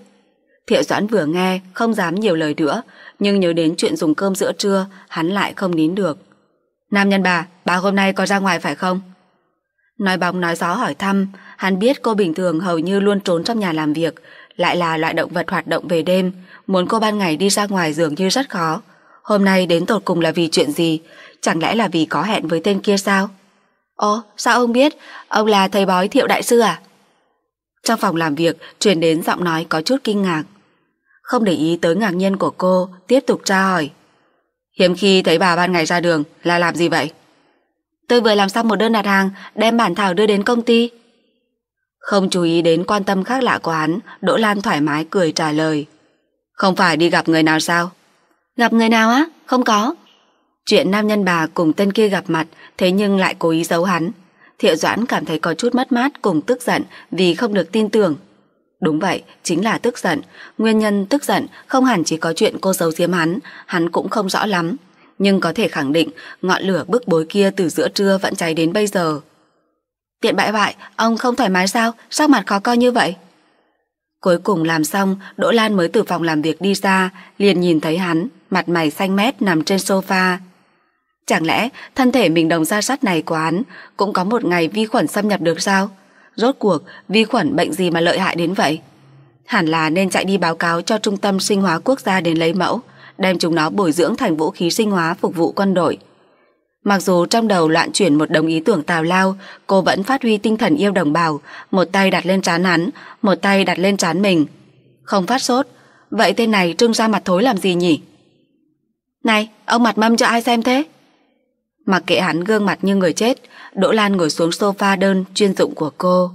Thiệu doãn vừa nghe, không dám nhiều lời nữa, nhưng nhớ đến chuyện dùng cơm giữa trưa, hắn lại không nín được. Nam nhân bà, bà hôm nay có ra ngoài phải không? Nói bóng nói gió hỏi thăm, hắn biết cô bình thường hầu như luôn trốn trong nhà làm việc, lại là loại động vật hoạt động về đêm, muốn cô ban ngày đi ra ngoài dường như rất khó. Hôm nay đến tột cùng là vì chuyện gì? Chẳng lẽ là vì có hẹn với tên kia sao? Ồ, sao ông biết? Ông là thầy bói thiệu đại sư à? Trong phòng làm việc, truyền đến giọng nói có chút kinh ngạc không để ý tới ngạc nhiên của cô, tiếp tục tra hỏi. Hiếm khi thấy bà ban ngày ra đường là làm gì vậy? Tôi vừa làm xong một đơn đặt hàng, đem bản thảo đưa đến công ty. Không chú ý đến quan tâm khác lạ của hắn, Đỗ Lan thoải mái cười trả lời. Không phải đi gặp người nào sao? Gặp người nào á? Không có. Chuyện nam nhân bà cùng tên kia gặp mặt, thế nhưng lại cố ý giấu hắn. Thiệu Doãn cảm thấy có chút mất mát cùng tức giận vì không được tin tưởng Đúng vậy, chính là tức giận. Nguyên nhân tức giận không hẳn chỉ có chuyện cô giấu giếm hắn, hắn cũng không rõ lắm. Nhưng có thể khẳng định ngọn lửa bức bối kia từ giữa trưa vẫn cháy đến bây giờ. Tiện bại bại, ông không thoải mái sao? sao mặt khó coi như vậy? Cuối cùng làm xong, Đỗ Lan mới từ phòng làm việc đi ra, liền nhìn thấy hắn, mặt mày xanh mét nằm trên sofa. Chẳng lẽ thân thể mình đồng ra sắt này của hắn cũng có một ngày vi khuẩn xâm nhập được sao? Rốt cuộc vi khuẩn bệnh gì mà lợi hại đến vậy Hẳn là nên chạy đi báo cáo cho Trung tâm Sinh hóa Quốc gia đến lấy mẫu Đem chúng nó bồi dưỡng thành vũ khí sinh hóa phục vụ quân đội Mặc dù trong đầu loạn chuyển một đồng ý tưởng tào lao, cô vẫn phát huy tinh thần yêu đồng bào, một tay đặt lên trán hắn, một tay đặt lên trán mình. Không phát sốt, vậy tên này trưng ra mặt thối làm gì nhỉ? Này, ông mặt mâm cho ai xem thế? Mặc kệ hắn gương mặt như người chết, Đỗ Lan ngồi xuống sofa đơn chuyên dụng của cô.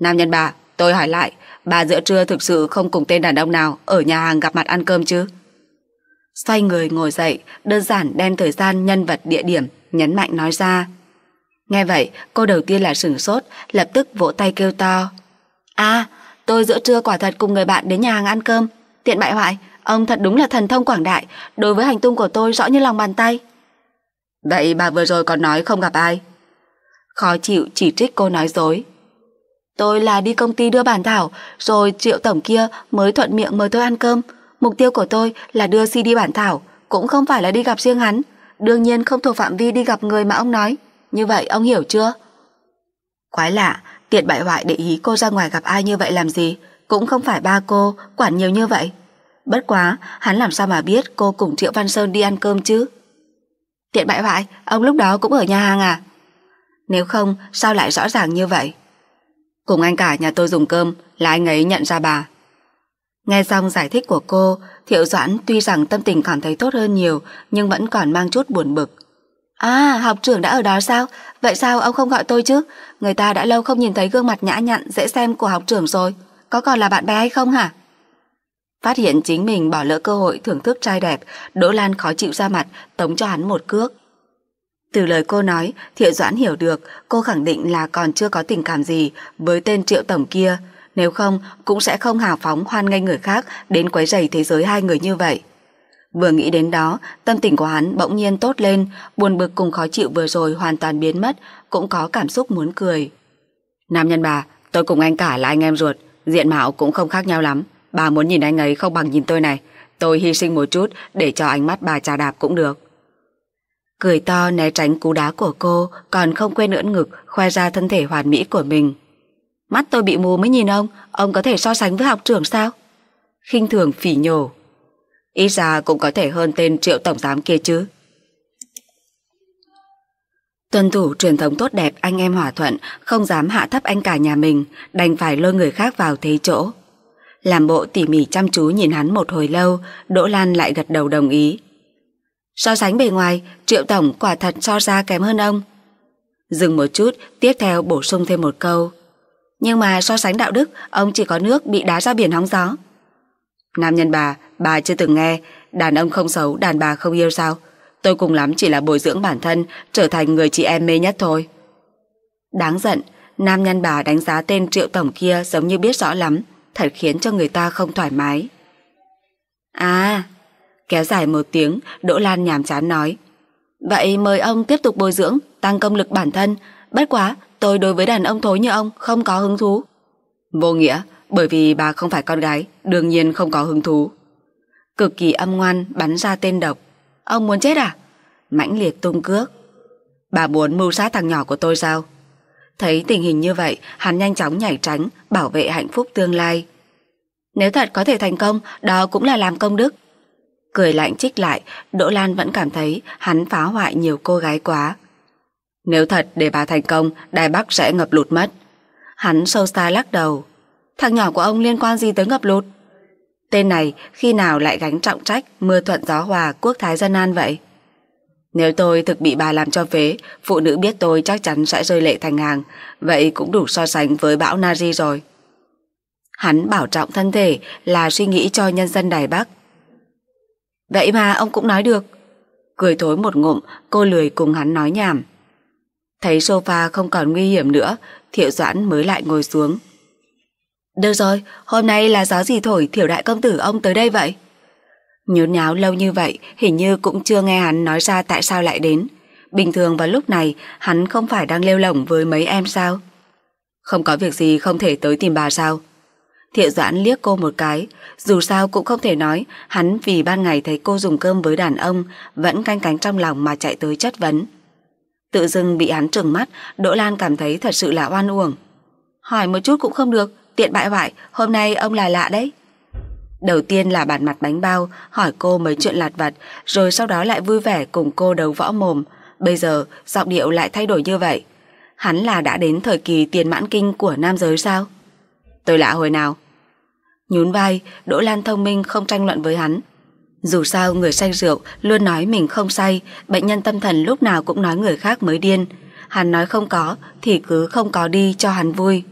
Nam nhân bà, tôi hỏi lại, bà giữa trưa thực sự không cùng tên đàn ông nào ở nhà hàng gặp mặt ăn cơm chứ? Xoay người ngồi dậy, đơn giản đem thời gian nhân vật địa điểm, nhấn mạnh nói ra. Nghe vậy, cô đầu tiên là sửng sốt, lập tức vỗ tay kêu to. A, à, tôi giữa trưa quả thật cùng người bạn đến nhà hàng ăn cơm. Tiện bại hoại, ông thật đúng là thần thông quảng đại, đối với hành tung của tôi rõ như lòng bàn tay. Vậy bà vừa rồi còn nói không gặp ai? Khó chịu chỉ trích cô nói dối. Tôi là đi công ty đưa bản thảo, rồi triệu tổng kia mới thuận miệng mời tôi ăn cơm. Mục tiêu của tôi là đưa CD bản thảo, cũng không phải là đi gặp riêng hắn. Đương nhiên không thuộc phạm vi đi gặp người mà ông nói. Như vậy ông hiểu chưa? Quái lạ, tiện bại hoại để ý cô ra ngoài gặp ai như vậy làm gì, cũng không phải ba cô, quản nhiều như vậy. Bất quá, hắn làm sao mà biết cô cùng Triệu Văn Sơn đi ăn cơm chứ? Tiện bại hoại, ông lúc đó cũng ở nhà hàng à? Nếu không, sao lại rõ ràng như vậy? Cùng anh cả nhà tôi dùng cơm là anh ấy nhận ra bà. Nghe xong giải thích của cô, Thiệu Doãn tuy rằng tâm tình cảm thấy tốt hơn nhiều nhưng vẫn còn mang chút buồn bực. À, học trưởng đã ở đó sao? Vậy sao ông không gọi tôi chứ? Người ta đã lâu không nhìn thấy gương mặt nhã nhặn, dễ xem của học trưởng rồi. Có còn là bạn bè hay không hả? Phát hiện chính mình bỏ lỡ cơ hội thưởng thức trai đẹp, Đỗ Lan khó chịu ra mặt, tống cho hắn một cước. Từ lời cô nói, Thiệu Doãn hiểu được cô khẳng định là còn chưa có tình cảm gì với tên Triệu Tổng kia, nếu không cũng sẽ không hào phóng hoan nghênh người khác đến quấy rầy thế giới hai người như vậy. Vừa nghĩ đến đó, tâm tình của hắn bỗng nhiên tốt lên, buồn bực cùng khó chịu vừa rồi hoàn toàn biến mất, cũng có cảm xúc muốn cười. Nam nhân bà, tôi cùng anh cả là anh em ruột, diện mạo cũng không khác nhau lắm. Bà muốn nhìn anh ấy không bằng nhìn tôi này. Tôi hy sinh một chút để cho ánh mắt bà trà đạp cũng được. Cười to né tránh cú đá của cô, còn không quên ưỡn ngực, khoe ra thân thể hoàn mỹ của mình. Mắt tôi bị mù mới nhìn ông, ông có thể so sánh với học trưởng sao? khinh thường phỉ nhổ. Ít ra cũng có thể hơn tên triệu tổng giám kia chứ. Tuân thủ truyền thống tốt đẹp anh em hòa thuận, không dám hạ thấp anh cả nhà mình, đành phải lôi người khác vào thế chỗ. Làm bộ tỉ mỉ chăm chú nhìn hắn một hồi lâu, Đỗ Lan lại gật đầu đồng ý. So sánh bề ngoài, Triệu Tổng quả thật so ra kém hơn ông. Dừng một chút, tiếp theo bổ sung thêm một câu. Nhưng mà so sánh đạo đức, ông chỉ có nước bị đá ra biển hóng gió. Nam nhân bà, bà chưa từng nghe, đàn ông không xấu, đàn bà không yêu sao. Tôi cùng lắm chỉ là bồi dưỡng bản thân, trở thành người chị em mê nhất thôi. Đáng giận, nam nhân bà đánh giá tên triệu tổng kia giống như biết rõ lắm, thật khiến cho người ta không thoải mái. À, kéo dài một tiếng, Đỗ Lan nhàm chán nói. Vậy mời ông tiếp tục bồi dưỡng, tăng công lực bản thân. Bất quá, tôi đối với đàn ông thối như ông không có hứng thú. Vô nghĩa, bởi vì bà không phải con gái, đương nhiên không có hứng thú. Cực kỳ âm ngoan bắn ra tên độc. Ông muốn chết à? Mãnh liệt tung cước. Bà muốn mưu sát thằng nhỏ của tôi sao? Thấy tình hình như vậy, hắn nhanh chóng nhảy tránh, bảo vệ hạnh phúc tương lai. Nếu thật có thể thành công, đó cũng là làm công đức. Cười lạnh trích lại, Đỗ Lan vẫn cảm thấy hắn phá hoại nhiều cô gái quá. Nếu thật để bà thành công, Đài Bắc sẽ ngập lụt mất. Hắn sâu xa lắc đầu. Thằng nhỏ của ông liên quan gì tới ngập lụt? Tên này khi nào lại gánh trọng trách mưa thuận gió hòa quốc thái dân an vậy? Nếu tôi thực bị bà làm cho phế, phụ nữ biết tôi chắc chắn sẽ rơi lệ thành hàng, vậy cũng đủ so sánh với bão Nari rồi. Hắn bảo trọng thân thể là suy nghĩ cho nhân dân Đài Bắc. Vậy mà ông cũng nói được. Cười thối một ngụm, cô lười cùng hắn nói nhảm. Thấy sofa không còn nguy hiểm nữa, Thiệu Doãn mới lại ngồi xuống. Được rồi, hôm nay là gió gì thổi Thiểu Đại Công Tử ông tới đây vậy? Nhốn nháo lâu như vậy, hình như cũng chưa nghe hắn nói ra tại sao lại đến. Bình thường vào lúc này, hắn không phải đang lêu lỏng với mấy em sao? Không có việc gì không thể tới tìm bà sao? Thiệu Doãn liếc cô một cái, dù sao cũng không thể nói, hắn vì ban ngày thấy cô dùng cơm với đàn ông, vẫn canh cánh trong lòng mà chạy tới chất vấn. Tự dưng bị hắn trừng mắt, Đỗ Lan cảm thấy thật sự là oan uổng. Hỏi một chút cũng không được, tiện bại hoại, hôm nay ông là lạ đấy. Đầu tiên là bản mặt bánh bao, hỏi cô mấy chuyện lặt vặt, rồi sau đó lại vui vẻ cùng cô đấu võ mồm. Bây giờ, giọng điệu lại thay đổi như vậy. Hắn là đã đến thời kỳ tiền mãn kinh của nam giới sao? Tôi lạ hồi nào? Nhún vai, Đỗ Lan thông minh không tranh luận với hắn. Dù sao người say rượu luôn nói mình không say, bệnh nhân tâm thần lúc nào cũng nói người khác mới điên. Hắn nói không có thì cứ không có đi cho hắn vui.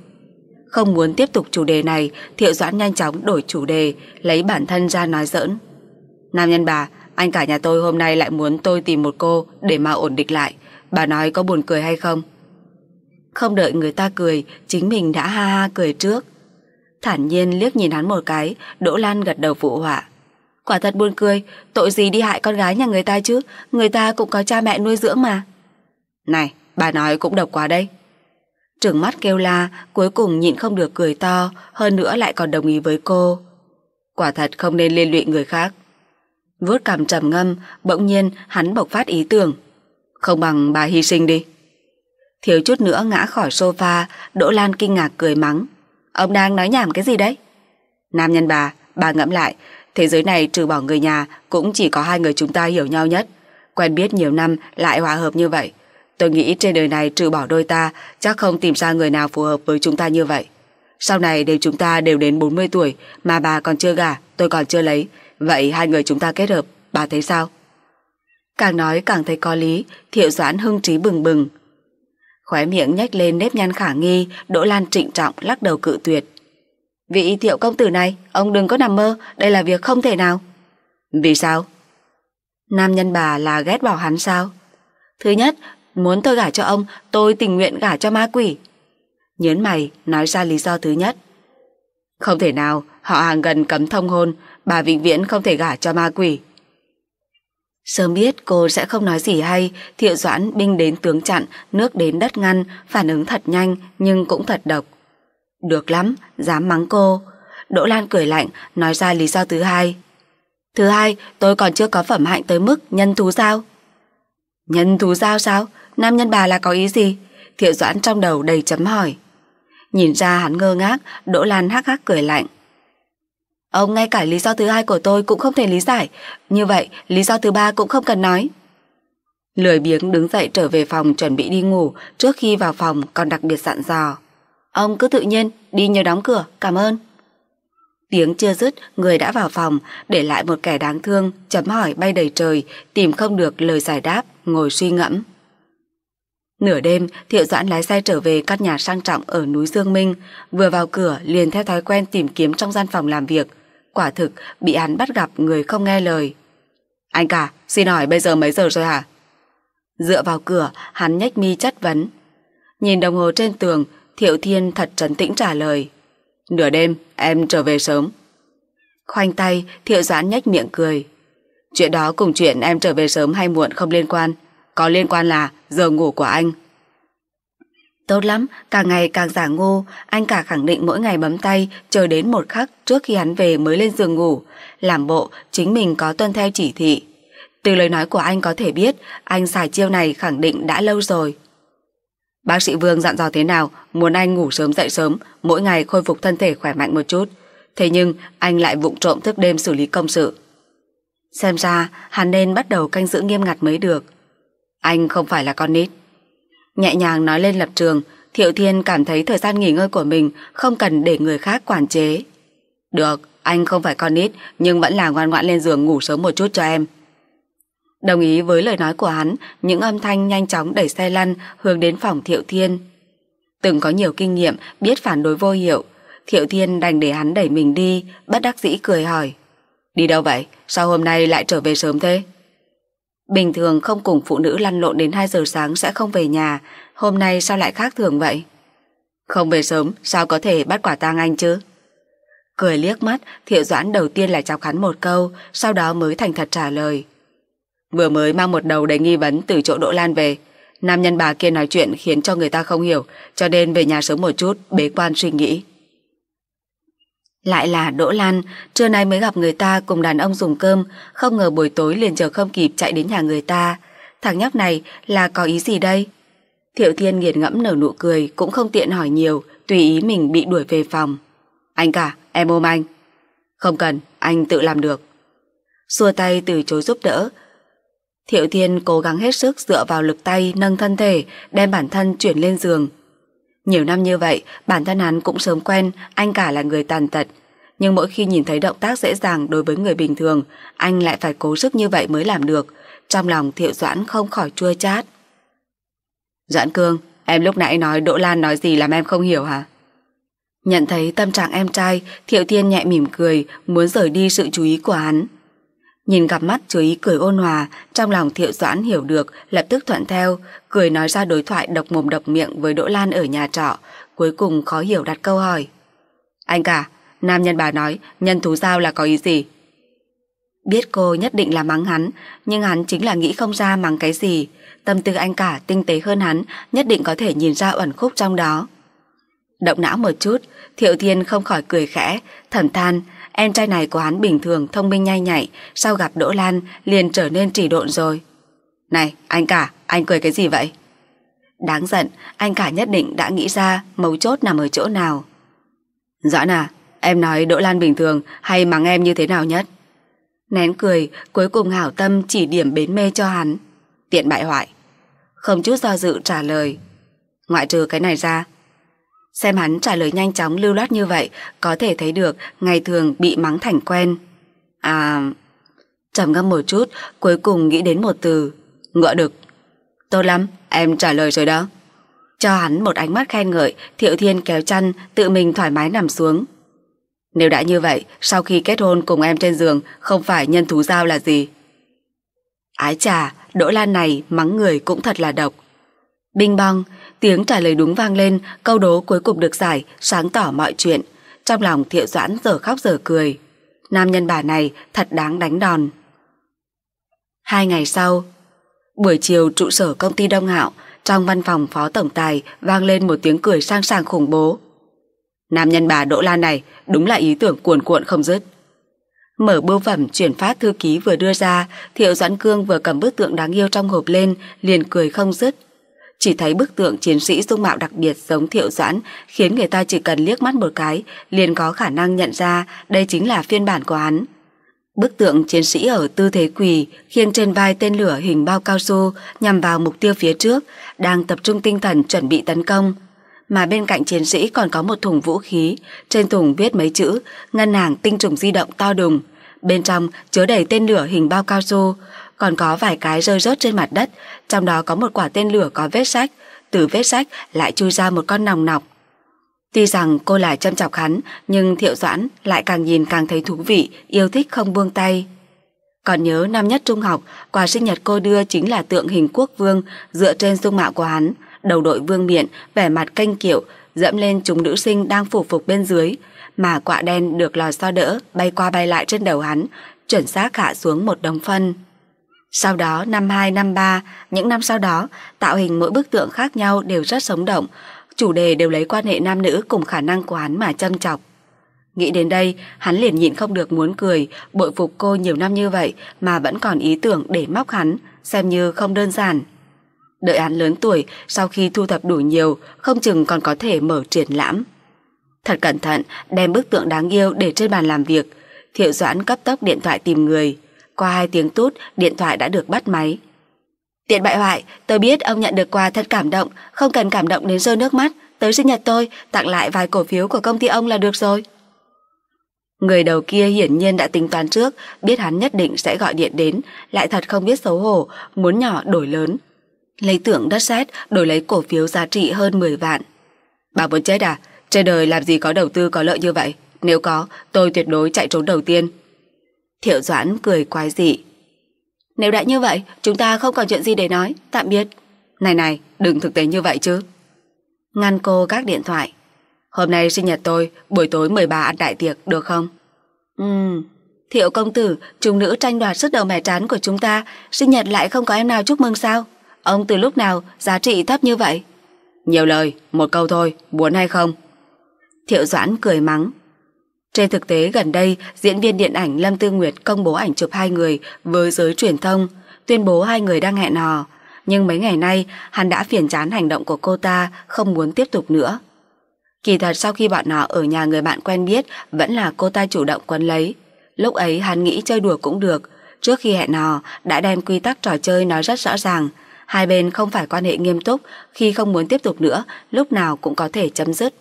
Không muốn tiếp tục chủ đề này, Thiệu Doãn nhanh chóng đổi chủ đề, lấy bản thân ra nói giỡn. Nam nhân bà, anh cả nhà tôi hôm nay lại muốn tôi tìm một cô để mà ổn định lại. Bà nói có buồn cười hay không? Không đợi người ta cười, chính mình đã ha ha cười trước. Thản nhiên liếc nhìn hắn một cái, Đỗ Lan gật đầu phụ họa. Quả thật buồn cười, tội gì đi hại con gái nhà người ta chứ, người ta cũng có cha mẹ nuôi dưỡng mà. Này, bà nói cũng độc quá đây trừng mắt kêu la, cuối cùng nhịn không được cười to, hơn nữa lại còn đồng ý với cô. Quả thật không nên liên lụy người khác. Vuốt cằm trầm ngâm, bỗng nhiên hắn bộc phát ý tưởng. Không bằng bà hy sinh đi. Thiếu chút nữa ngã khỏi sofa, Đỗ Lan kinh ngạc cười mắng. Ông đang nói nhảm cái gì đấy? Nam nhân bà, bà ngẫm lại, thế giới này trừ bỏ người nhà cũng chỉ có hai người chúng ta hiểu nhau nhất. Quen biết nhiều năm lại hòa hợp như vậy, Tôi nghĩ trên đời này trừ bỏ đôi ta chắc không tìm ra người nào phù hợp với chúng ta như vậy. Sau này đều chúng ta đều đến 40 tuổi mà bà còn chưa gả, tôi còn chưa lấy, vậy hai người chúng ta kết hợp, bà thấy sao? Càng nói càng thấy có lý, thiệu doãn hưng trí bừng bừng. Khóe miệng nhếch lên nếp nhăn khả nghi, Đỗ Lan trịnh trọng lắc đầu cự tuyệt. Vị thiệu công tử này, ông đừng có nằm mơ, đây là việc không thể nào. Vì sao? Nam nhân bà là ghét bỏ hắn sao? Thứ nhất, Muốn tôi gả cho ông, tôi tình nguyện gả cho ma quỷ. Nhớn mày, nói ra lý do thứ nhất. Không thể nào, họ hàng gần cấm thông hôn, bà vĩnh viễn không thể gả cho ma quỷ. Sớm biết cô sẽ không nói gì hay, thiệu doãn binh đến tướng chặn, nước đến đất ngăn, phản ứng thật nhanh nhưng cũng thật độc. Được lắm, dám mắng cô. Đỗ Lan cười lạnh, nói ra lý do thứ hai. Thứ hai, tôi còn chưa có phẩm hạnh tới mức nhân thú sao? Nhân thú giao sao? Nam nhân bà là có ý gì? Thiệu Doãn trong đầu đầy chấm hỏi. Nhìn ra hắn ngơ ngác, Đỗ Lan hắc hắc cười lạnh. Ông ngay cả lý do thứ hai của tôi cũng không thể lý giải, như vậy lý do thứ ba cũng không cần nói. Lười biếng đứng dậy trở về phòng chuẩn bị đi ngủ, trước khi vào phòng còn đặc biệt dặn dò. Ông cứ tự nhiên, đi nhớ đóng cửa, cảm ơn. Tiếng chưa dứt, người đã vào phòng, để lại một kẻ đáng thương, chấm hỏi bay đầy trời, tìm không được lời giải đáp, ngồi suy ngẫm. Nửa đêm, Thiệu Doãn lái xe trở về căn nhà sang trọng ở núi Dương Minh, vừa vào cửa liền theo thói quen tìm kiếm trong gian phòng làm việc. Quả thực, bị án bắt gặp người không nghe lời. Anh cả, xin hỏi bây giờ mấy giờ rồi hả? Dựa vào cửa, hắn nhách mi chất vấn. Nhìn đồng hồ trên tường, Thiệu Thiên thật trấn tĩnh trả lời. Nửa đêm, em trở về sớm. Khoanh tay, Thiệu Doãn nhách miệng cười. Chuyện đó cùng chuyện em trở về sớm hay muộn không liên quan có liên quan là giờ ngủ của anh. Tốt lắm, càng ngày càng giả ngô, anh cả khẳng định mỗi ngày bấm tay, chờ đến một khắc trước khi hắn về mới lên giường ngủ, làm bộ chính mình có tuân theo chỉ thị. Từ lời nói của anh có thể biết, anh xài chiêu này khẳng định đã lâu rồi. Bác sĩ Vương dặn dò thế nào, muốn anh ngủ sớm dậy sớm, mỗi ngày khôi phục thân thể khỏe mạnh một chút. Thế nhưng anh lại vụng trộm thức đêm xử lý công sự. Xem ra hắn nên bắt đầu canh giữ nghiêm ngặt mới được. Anh không phải là con nít. Nhẹ nhàng nói lên lập trường, Thiệu Thiên cảm thấy thời gian nghỉ ngơi của mình không cần để người khác quản chế. Được, anh không phải con nít nhưng vẫn là ngoan ngoãn lên giường ngủ sớm một chút cho em. Đồng ý với lời nói của hắn, những âm thanh nhanh chóng đẩy xe lăn hướng đến phòng Thiệu Thiên. Từng có nhiều kinh nghiệm, biết phản đối vô hiệu. Thiệu Thiên đành để hắn đẩy mình đi, bất đắc dĩ cười hỏi. Đi đâu vậy? Sao hôm nay lại trở về sớm thế? Bình thường không cùng phụ nữ lăn lộn đến 2 giờ sáng sẽ không về nhà, hôm nay sao lại khác thường vậy? Không về sớm, sao có thể bắt quả tang anh chứ? Cười liếc mắt, Thiệu Doãn đầu tiên là chọc hắn một câu, sau đó mới thành thật trả lời. Vừa mới mang một đầu đầy nghi vấn từ chỗ Đỗ Lan về. Nam nhân bà kia nói chuyện khiến cho người ta không hiểu, cho nên về nhà sớm một chút, bế quan suy nghĩ. Lại là Đỗ Lan, trưa nay mới gặp người ta cùng đàn ông dùng cơm, không ngờ buổi tối liền chờ không kịp chạy đến nhà người ta. Thằng nhóc này là có ý gì đây? Thiệu Thiên nghiền ngẫm nở nụ cười, cũng không tiện hỏi nhiều, tùy ý mình bị đuổi về phòng. Anh cả, em ôm anh. Không cần, anh tự làm được. Xua tay từ chối giúp đỡ. Thiệu Thiên cố gắng hết sức dựa vào lực tay nâng thân thể, đem bản thân chuyển lên giường, nhiều năm như vậy, bản thân hắn cũng sớm quen, anh cả là người tàn tật. Nhưng mỗi khi nhìn thấy động tác dễ dàng đối với người bình thường, anh lại phải cố sức như vậy mới làm được. Trong lòng thiệu doãn không khỏi chua chát. Doãn Cương, em lúc nãy nói Đỗ Lan nói gì làm em không hiểu hả? Nhận thấy tâm trạng em trai, Thiệu Thiên nhẹ mỉm cười, muốn rời đi sự chú ý của hắn. Nhìn cặp mắt chú ý cười ôn hòa, trong lòng Thiệu Doãn hiểu được, lập tức thuận theo, cười nói ra đối thoại độc mồm độc miệng với Đỗ Lan ở nhà trọ, cuối cùng khó hiểu đặt câu hỏi. Anh cả, nam nhân bà nói, nhân thú giao là có ý gì? Biết cô nhất định là mắng hắn, nhưng hắn chính là nghĩ không ra mắng cái gì. Tâm tư anh cả tinh tế hơn hắn, nhất định có thể nhìn ra ẩn khúc trong đó. Động não một chút, Thiệu Thiên không khỏi cười khẽ, thầm than, em trai này của hắn bình thường thông minh nhanh nhạy, sau gặp Đỗ Lan liền trở nên trì độn rồi. Này, anh cả, anh cười cái gì vậy? Đáng giận, anh cả nhất định đã nghĩ ra mấu chốt nằm ở chỗ nào. Rõ dạ nà, em nói Đỗ Lan bình thường hay mắng em như thế nào nhất? Nén cười, cuối cùng hảo tâm chỉ điểm bến mê cho hắn. Tiện bại hoại. Không chút do dự trả lời. Ngoại trừ cái này ra, Xem hắn trả lời nhanh chóng lưu loát như vậy, có thể thấy được ngày thường bị mắng thành quen. À... Trầm ngâm một chút, cuối cùng nghĩ đến một từ. Ngựa được Tốt lắm, em trả lời rồi đó. Cho hắn một ánh mắt khen ngợi, Thiệu Thiên kéo chăn, tự mình thoải mái nằm xuống. Nếu đã như vậy, sau khi kết hôn cùng em trên giường, không phải nhân thú giao là gì? Ái chà, Đỗ Lan này mắng người cũng thật là độc. Binh bong, Tiếng trả lời đúng vang lên, câu đố cuối cùng được giải, sáng tỏ mọi chuyện. Trong lòng Thiệu Doãn giờ khóc giờ cười. Nam nhân bà này thật đáng đánh đòn. Hai ngày sau, buổi chiều trụ sở công ty Đông Hạo, trong văn phòng phó tổng tài vang lên một tiếng cười sang sàng khủng bố. Nam nhân bà Đỗ Lan này đúng là ý tưởng cuồn cuộn không dứt. Mở bưu phẩm chuyển phát thư ký vừa đưa ra, Thiệu Doãn Cương vừa cầm bức tượng đáng yêu trong hộp lên, liền cười không dứt. Chỉ thấy bức tượng chiến sĩ dung mạo đặc biệt giống thiệu doãn khiến người ta chỉ cần liếc mắt một cái liền có khả năng nhận ra đây chính là phiên bản của hắn. Bức tượng chiến sĩ ở tư thế quỳ khiêng trên vai tên lửa hình bao cao su nhằm vào mục tiêu phía trước, đang tập trung tinh thần chuẩn bị tấn công. Mà bên cạnh chiến sĩ còn có một thùng vũ khí, trên thùng viết mấy chữ ngân hàng tinh trùng di động to đùng. Bên trong chứa đầy tên lửa hình bao cao su, còn có vài cái rơi rớt trên mặt đất, trong đó có một quả tên lửa có vết sách, từ vết sách lại chui ra một con nòng nọc. Tuy rằng cô lại châm chọc hắn, nhưng Thiệu Doãn lại càng nhìn càng thấy thú vị, yêu thích không buông tay. Còn nhớ năm nhất trung học, quà sinh nhật cô đưa chính là tượng hình quốc vương dựa trên dung mạo của hắn, đầu đội vương miện, vẻ mặt canh kiệu, dẫm lên chúng nữ sinh đang phủ phục bên dưới, mà quạ đen được lò xo đỡ bay qua bay lại trên đầu hắn, chuẩn xác hạ xuống một đống phân. Sau đó năm 2, năm 3, những năm sau đó, tạo hình mỗi bức tượng khác nhau đều rất sống động, chủ đề đều lấy quan hệ nam nữ cùng khả năng của hắn mà châm chọc. Nghĩ đến đây, hắn liền nhịn không được muốn cười, bội phục cô nhiều năm như vậy mà vẫn còn ý tưởng để móc hắn, xem như không đơn giản. Đợi hắn lớn tuổi, sau khi thu thập đủ nhiều, không chừng còn có thể mở triển lãm. Thật cẩn thận, đem bức tượng đáng yêu để trên bàn làm việc. Thiệu Doãn cấp tốc điện thoại tìm người. Qua hai tiếng tút, điện thoại đã được bắt máy. Tiện bại hoại, tôi biết ông nhận được quà thật cảm động, không cần cảm động đến rơi nước mắt. Tới sinh nhật tôi, tặng lại vài cổ phiếu của công ty ông là được rồi. Người đầu kia hiển nhiên đã tính toán trước, biết hắn nhất định sẽ gọi điện đến, lại thật không biết xấu hổ, muốn nhỏ đổi lớn. Lấy tưởng đất sét đổi lấy cổ phiếu giá trị hơn 10 vạn. Bà muốn chết à? Trên đời làm gì có đầu tư có lợi như vậy? Nếu có, tôi tuyệt đối chạy trốn đầu tiên. Thiệu Doãn cười quái dị. Nếu đã như vậy, chúng ta không còn chuyện gì để nói, tạm biệt. Này này, đừng thực tế như vậy chứ. Ngăn cô các điện thoại. Hôm nay sinh nhật tôi, buổi tối mời bà ăn đại tiệc, được không? Ừm, Thiệu công tử, chúng nữ tranh đoạt sức đầu mẻ trán của chúng ta, sinh nhật lại không có em nào chúc mừng sao? Ông từ lúc nào giá trị thấp như vậy? Nhiều lời, một câu thôi, muốn hay không? Thiệu Doãn cười mắng. Trên thực tế gần đây, diễn viên điện ảnh Lâm Tư Nguyệt công bố ảnh chụp hai người với giới truyền thông, tuyên bố hai người đang hẹn hò. Nhưng mấy ngày nay, hắn đã phiền chán hành động của cô ta, không muốn tiếp tục nữa. Kỳ thật sau khi bọn nó ở nhà người bạn quen biết, vẫn là cô ta chủ động quấn lấy. Lúc ấy hắn nghĩ chơi đùa cũng được, trước khi hẹn hò đã đem quy tắc trò chơi nói rất rõ ràng. Hai bên không phải quan hệ nghiêm túc, khi không muốn tiếp tục nữa, lúc nào cũng có thể chấm dứt.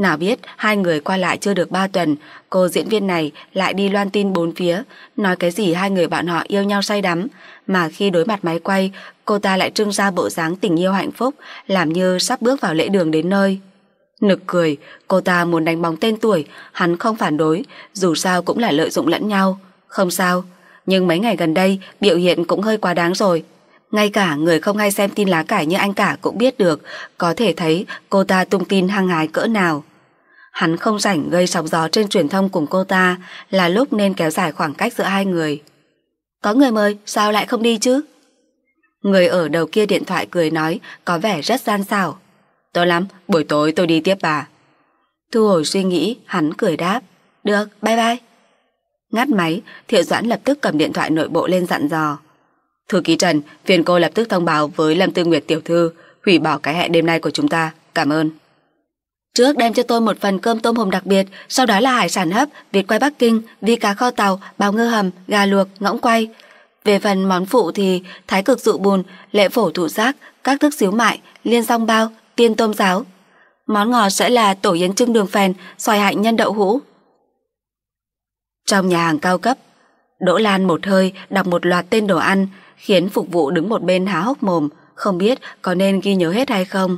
Nào biết hai người qua lại chưa được 3 tuần, cô diễn viên này lại đi loan tin bốn phía, nói cái gì hai người bạn họ yêu nhau say đắm, mà khi đối mặt máy quay, cô ta lại trưng ra bộ dáng tình yêu hạnh phúc, làm như sắp bước vào lễ đường đến nơi. Nực cười, cô ta muốn đánh bóng tên tuổi, hắn không phản đối, dù sao cũng là lợi dụng lẫn nhau. Không sao, nhưng mấy ngày gần đây biểu hiện cũng hơi quá đáng rồi. Ngay cả người không hay xem tin lá cải như anh cả cũng biết được, có thể thấy cô ta tung tin hăng hái cỡ nào. Hắn không rảnh gây sóng gió trên truyền thông cùng cô ta là lúc nên kéo dài khoảng cách giữa hai người. Có người mời, sao lại không đi chứ? Người ở đầu kia điện thoại cười nói có vẻ rất gian xảo. Tốt lắm, buổi tối tôi đi tiếp bà. Thu hồi suy nghĩ, hắn cười đáp. Được, bye bye. Ngắt máy, Thiệu Doãn lập tức cầm điện thoại nội bộ lên dặn dò. Thư ký Trần, phiền cô lập tức thông báo với Lâm Tư Nguyệt tiểu thư hủy bỏ cái hẹn đêm nay của chúng ta. Cảm ơn. Trước đem cho tôi một phần cơm tôm hùm đặc biệt, sau đó là hải sản hấp, việt quay Bắc Kinh, vi cá kho tàu, bào ngư hầm, gà luộc, ngỗng quay. Về phần món phụ thì thái cực dụ bùn, lệ phổ thủ giác, các thức xíu mại, liên song bao, tiên tôm giáo. Món ngọt sẽ là tổ yến trưng đường phèn, xoài hạnh nhân đậu hũ. Trong nhà hàng cao cấp, Đỗ Lan một hơi đọc một loạt tên đồ ăn, khiến phục vụ đứng một bên há hốc mồm, không biết có nên ghi nhớ hết hay không.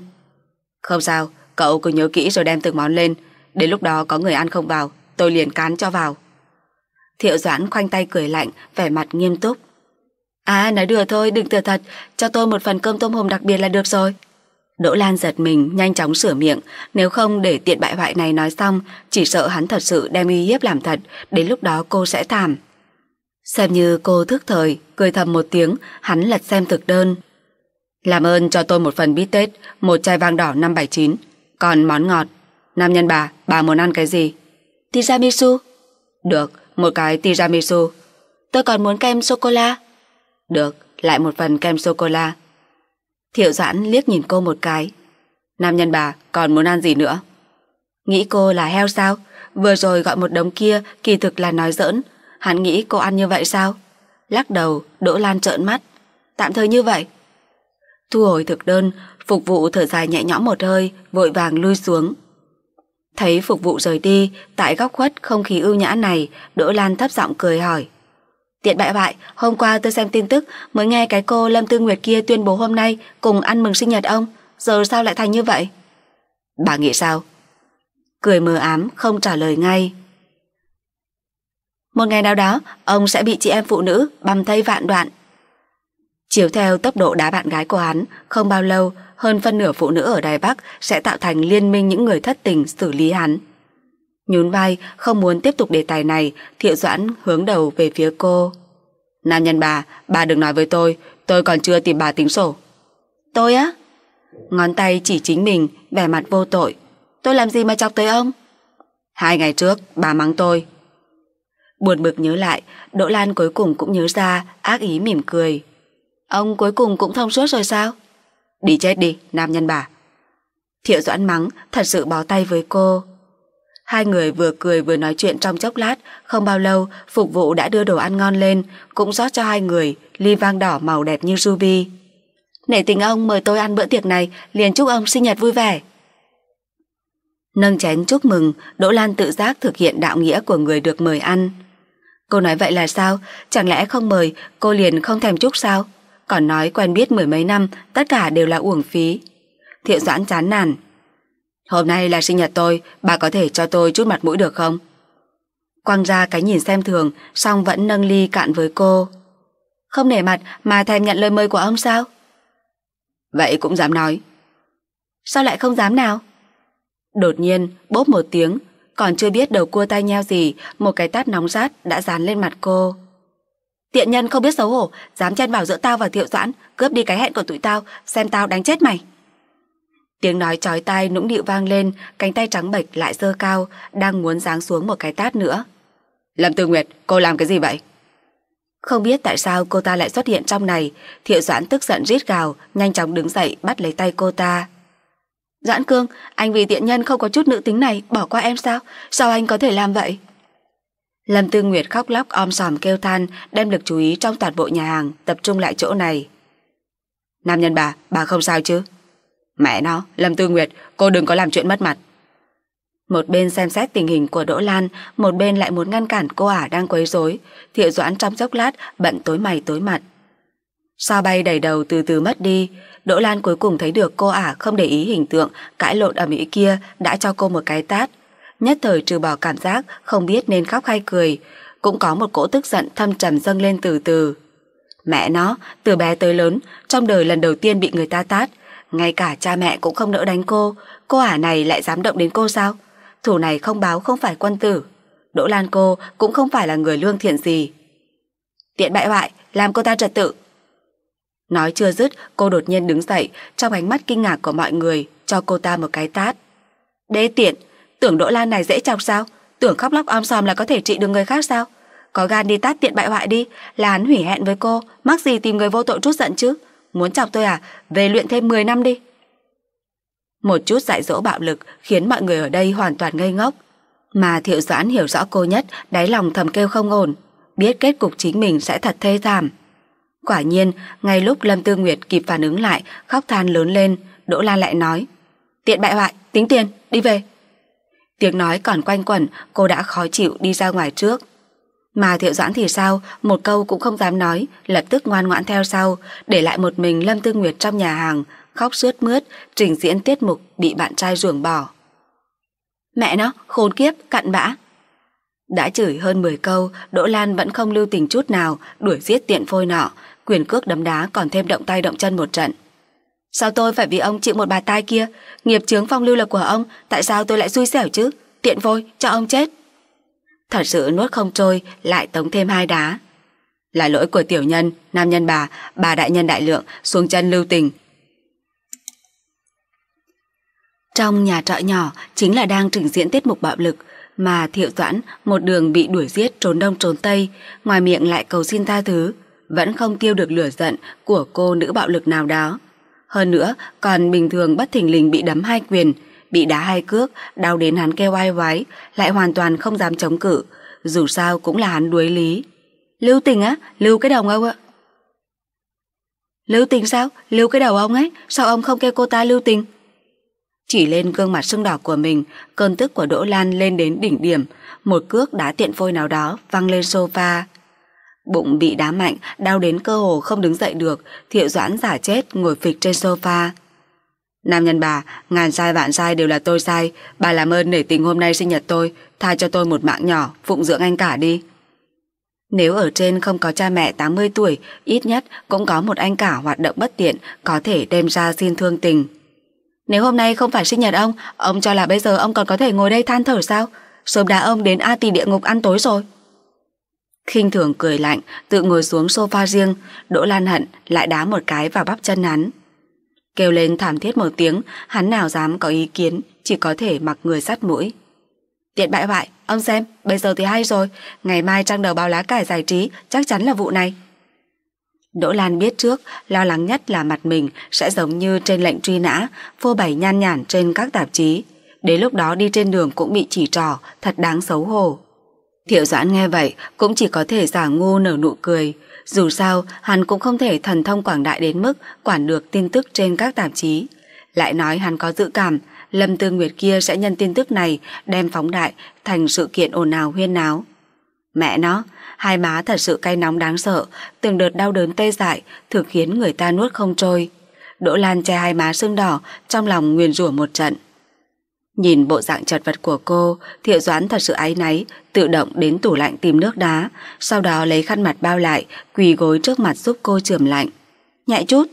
Không sao, Cậu cứ nhớ kỹ rồi đem từng món lên Đến lúc đó có người ăn không vào Tôi liền cán cho vào Thiệu Doãn khoanh tay cười lạnh Vẻ mặt nghiêm túc À nói đùa thôi đừng thừa thật Cho tôi một phần cơm tôm hùm đặc biệt là được rồi Đỗ Lan giật mình nhanh chóng sửa miệng Nếu không để tiện bại hoại này nói xong Chỉ sợ hắn thật sự đem uy hiếp làm thật Đến lúc đó cô sẽ thảm Xem như cô thức thời Cười thầm một tiếng Hắn lật xem thực đơn Làm ơn cho tôi một phần bít tết Một chai vang đỏ 579 còn món ngọt, nam nhân bà, bà muốn ăn cái gì? Tiramisu. Được, một cái tiramisu. Tôi còn muốn kem sô-cô-la. Được, lại một phần kem sô-cô-la. Thiệu giãn liếc nhìn cô một cái. Nam nhân bà, còn muốn ăn gì nữa? Nghĩ cô là heo sao? Vừa rồi gọi một đống kia kỳ thực là nói giỡn. Hắn nghĩ cô ăn như vậy sao? Lắc đầu, Đỗ Lan trợn mắt. Tạm thời như vậy. Thu hồi thực đơn, phục vụ thở dài nhẹ nhõm một hơi, vội vàng lui xuống. Thấy phục vụ rời đi, tại góc khuất không khí ưu nhã này, Đỗ Lan thấp giọng cười hỏi. Tiện bại bại, hôm qua tôi xem tin tức mới nghe cái cô Lâm Tư Nguyệt kia tuyên bố hôm nay cùng ăn mừng sinh nhật ông, giờ sao lại thành như vậy? Bà nghĩ sao? Cười mờ ám, không trả lời ngay. Một ngày nào đó, ông sẽ bị chị em phụ nữ băm thây vạn đoạn chiếu theo tốc độ đá bạn gái của hắn, không bao lâu, hơn phân nửa phụ nữ ở Đài Bắc sẽ tạo thành liên minh những người thất tình xử lý hắn. Nhún vai, không muốn tiếp tục đề tài này, Thiệu Doãn hướng đầu về phía cô. Nam nhân bà, bà đừng nói với tôi, tôi còn chưa tìm bà tính sổ. Tôi á? Ngón tay chỉ chính mình, vẻ mặt vô tội. Tôi làm gì mà chọc tới ông? Hai ngày trước, bà mắng tôi. Buồn bực nhớ lại, Đỗ Lan cuối cùng cũng nhớ ra, ác ý mỉm cười. Ông cuối cùng cũng thông suốt rồi sao? Đi chết đi, nam nhân bà. Thiệu Doãn mắng, thật sự bó tay với cô. Hai người vừa cười vừa nói chuyện trong chốc lát, không bao lâu, phục vụ đã đưa đồ ăn ngon lên, cũng rót cho hai người ly vang đỏ màu đẹp như ruby. Nể tình ông mời tôi ăn bữa tiệc này, liền chúc ông sinh nhật vui vẻ. Nâng chén chúc mừng, Đỗ Lan tự giác thực hiện đạo nghĩa của người được mời ăn. Cô nói vậy là sao? Chẳng lẽ không mời, cô liền không thèm chúc sao? còn nói quen biết mười mấy năm, tất cả đều là uổng phí. Thiệu Doãn chán nản. Hôm nay là sinh nhật tôi, bà có thể cho tôi chút mặt mũi được không? Quang ra cái nhìn xem thường, song vẫn nâng ly cạn với cô. Không nể mặt mà thèm nhận lời mời của ông sao? Vậy cũng dám nói. Sao lại không dám nào? Đột nhiên, bốp một tiếng, còn chưa biết đầu cua tay nheo gì, một cái tát nóng rát đã dán lên mặt cô. Tiện nhân không biết xấu hổ, dám chen vào giữa tao và Thiệu Doãn, cướp đi cái hẹn của tụi tao, xem tao đánh chết mày. Tiếng nói chói tai nũng nịu vang lên, cánh tay trắng bệch lại dơ cao, đang muốn giáng xuống một cái tát nữa. Lâm Tư Nguyệt, cô làm cái gì vậy? Không biết tại sao cô ta lại xuất hiện trong này, Thiệu Doãn tức giận rít gào, nhanh chóng đứng dậy bắt lấy tay cô ta. Doãn Cương, anh vì tiện nhân không có chút nữ tính này bỏ qua em sao? Sao anh có thể làm vậy? Lâm Tư Nguyệt khóc lóc om sòm kêu than, đem lực chú ý trong toàn bộ nhà hàng tập trung lại chỗ này. Nam nhân bà, bà không sao chứ? Mẹ nó, Lâm Tư Nguyệt, cô đừng có làm chuyện mất mặt. Một bên xem xét tình hình của Đỗ Lan, một bên lại muốn ngăn cản cô ả đang quấy rối. Thiệu Doãn trong chốc lát bận tối mày tối mặt. Sao bay đầy đầu từ từ mất đi, Đỗ Lan cuối cùng thấy được cô ả không để ý hình tượng, cãi lộn ở Mỹ kia đã cho cô một cái tát nhất thời trừ bỏ cảm giác không biết nên khóc hay cười, cũng có một cỗ tức giận thâm trầm dâng lên từ từ. Mẹ nó, từ bé tới lớn, trong đời lần đầu tiên bị người ta tát, ngay cả cha mẹ cũng không nỡ đánh cô, cô ả này lại dám động đến cô sao? Thủ này không báo không phải quân tử, Đỗ Lan cô cũng không phải là người lương thiện gì. Tiện bại hoại, làm cô ta trật tự. Nói chưa dứt, cô đột nhiên đứng dậy, trong ánh mắt kinh ngạc của mọi người, cho cô ta một cái tát. đê tiện, Tưởng Đỗ Lan này dễ chọc sao Tưởng khóc lóc om sòm là có thể trị được người khác sao Có gan đi tát tiện bại hoại đi Là hắn hủy hẹn với cô Mắc gì tìm người vô tội chút giận chứ Muốn chọc tôi à Về luyện thêm 10 năm đi Một chút dạy dỗ bạo lực Khiến mọi người ở đây hoàn toàn ngây ngốc Mà Thiệu Doãn hiểu rõ cô nhất Đáy lòng thầm kêu không ổn Biết kết cục chính mình sẽ thật thê thảm Quả nhiên, ngay lúc Lâm Tư Nguyệt kịp phản ứng lại, khóc than lớn lên, Đỗ Lan lại nói Tiện bại hoại, tính tiền, đi về Tiếng nói còn quanh quẩn, cô đã khó chịu đi ra ngoài trước. Mà thiệu doãn thì sao, một câu cũng không dám nói, lập tức ngoan ngoãn theo sau, để lại một mình Lâm Tư Nguyệt trong nhà hàng, khóc sướt mướt, trình diễn tiết mục bị bạn trai ruồng bỏ. Mẹ nó, khốn kiếp, cặn bã. Đã chửi hơn 10 câu, Đỗ Lan vẫn không lưu tình chút nào, đuổi giết tiện phôi nọ, quyền cước đấm đá còn thêm động tay động chân một trận. Sao tôi phải vì ông chịu một bà tai kia Nghiệp chướng phong lưu là của ông Tại sao tôi lại xui xẻo chứ Tiện vôi cho ông chết Thật sự nuốt không trôi Lại tống thêm hai đá Là lỗi của tiểu nhân, nam nhân bà Bà đại nhân đại lượng xuống chân lưu tình Trong nhà trọ nhỏ Chính là đang trình diễn tiết mục bạo lực Mà thiệu toãn một đường bị đuổi giết Trốn đông trốn tây Ngoài miệng lại cầu xin tha thứ Vẫn không tiêu được lửa giận Của cô nữ bạo lực nào đó hơn nữa, còn bình thường bất thình lình bị đấm hai quyền, bị đá hai cước, đau đến hắn kêu oai oái, lại hoàn toàn không dám chống cự, dù sao cũng là hắn đuối lý. Lưu tình á, lưu cái đầu ông ạ. Lưu tình sao? Lưu cái đầu ông ấy, sao ông không kêu cô ta lưu tình? Chỉ lên gương mặt sưng đỏ của mình, cơn tức của Đỗ Lan lên đến đỉnh điểm, một cước đá tiện phôi nào đó văng lên sofa, Bụng bị đá mạnh, đau đến cơ hồ không đứng dậy được, thiệu doãn giả chết ngồi phịch trên sofa. Nam nhân bà, ngàn sai vạn sai đều là tôi sai, bà làm ơn nể tình hôm nay sinh nhật tôi, tha cho tôi một mạng nhỏ, phụng dưỡng anh cả đi. Nếu ở trên không có cha mẹ 80 tuổi, ít nhất cũng có một anh cả hoạt động bất tiện có thể đem ra xin thương tình. Nếu hôm nay không phải sinh nhật ông, ông cho là bây giờ ông còn có thể ngồi đây than thở sao? Sớm đá ông đến A tỷ địa ngục ăn tối rồi khinh thường cười lạnh, tự ngồi xuống sofa riêng, Đỗ Lan Hận lại đá một cái vào bắp chân hắn. Kêu lên thảm thiết một tiếng, hắn nào dám có ý kiến, chỉ có thể mặc người sắt mũi. Tiện bại hoại, ông xem, bây giờ thì hay rồi, ngày mai trang đầu báo lá cải giải trí chắc chắn là vụ này. Đỗ Lan biết trước, lo lắng nhất là mặt mình sẽ giống như trên lệnh truy nã, phô bày nhan nhản trên các tạp chí. Đến lúc đó đi trên đường cũng bị chỉ trỏ, thật đáng xấu hổ. Thiệu Doãn nghe vậy cũng chỉ có thể giả ngu nở nụ cười. Dù sao, hắn cũng không thể thần thông quảng đại đến mức quản được tin tức trên các tạp chí. Lại nói hắn có dự cảm, Lâm Tư Nguyệt kia sẽ nhân tin tức này đem phóng đại thành sự kiện ồn ào huyên náo. Mẹ nó, hai má thật sự cay nóng đáng sợ, từng đợt đau đớn tê dại, thực khiến người ta nuốt không trôi. Đỗ Lan che hai má sưng đỏ, trong lòng nguyền rủa một trận. Nhìn bộ dạng chật vật của cô, Thiệu Doãn thật sự áy náy, tự động đến tủ lạnh tìm nước đá, sau đó lấy khăn mặt bao lại, quỳ gối trước mặt giúp cô chườm lạnh. Nhẹ chút!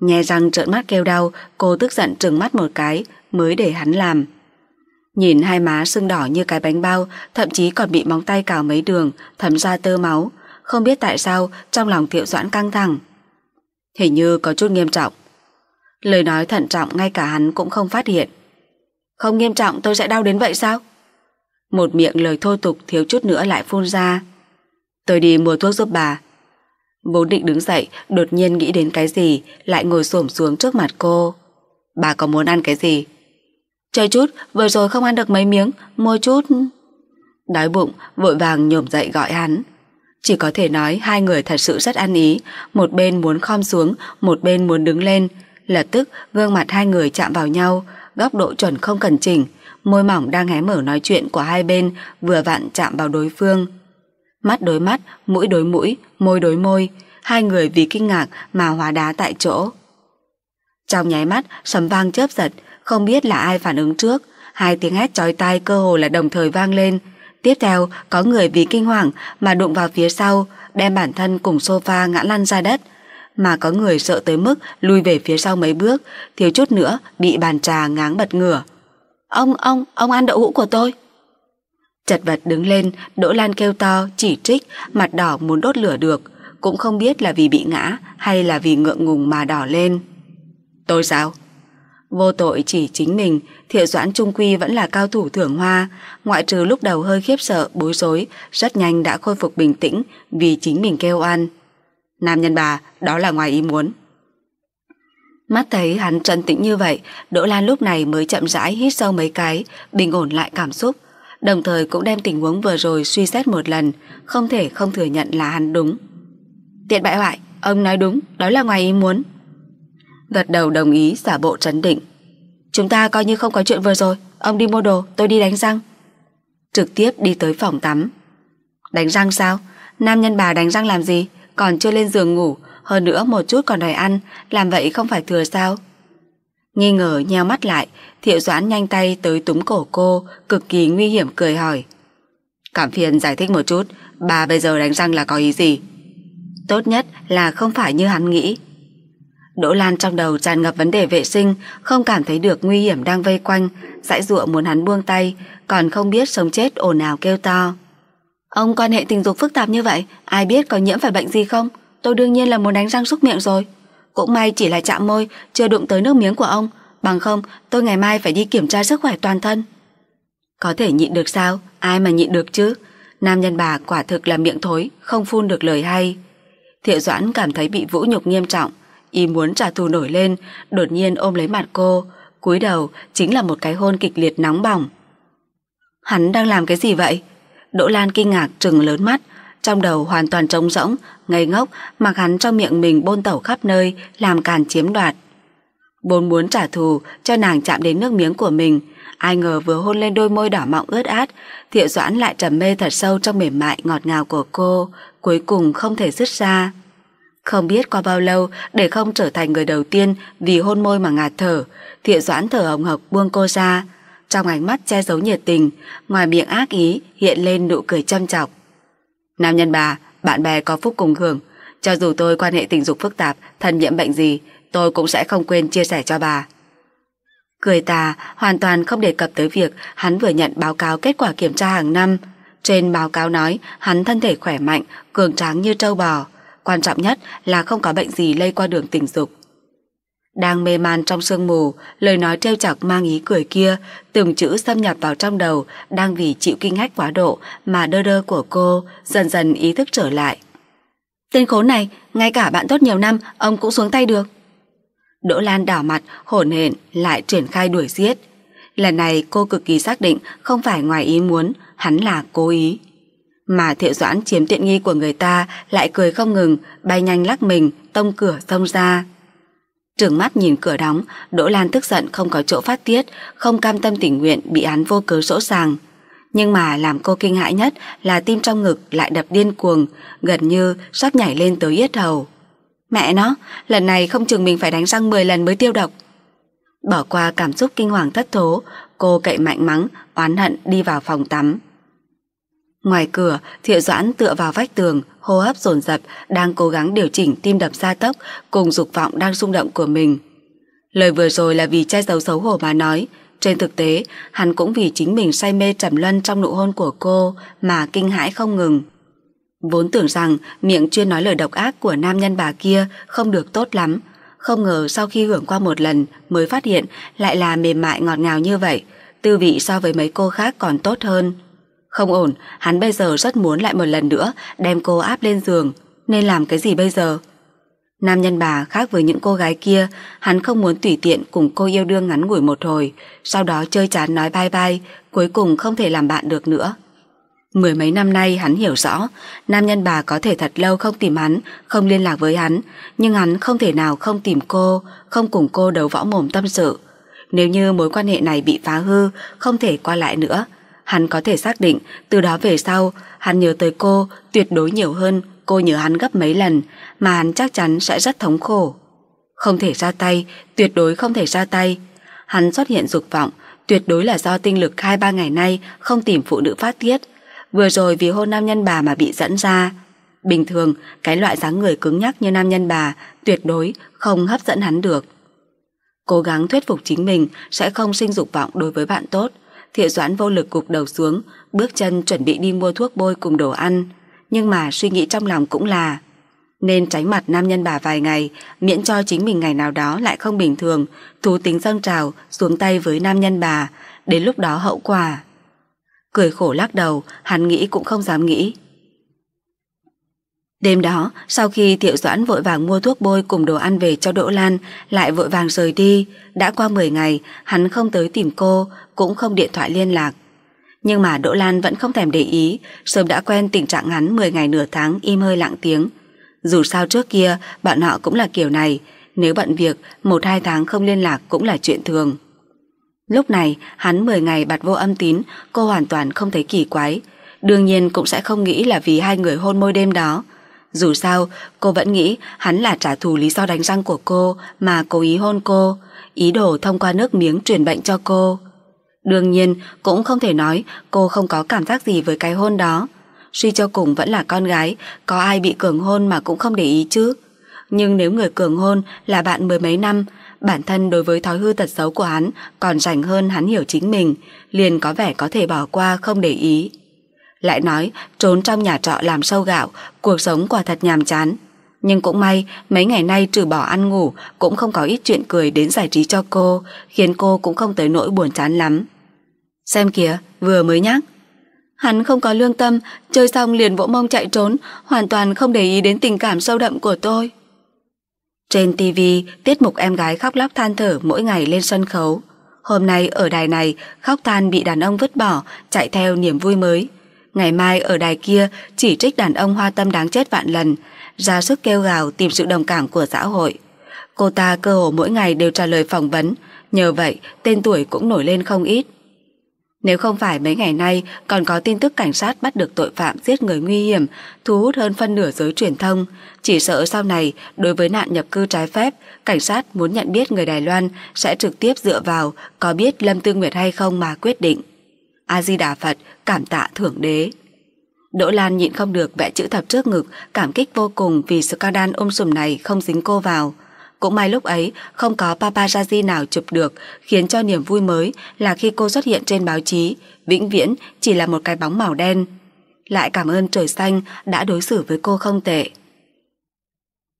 Nghe răng trợn mắt kêu đau, cô tức giận trừng mắt một cái, mới để hắn làm. Nhìn hai má sưng đỏ như cái bánh bao, thậm chí còn bị móng tay cào mấy đường, thấm ra tơ máu. Không biết tại sao, trong lòng Thiệu Doãn căng thẳng. Hình như có chút nghiêm trọng. Lời nói thận trọng ngay cả hắn cũng không phát hiện. Không nghiêm trọng tôi sẽ đau đến vậy sao? Một miệng lời thô tục thiếu chút nữa lại phun ra. Tôi đi mua thuốc giúp bà. Vốn định đứng dậy, đột nhiên nghĩ đến cái gì, lại ngồi xổm xuống trước mặt cô. Bà có muốn ăn cái gì? Chơi chút, vừa rồi không ăn được mấy miếng, mua chút. Đói bụng, vội vàng nhổm dậy gọi hắn. Chỉ có thể nói hai người thật sự rất ăn ý, một bên muốn khom xuống, một bên muốn đứng lên. Lập tức gương mặt hai người chạm vào nhau, góc độ chuẩn không cần chỉnh, môi mỏng đang hé mở nói chuyện của hai bên vừa vặn chạm vào đối phương. Mắt đối mắt, mũi đối mũi, môi đối môi, hai người vì kinh ngạc mà hóa đá tại chỗ. Trong nháy mắt, sấm vang chớp giật, không biết là ai phản ứng trước, hai tiếng hét chói tai cơ hồ là đồng thời vang lên. Tiếp theo, có người vì kinh hoàng mà đụng vào phía sau, đem bản thân cùng sofa ngã lăn ra đất mà có người sợ tới mức lùi về phía sau mấy bước, thiếu chút nữa bị bàn trà ngáng bật ngửa. Ông, ông, ông ăn đậu hũ của tôi. Chật vật đứng lên, Đỗ Lan kêu to, chỉ trích, mặt đỏ muốn đốt lửa được, cũng không biết là vì bị ngã hay là vì ngượng ngùng mà đỏ lên. Tôi sao? Vô tội chỉ chính mình, thiệu doãn trung quy vẫn là cao thủ thưởng hoa, ngoại trừ lúc đầu hơi khiếp sợ, bối rối, rất nhanh đã khôi phục bình tĩnh vì chính mình kêu oan. Nam nhân bà, đó là ngoài ý muốn. Mắt thấy hắn trấn tĩnh như vậy, Đỗ Lan lúc này mới chậm rãi hít sâu mấy cái, bình ổn lại cảm xúc, đồng thời cũng đem tình huống vừa rồi suy xét một lần, không thể không thừa nhận là hắn đúng. Tiện bại hoại, ông nói đúng, đó là ngoài ý muốn. Gật đầu đồng ý giả bộ trấn định. Chúng ta coi như không có chuyện vừa rồi, ông đi mua đồ, tôi đi đánh răng. Trực tiếp đi tới phòng tắm. Đánh răng sao? Nam nhân bà đánh răng làm gì? còn chưa lên giường ngủ, hơn nữa một chút còn đòi ăn, làm vậy không phải thừa sao? Nghi ngờ nheo mắt lại, Thiệu Doãn nhanh tay tới túm cổ cô, cực kỳ nguy hiểm cười hỏi. Cảm phiền giải thích một chút, bà bây giờ đánh răng là có ý gì? Tốt nhất là không phải như hắn nghĩ. Đỗ Lan trong đầu tràn ngập vấn đề vệ sinh, không cảm thấy được nguy hiểm đang vây quanh, dãi dụa muốn hắn buông tay, còn không biết sống chết ồn ào kêu to. Ông quan hệ tình dục phức tạp như vậy, ai biết có nhiễm phải bệnh gì không? Tôi đương nhiên là muốn đánh răng xúc miệng rồi. Cũng may chỉ là chạm môi, chưa đụng tới nước miếng của ông, bằng không tôi ngày mai phải đi kiểm tra sức khỏe toàn thân. Có thể nhịn được sao, ai mà nhịn được chứ? Nam nhân bà quả thực là miệng thối, không phun được lời hay. Thiệu Doãn cảm thấy bị vũ nhục nghiêm trọng, y muốn trả thù nổi lên, đột nhiên ôm lấy mặt cô, cúi đầu chính là một cái hôn kịch liệt nóng bỏng. Hắn đang làm cái gì vậy? Đỗ Lan kinh ngạc trừng lớn mắt, trong đầu hoàn toàn trống rỗng, ngây ngốc, mặc hắn cho miệng mình bôn tẩu khắp nơi, làm càn chiếm đoạt. Bốn muốn trả thù, cho nàng chạm đến nước miếng của mình, ai ngờ vừa hôn lên đôi môi đỏ mọng ướt át, thiệu doãn lại trầm mê thật sâu trong mềm mại ngọt ngào của cô, cuối cùng không thể dứt ra. Không biết qua bao lâu để không trở thành người đầu tiên vì hôn môi mà ngạt thở, thiệu doãn thở hồng hộc buông cô ra, trong ánh mắt che giấu nhiệt tình, ngoài miệng ác ý hiện lên nụ cười châm chọc. Nam nhân bà, bạn bè có phúc cùng hưởng, cho dù tôi quan hệ tình dục phức tạp, thân nhiễm bệnh gì, tôi cũng sẽ không quên chia sẻ cho bà. Cười tà hoàn toàn không đề cập tới việc hắn vừa nhận báo cáo kết quả kiểm tra hàng năm. Trên báo cáo nói hắn thân thể khỏe mạnh, cường tráng như trâu bò. Quan trọng nhất là không có bệnh gì lây qua đường tình dục. Đang mê man trong sương mù, lời nói trêu chọc mang ý cười kia, từng chữ xâm nhập vào trong đầu, đang vì chịu kinh hách quá độ mà đơ đơ của cô dần dần ý thức trở lại. Tên khốn này, ngay cả bạn tốt nhiều năm, ông cũng xuống tay được. Đỗ Lan đảo mặt, hổn hển lại triển khai đuổi giết. Lần này cô cực kỳ xác định không phải ngoài ý muốn, hắn là cố ý. Mà thiệu doãn chiếm tiện nghi của người ta lại cười không ngừng, bay nhanh lắc mình, tông cửa xông ra trường mắt nhìn cửa đóng, Đỗ Lan tức giận không có chỗ phát tiết, không cam tâm tình nguyện bị án vô cớ sỗ sàng. Nhưng mà làm cô kinh hãi nhất là tim trong ngực lại đập điên cuồng, gần như sắp nhảy lên tới yết hầu. Mẹ nó, lần này không chừng mình phải đánh răng 10 lần mới tiêu độc. Bỏ qua cảm xúc kinh hoàng thất thố, cô cậy mạnh mắng, oán hận đi vào phòng tắm. Ngoài cửa, Thiệu Doãn tựa vào vách tường, hô hấp dồn dập, đang cố gắng điều chỉnh tim đập gia tốc cùng dục vọng đang rung động của mình. Lời vừa rồi là vì che giấu xấu hổ mà nói, trên thực tế, hắn cũng vì chính mình say mê trầm luân trong nụ hôn của cô mà kinh hãi không ngừng. Vốn tưởng rằng miệng chuyên nói lời độc ác của nam nhân bà kia không được tốt lắm, không ngờ sau khi hưởng qua một lần mới phát hiện lại là mềm mại ngọt ngào như vậy, tư vị so với mấy cô khác còn tốt hơn. Không ổn, hắn bây giờ rất muốn lại một lần nữa đem cô áp lên giường, nên làm cái gì bây giờ? Nam nhân bà khác với những cô gái kia, hắn không muốn tùy tiện cùng cô yêu đương ngắn ngủi một hồi, sau đó chơi chán nói bye bye, cuối cùng không thể làm bạn được nữa. Mười mấy năm nay hắn hiểu rõ, nam nhân bà có thể thật lâu không tìm hắn, không liên lạc với hắn, nhưng hắn không thể nào không tìm cô, không cùng cô đấu võ mồm tâm sự. Nếu như mối quan hệ này bị phá hư, không thể qua lại nữa, Hắn có thể xác định từ đó về sau hắn nhớ tới cô tuyệt đối nhiều hơn cô nhớ hắn gấp mấy lần mà hắn chắc chắn sẽ rất thống khổ. Không thể ra tay, tuyệt đối không thể ra tay. Hắn xuất hiện dục vọng tuyệt đối là do tinh lực hai ba ngày nay không tìm phụ nữ phát tiết. Vừa rồi vì hôn nam nhân bà mà bị dẫn ra. Bình thường, cái loại dáng người cứng nhắc như nam nhân bà tuyệt đối không hấp dẫn hắn được. Cố gắng thuyết phục chính mình sẽ không sinh dục vọng đối với bạn tốt. Thiệu Doãn vô lực cục đầu xuống, bước chân chuẩn bị đi mua thuốc bôi cùng đồ ăn. Nhưng mà suy nghĩ trong lòng cũng là nên tránh mặt nam nhân bà vài ngày, miễn cho chính mình ngày nào đó lại không bình thường, thú tính dâng trào, xuống tay với nam nhân bà, đến lúc đó hậu quả. Cười khổ lắc đầu, hắn nghĩ cũng không dám nghĩ. Đêm đó, sau khi Thiệu Doãn vội vàng mua thuốc bôi cùng đồ ăn về cho Đỗ Lan, lại vội vàng rời đi, đã qua 10 ngày, hắn không tới tìm cô, cũng không điện thoại liên lạc. Nhưng mà Đỗ Lan vẫn không thèm để ý, sớm đã quen tình trạng ngắn 10 ngày nửa tháng im hơi lặng tiếng. Dù sao trước kia, bạn họ cũng là kiểu này, nếu bận việc, 1-2 tháng không liên lạc cũng là chuyện thường. Lúc này, hắn 10 ngày bạt vô âm tín, cô hoàn toàn không thấy kỳ quái. Đương nhiên cũng sẽ không nghĩ là vì hai người hôn môi đêm đó. Dù sao, cô vẫn nghĩ hắn là trả thù lý do đánh răng của cô mà cố ý hôn cô, ý đồ thông qua nước miếng truyền bệnh cho cô. Đương nhiên, cũng không thể nói cô không có cảm giác gì với cái hôn đó. Suy cho cùng vẫn là con gái, có ai bị cường hôn mà cũng không để ý chứ. Nhưng nếu người cường hôn là bạn mười mấy năm, bản thân đối với thói hư tật xấu của hắn còn rảnh hơn hắn hiểu chính mình, liền có vẻ có thể bỏ qua không để ý. Lại nói trốn trong nhà trọ làm sâu gạo Cuộc sống quả thật nhàm chán Nhưng cũng may mấy ngày nay trừ bỏ ăn ngủ Cũng không có ít chuyện cười đến giải trí cho cô Khiến cô cũng không tới nỗi buồn chán lắm Xem kìa vừa mới nhắc Hắn không có lương tâm Chơi xong liền vỗ mông chạy trốn Hoàn toàn không để ý đến tình cảm sâu đậm của tôi Trên TV Tiết mục em gái khóc lóc than thở Mỗi ngày lên sân khấu Hôm nay ở đài này, khóc than bị đàn ông vứt bỏ, chạy theo niềm vui mới. Ngày mai ở đài kia chỉ trích đàn ông hoa tâm đáng chết vạn lần, ra sức kêu gào tìm sự đồng cảm của xã hội. Cô ta cơ hồ mỗi ngày đều trả lời phỏng vấn, nhờ vậy tên tuổi cũng nổi lên không ít. Nếu không phải mấy ngày nay còn có tin tức cảnh sát bắt được tội phạm giết người nguy hiểm thu hút hơn phân nửa giới truyền thông, chỉ sợ sau này đối với nạn nhập cư trái phép, cảnh sát muốn nhận biết người Đài Loan sẽ trực tiếp dựa vào có biết Lâm Tư Nguyệt hay không mà quyết định. A-di-đà Phật, cảm tạ thưởng đế. Đỗ Lan nhịn không được vẽ chữ thập trước ngực, cảm kích vô cùng vì đan ôm sùm này không dính cô vào. Cũng may lúc ấy không có paparazzi nào chụp được khiến cho niềm vui mới là khi cô xuất hiện trên báo chí, vĩnh viễn chỉ là một cái bóng màu đen. Lại cảm ơn trời xanh đã đối xử với cô không tệ.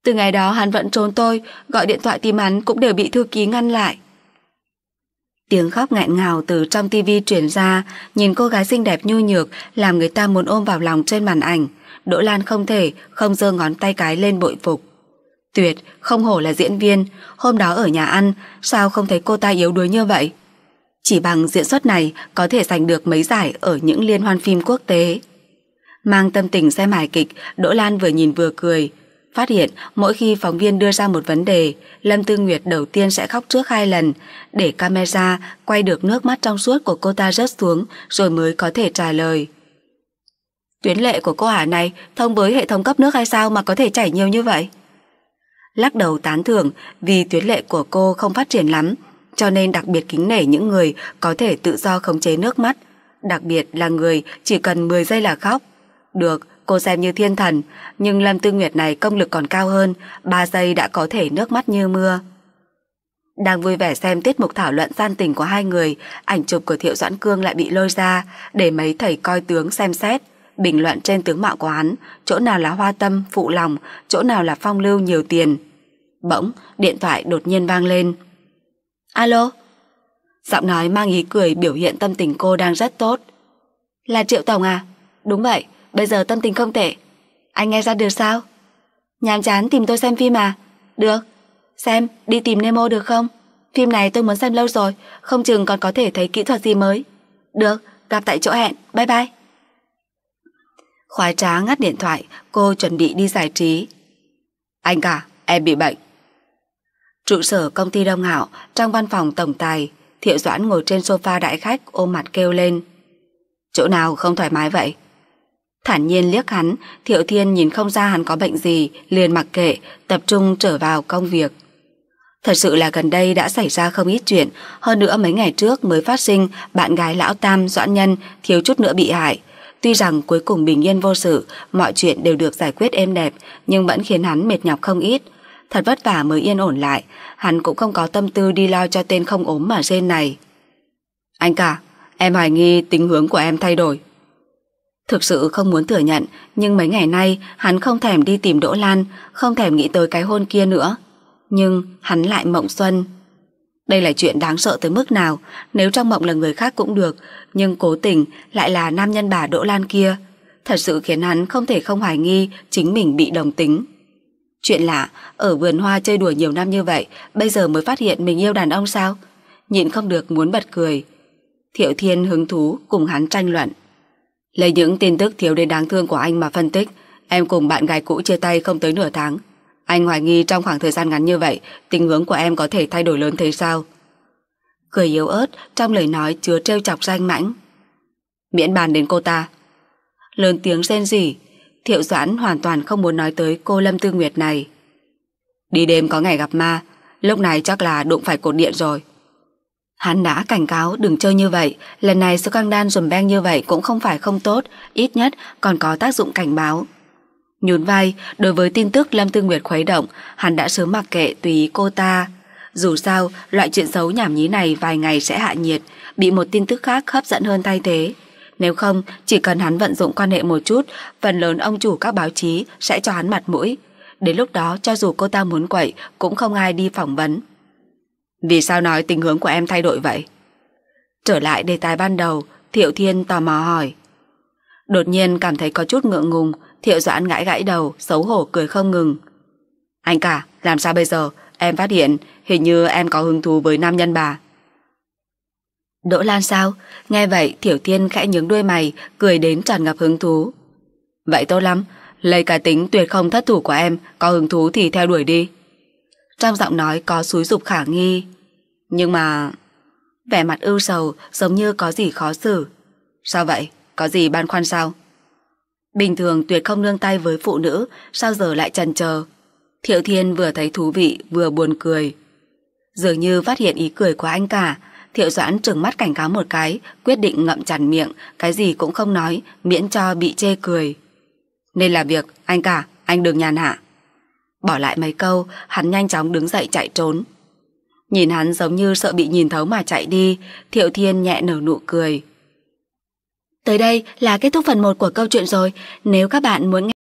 Từ ngày đó hắn vẫn trốn tôi, gọi điện thoại tìm hắn cũng đều bị thư ký ngăn lại. Tiếng khóc ngạn ngào từ trong tivi truyền ra, nhìn cô gái xinh đẹp nhu nhược làm người ta muốn ôm vào lòng trên màn ảnh. Đỗ Lan không thể không giơ ngón tay cái lên bội phục. Tuyệt, không hổ là diễn viên, hôm đó ở nhà ăn, sao không thấy cô ta yếu đuối như vậy? Chỉ bằng diễn xuất này có thể giành được mấy giải ở những liên hoan phim quốc tế. Mang tâm tình xem hài kịch, Đỗ Lan vừa nhìn vừa cười, Phát hiện mỗi khi phóng viên đưa ra một vấn đề, Lâm Tư Nguyệt đầu tiên sẽ khóc trước hai lần, để camera quay được nước mắt trong suốt của cô ta rớt xuống rồi mới có thể trả lời. Tuyến lệ của cô Hà này thông với hệ thống cấp nước hay sao mà có thể chảy nhiều như vậy? Lắc đầu tán thưởng vì tuyến lệ của cô không phát triển lắm, cho nên đặc biệt kính nể những người có thể tự do khống chế nước mắt, đặc biệt là người chỉ cần 10 giây là khóc. Được, Cô xem như thiên thần, nhưng Lâm Tư Nguyệt này công lực còn cao hơn, 3 giây đã có thể nước mắt như mưa. Đang vui vẻ xem tiết mục thảo luận gian tình của hai người, ảnh chụp của Thiệu Doãn Cương lại bị lôi ra, để mấy thầy coi tướng xem xét, bình luận trên tướng mạo của hắn, chỗ nào là hoa tâm, phụ lòng, chỗ nào là phong lưu nhiều tiền. Bỗng, điện thoại đột nhiên vang lên. Alo? Giọng nói mang ý cười biểu hiện tâm tình cô đang rất tốt. Là Triệu Tổng à? Đúng vậy, bây giờ tâm tình không tệ. Anh nghe ra được sao? Nhàm chán tìm tôi xem phim à? Được, xem, đi tìm Nemo được không? Phim này tôi muốn xem lâu rồi, không chừng còn có thể thấy kỹ thuật gì mới. Được, gặp tại chỗ hẹn, bye bye. Khoái trá ngắt điện thoại, cô chuẩn bị đi giải trí. Anh cả, à, em bị bệnh. Trụ sở công ty Đông Hảo, trong văn phòng tổng tài, Thiệu Doãn ngồi trên sofa đại khách ôm mặt kêu lên. Chỗ nào không thoải mái vậy? Thản nhiên liếc hắn, Thiệu Thiên nhìn không ra hắn có bệnh gì, liền mặc kệ, tập trung trở vào công việc. Thật sự là gần đây đã xảy ra không ít chuyện, hơn nữa mấy ngày trước mới phát sinh bạn gái lão Tam Doãn Nhân thiếu chút nữa bị hại. Tuy rằng cuối cùng bình yên vô sự, mọi chuyện đều được giải quyết êm đẹp, nhưng vẫn khiến hắn mệt nhọc không ít. Thật vất vả mới yên ổn lại, hắn cũng không có tâm tư đi lo cho tên không ốm mà rên này. Anh cả, em hoài nghi tính hướng của em thay đổi. Thực sự không muốn thừa nhận, nhưng mấy ngày nay hắn không thèm đi tìm Đỗ Lan, không thèm nghĩ tới cái hôn kia nữa. Nhưng hắn lại mộng xuân. Đây là chuyện đáng sợ tới mức nào, nếu trong mộng là người khác cũng được, nhưng cố tình lại là nam nhân bà Đỗ Lan kia. Thật sự khiến hắn không thể không hoài nghi chính mình bị đồng tính. Chuyện lạ, ở vườn hoa chơi đùa nhiều năm như vậy, bây giờ mới phát hiện mình yêu đàn ông sao? Nhịn không được muốn bật cười. Thiệu Thiên hứng thú cùng hắn tranh luận. Lấy những tin tức thiếu đến đáng thương của anh mà phân tích, em cùng bạn gái cũ chia tay không tới nửa tháng. Anh hoài nghi trong khoảng thời gian ngắn như vậy, tình hướng của em có thể thay đổi lớn thế sao? Cười yếu ớt, trong lời nói chứa trêu chọc danh mãnh. Miễn bàn đến cô ta. Lớn tiếng xen gì Thiệu Doãn hoàn toàn không muốn nói tới cô Lâm Tư Nguyệt này. Đi đêm có ngày gặp ma, lúc này chắc là đụng phải cột điện rồi. Hắn đã cảnh cáo đừng chơi như vậy, lần này căng đan dùm beng như vậy cũng không phải không tốt, ít nhất còn có tác dụng cảnh báo. Nhún vai, đối với tin tức Lâm Tư Nguyệt khuấy động, hắn đã sớm mặc kệ tùy cô ta. Dù sao, loại chuyện xấu nhảm nhí này vài ngày sẽ hạ nhiệt, bị một tin tức khác hấp dẫn hơn thay thế. Nếu không, chỉ cần hắn vận dụng quan hệ một chút, phần lớn ông chủ các báo chí sẽ cho hắn mặt mũi. Đến lúc đó, cho dù cô ta muốn quậy, cũng không ai đi phỏng vấn. Vì sao nói tình hướng của em thay đổi vậy? Trở lại đề tài ban đầu, Thiệu Thiên tò mò hỏi. Đột nhiên cảm thấy có chút ngượng ngùng, Thiệu Doãn gãi gãi đầu, xấu hổ cười không ngừng. Anh cả, làm sao bây giờ? Em phát hiện hình như em có hứng thú với nam nhân bà. Đỗ Lan sao? Nghe vậy Thiểu Thiên khẽ nhướng đuôi mày, cười đến tràn ngập hứng thú. Vậy tốt lắm, lấy cả tính tuyệt không thất thủ của em, có hứng thú thì theo đuổi đi. Trong giọng nói có xúi dục khả nghi Nhưng mà Vẻ mặt ưu sầu giống như có gì khó xử Sao vậy? Có gì băn khoăn sao? Bình thường tuyệt không nương tay với phụ nữ Sao giờ lại chần chờ Thiệu Thiên vừa thấy thú vị vừa buồn cười Dường như phát hiện ý cười của anh cả Thiệu Doãn trừng mắt cảnh cáo một cái Quyết định ngậm chặt miệng Cái gì cũng không nói Miễn cho bị chê cười Nên là việc anh cả Anh đừng nhàn hạ Bỏ lại mấy câu, hắn nhanh chóng đứng dậy chạy trốn. Nhìn hắn giống như sợ bị nhìn thấu mà chạy đi, Thiệu Thiên nhẹ nở nụ cười. Tới đây là kết thúc phần 1 của câu chuyện rồi. Nếu các bạn muốn nghe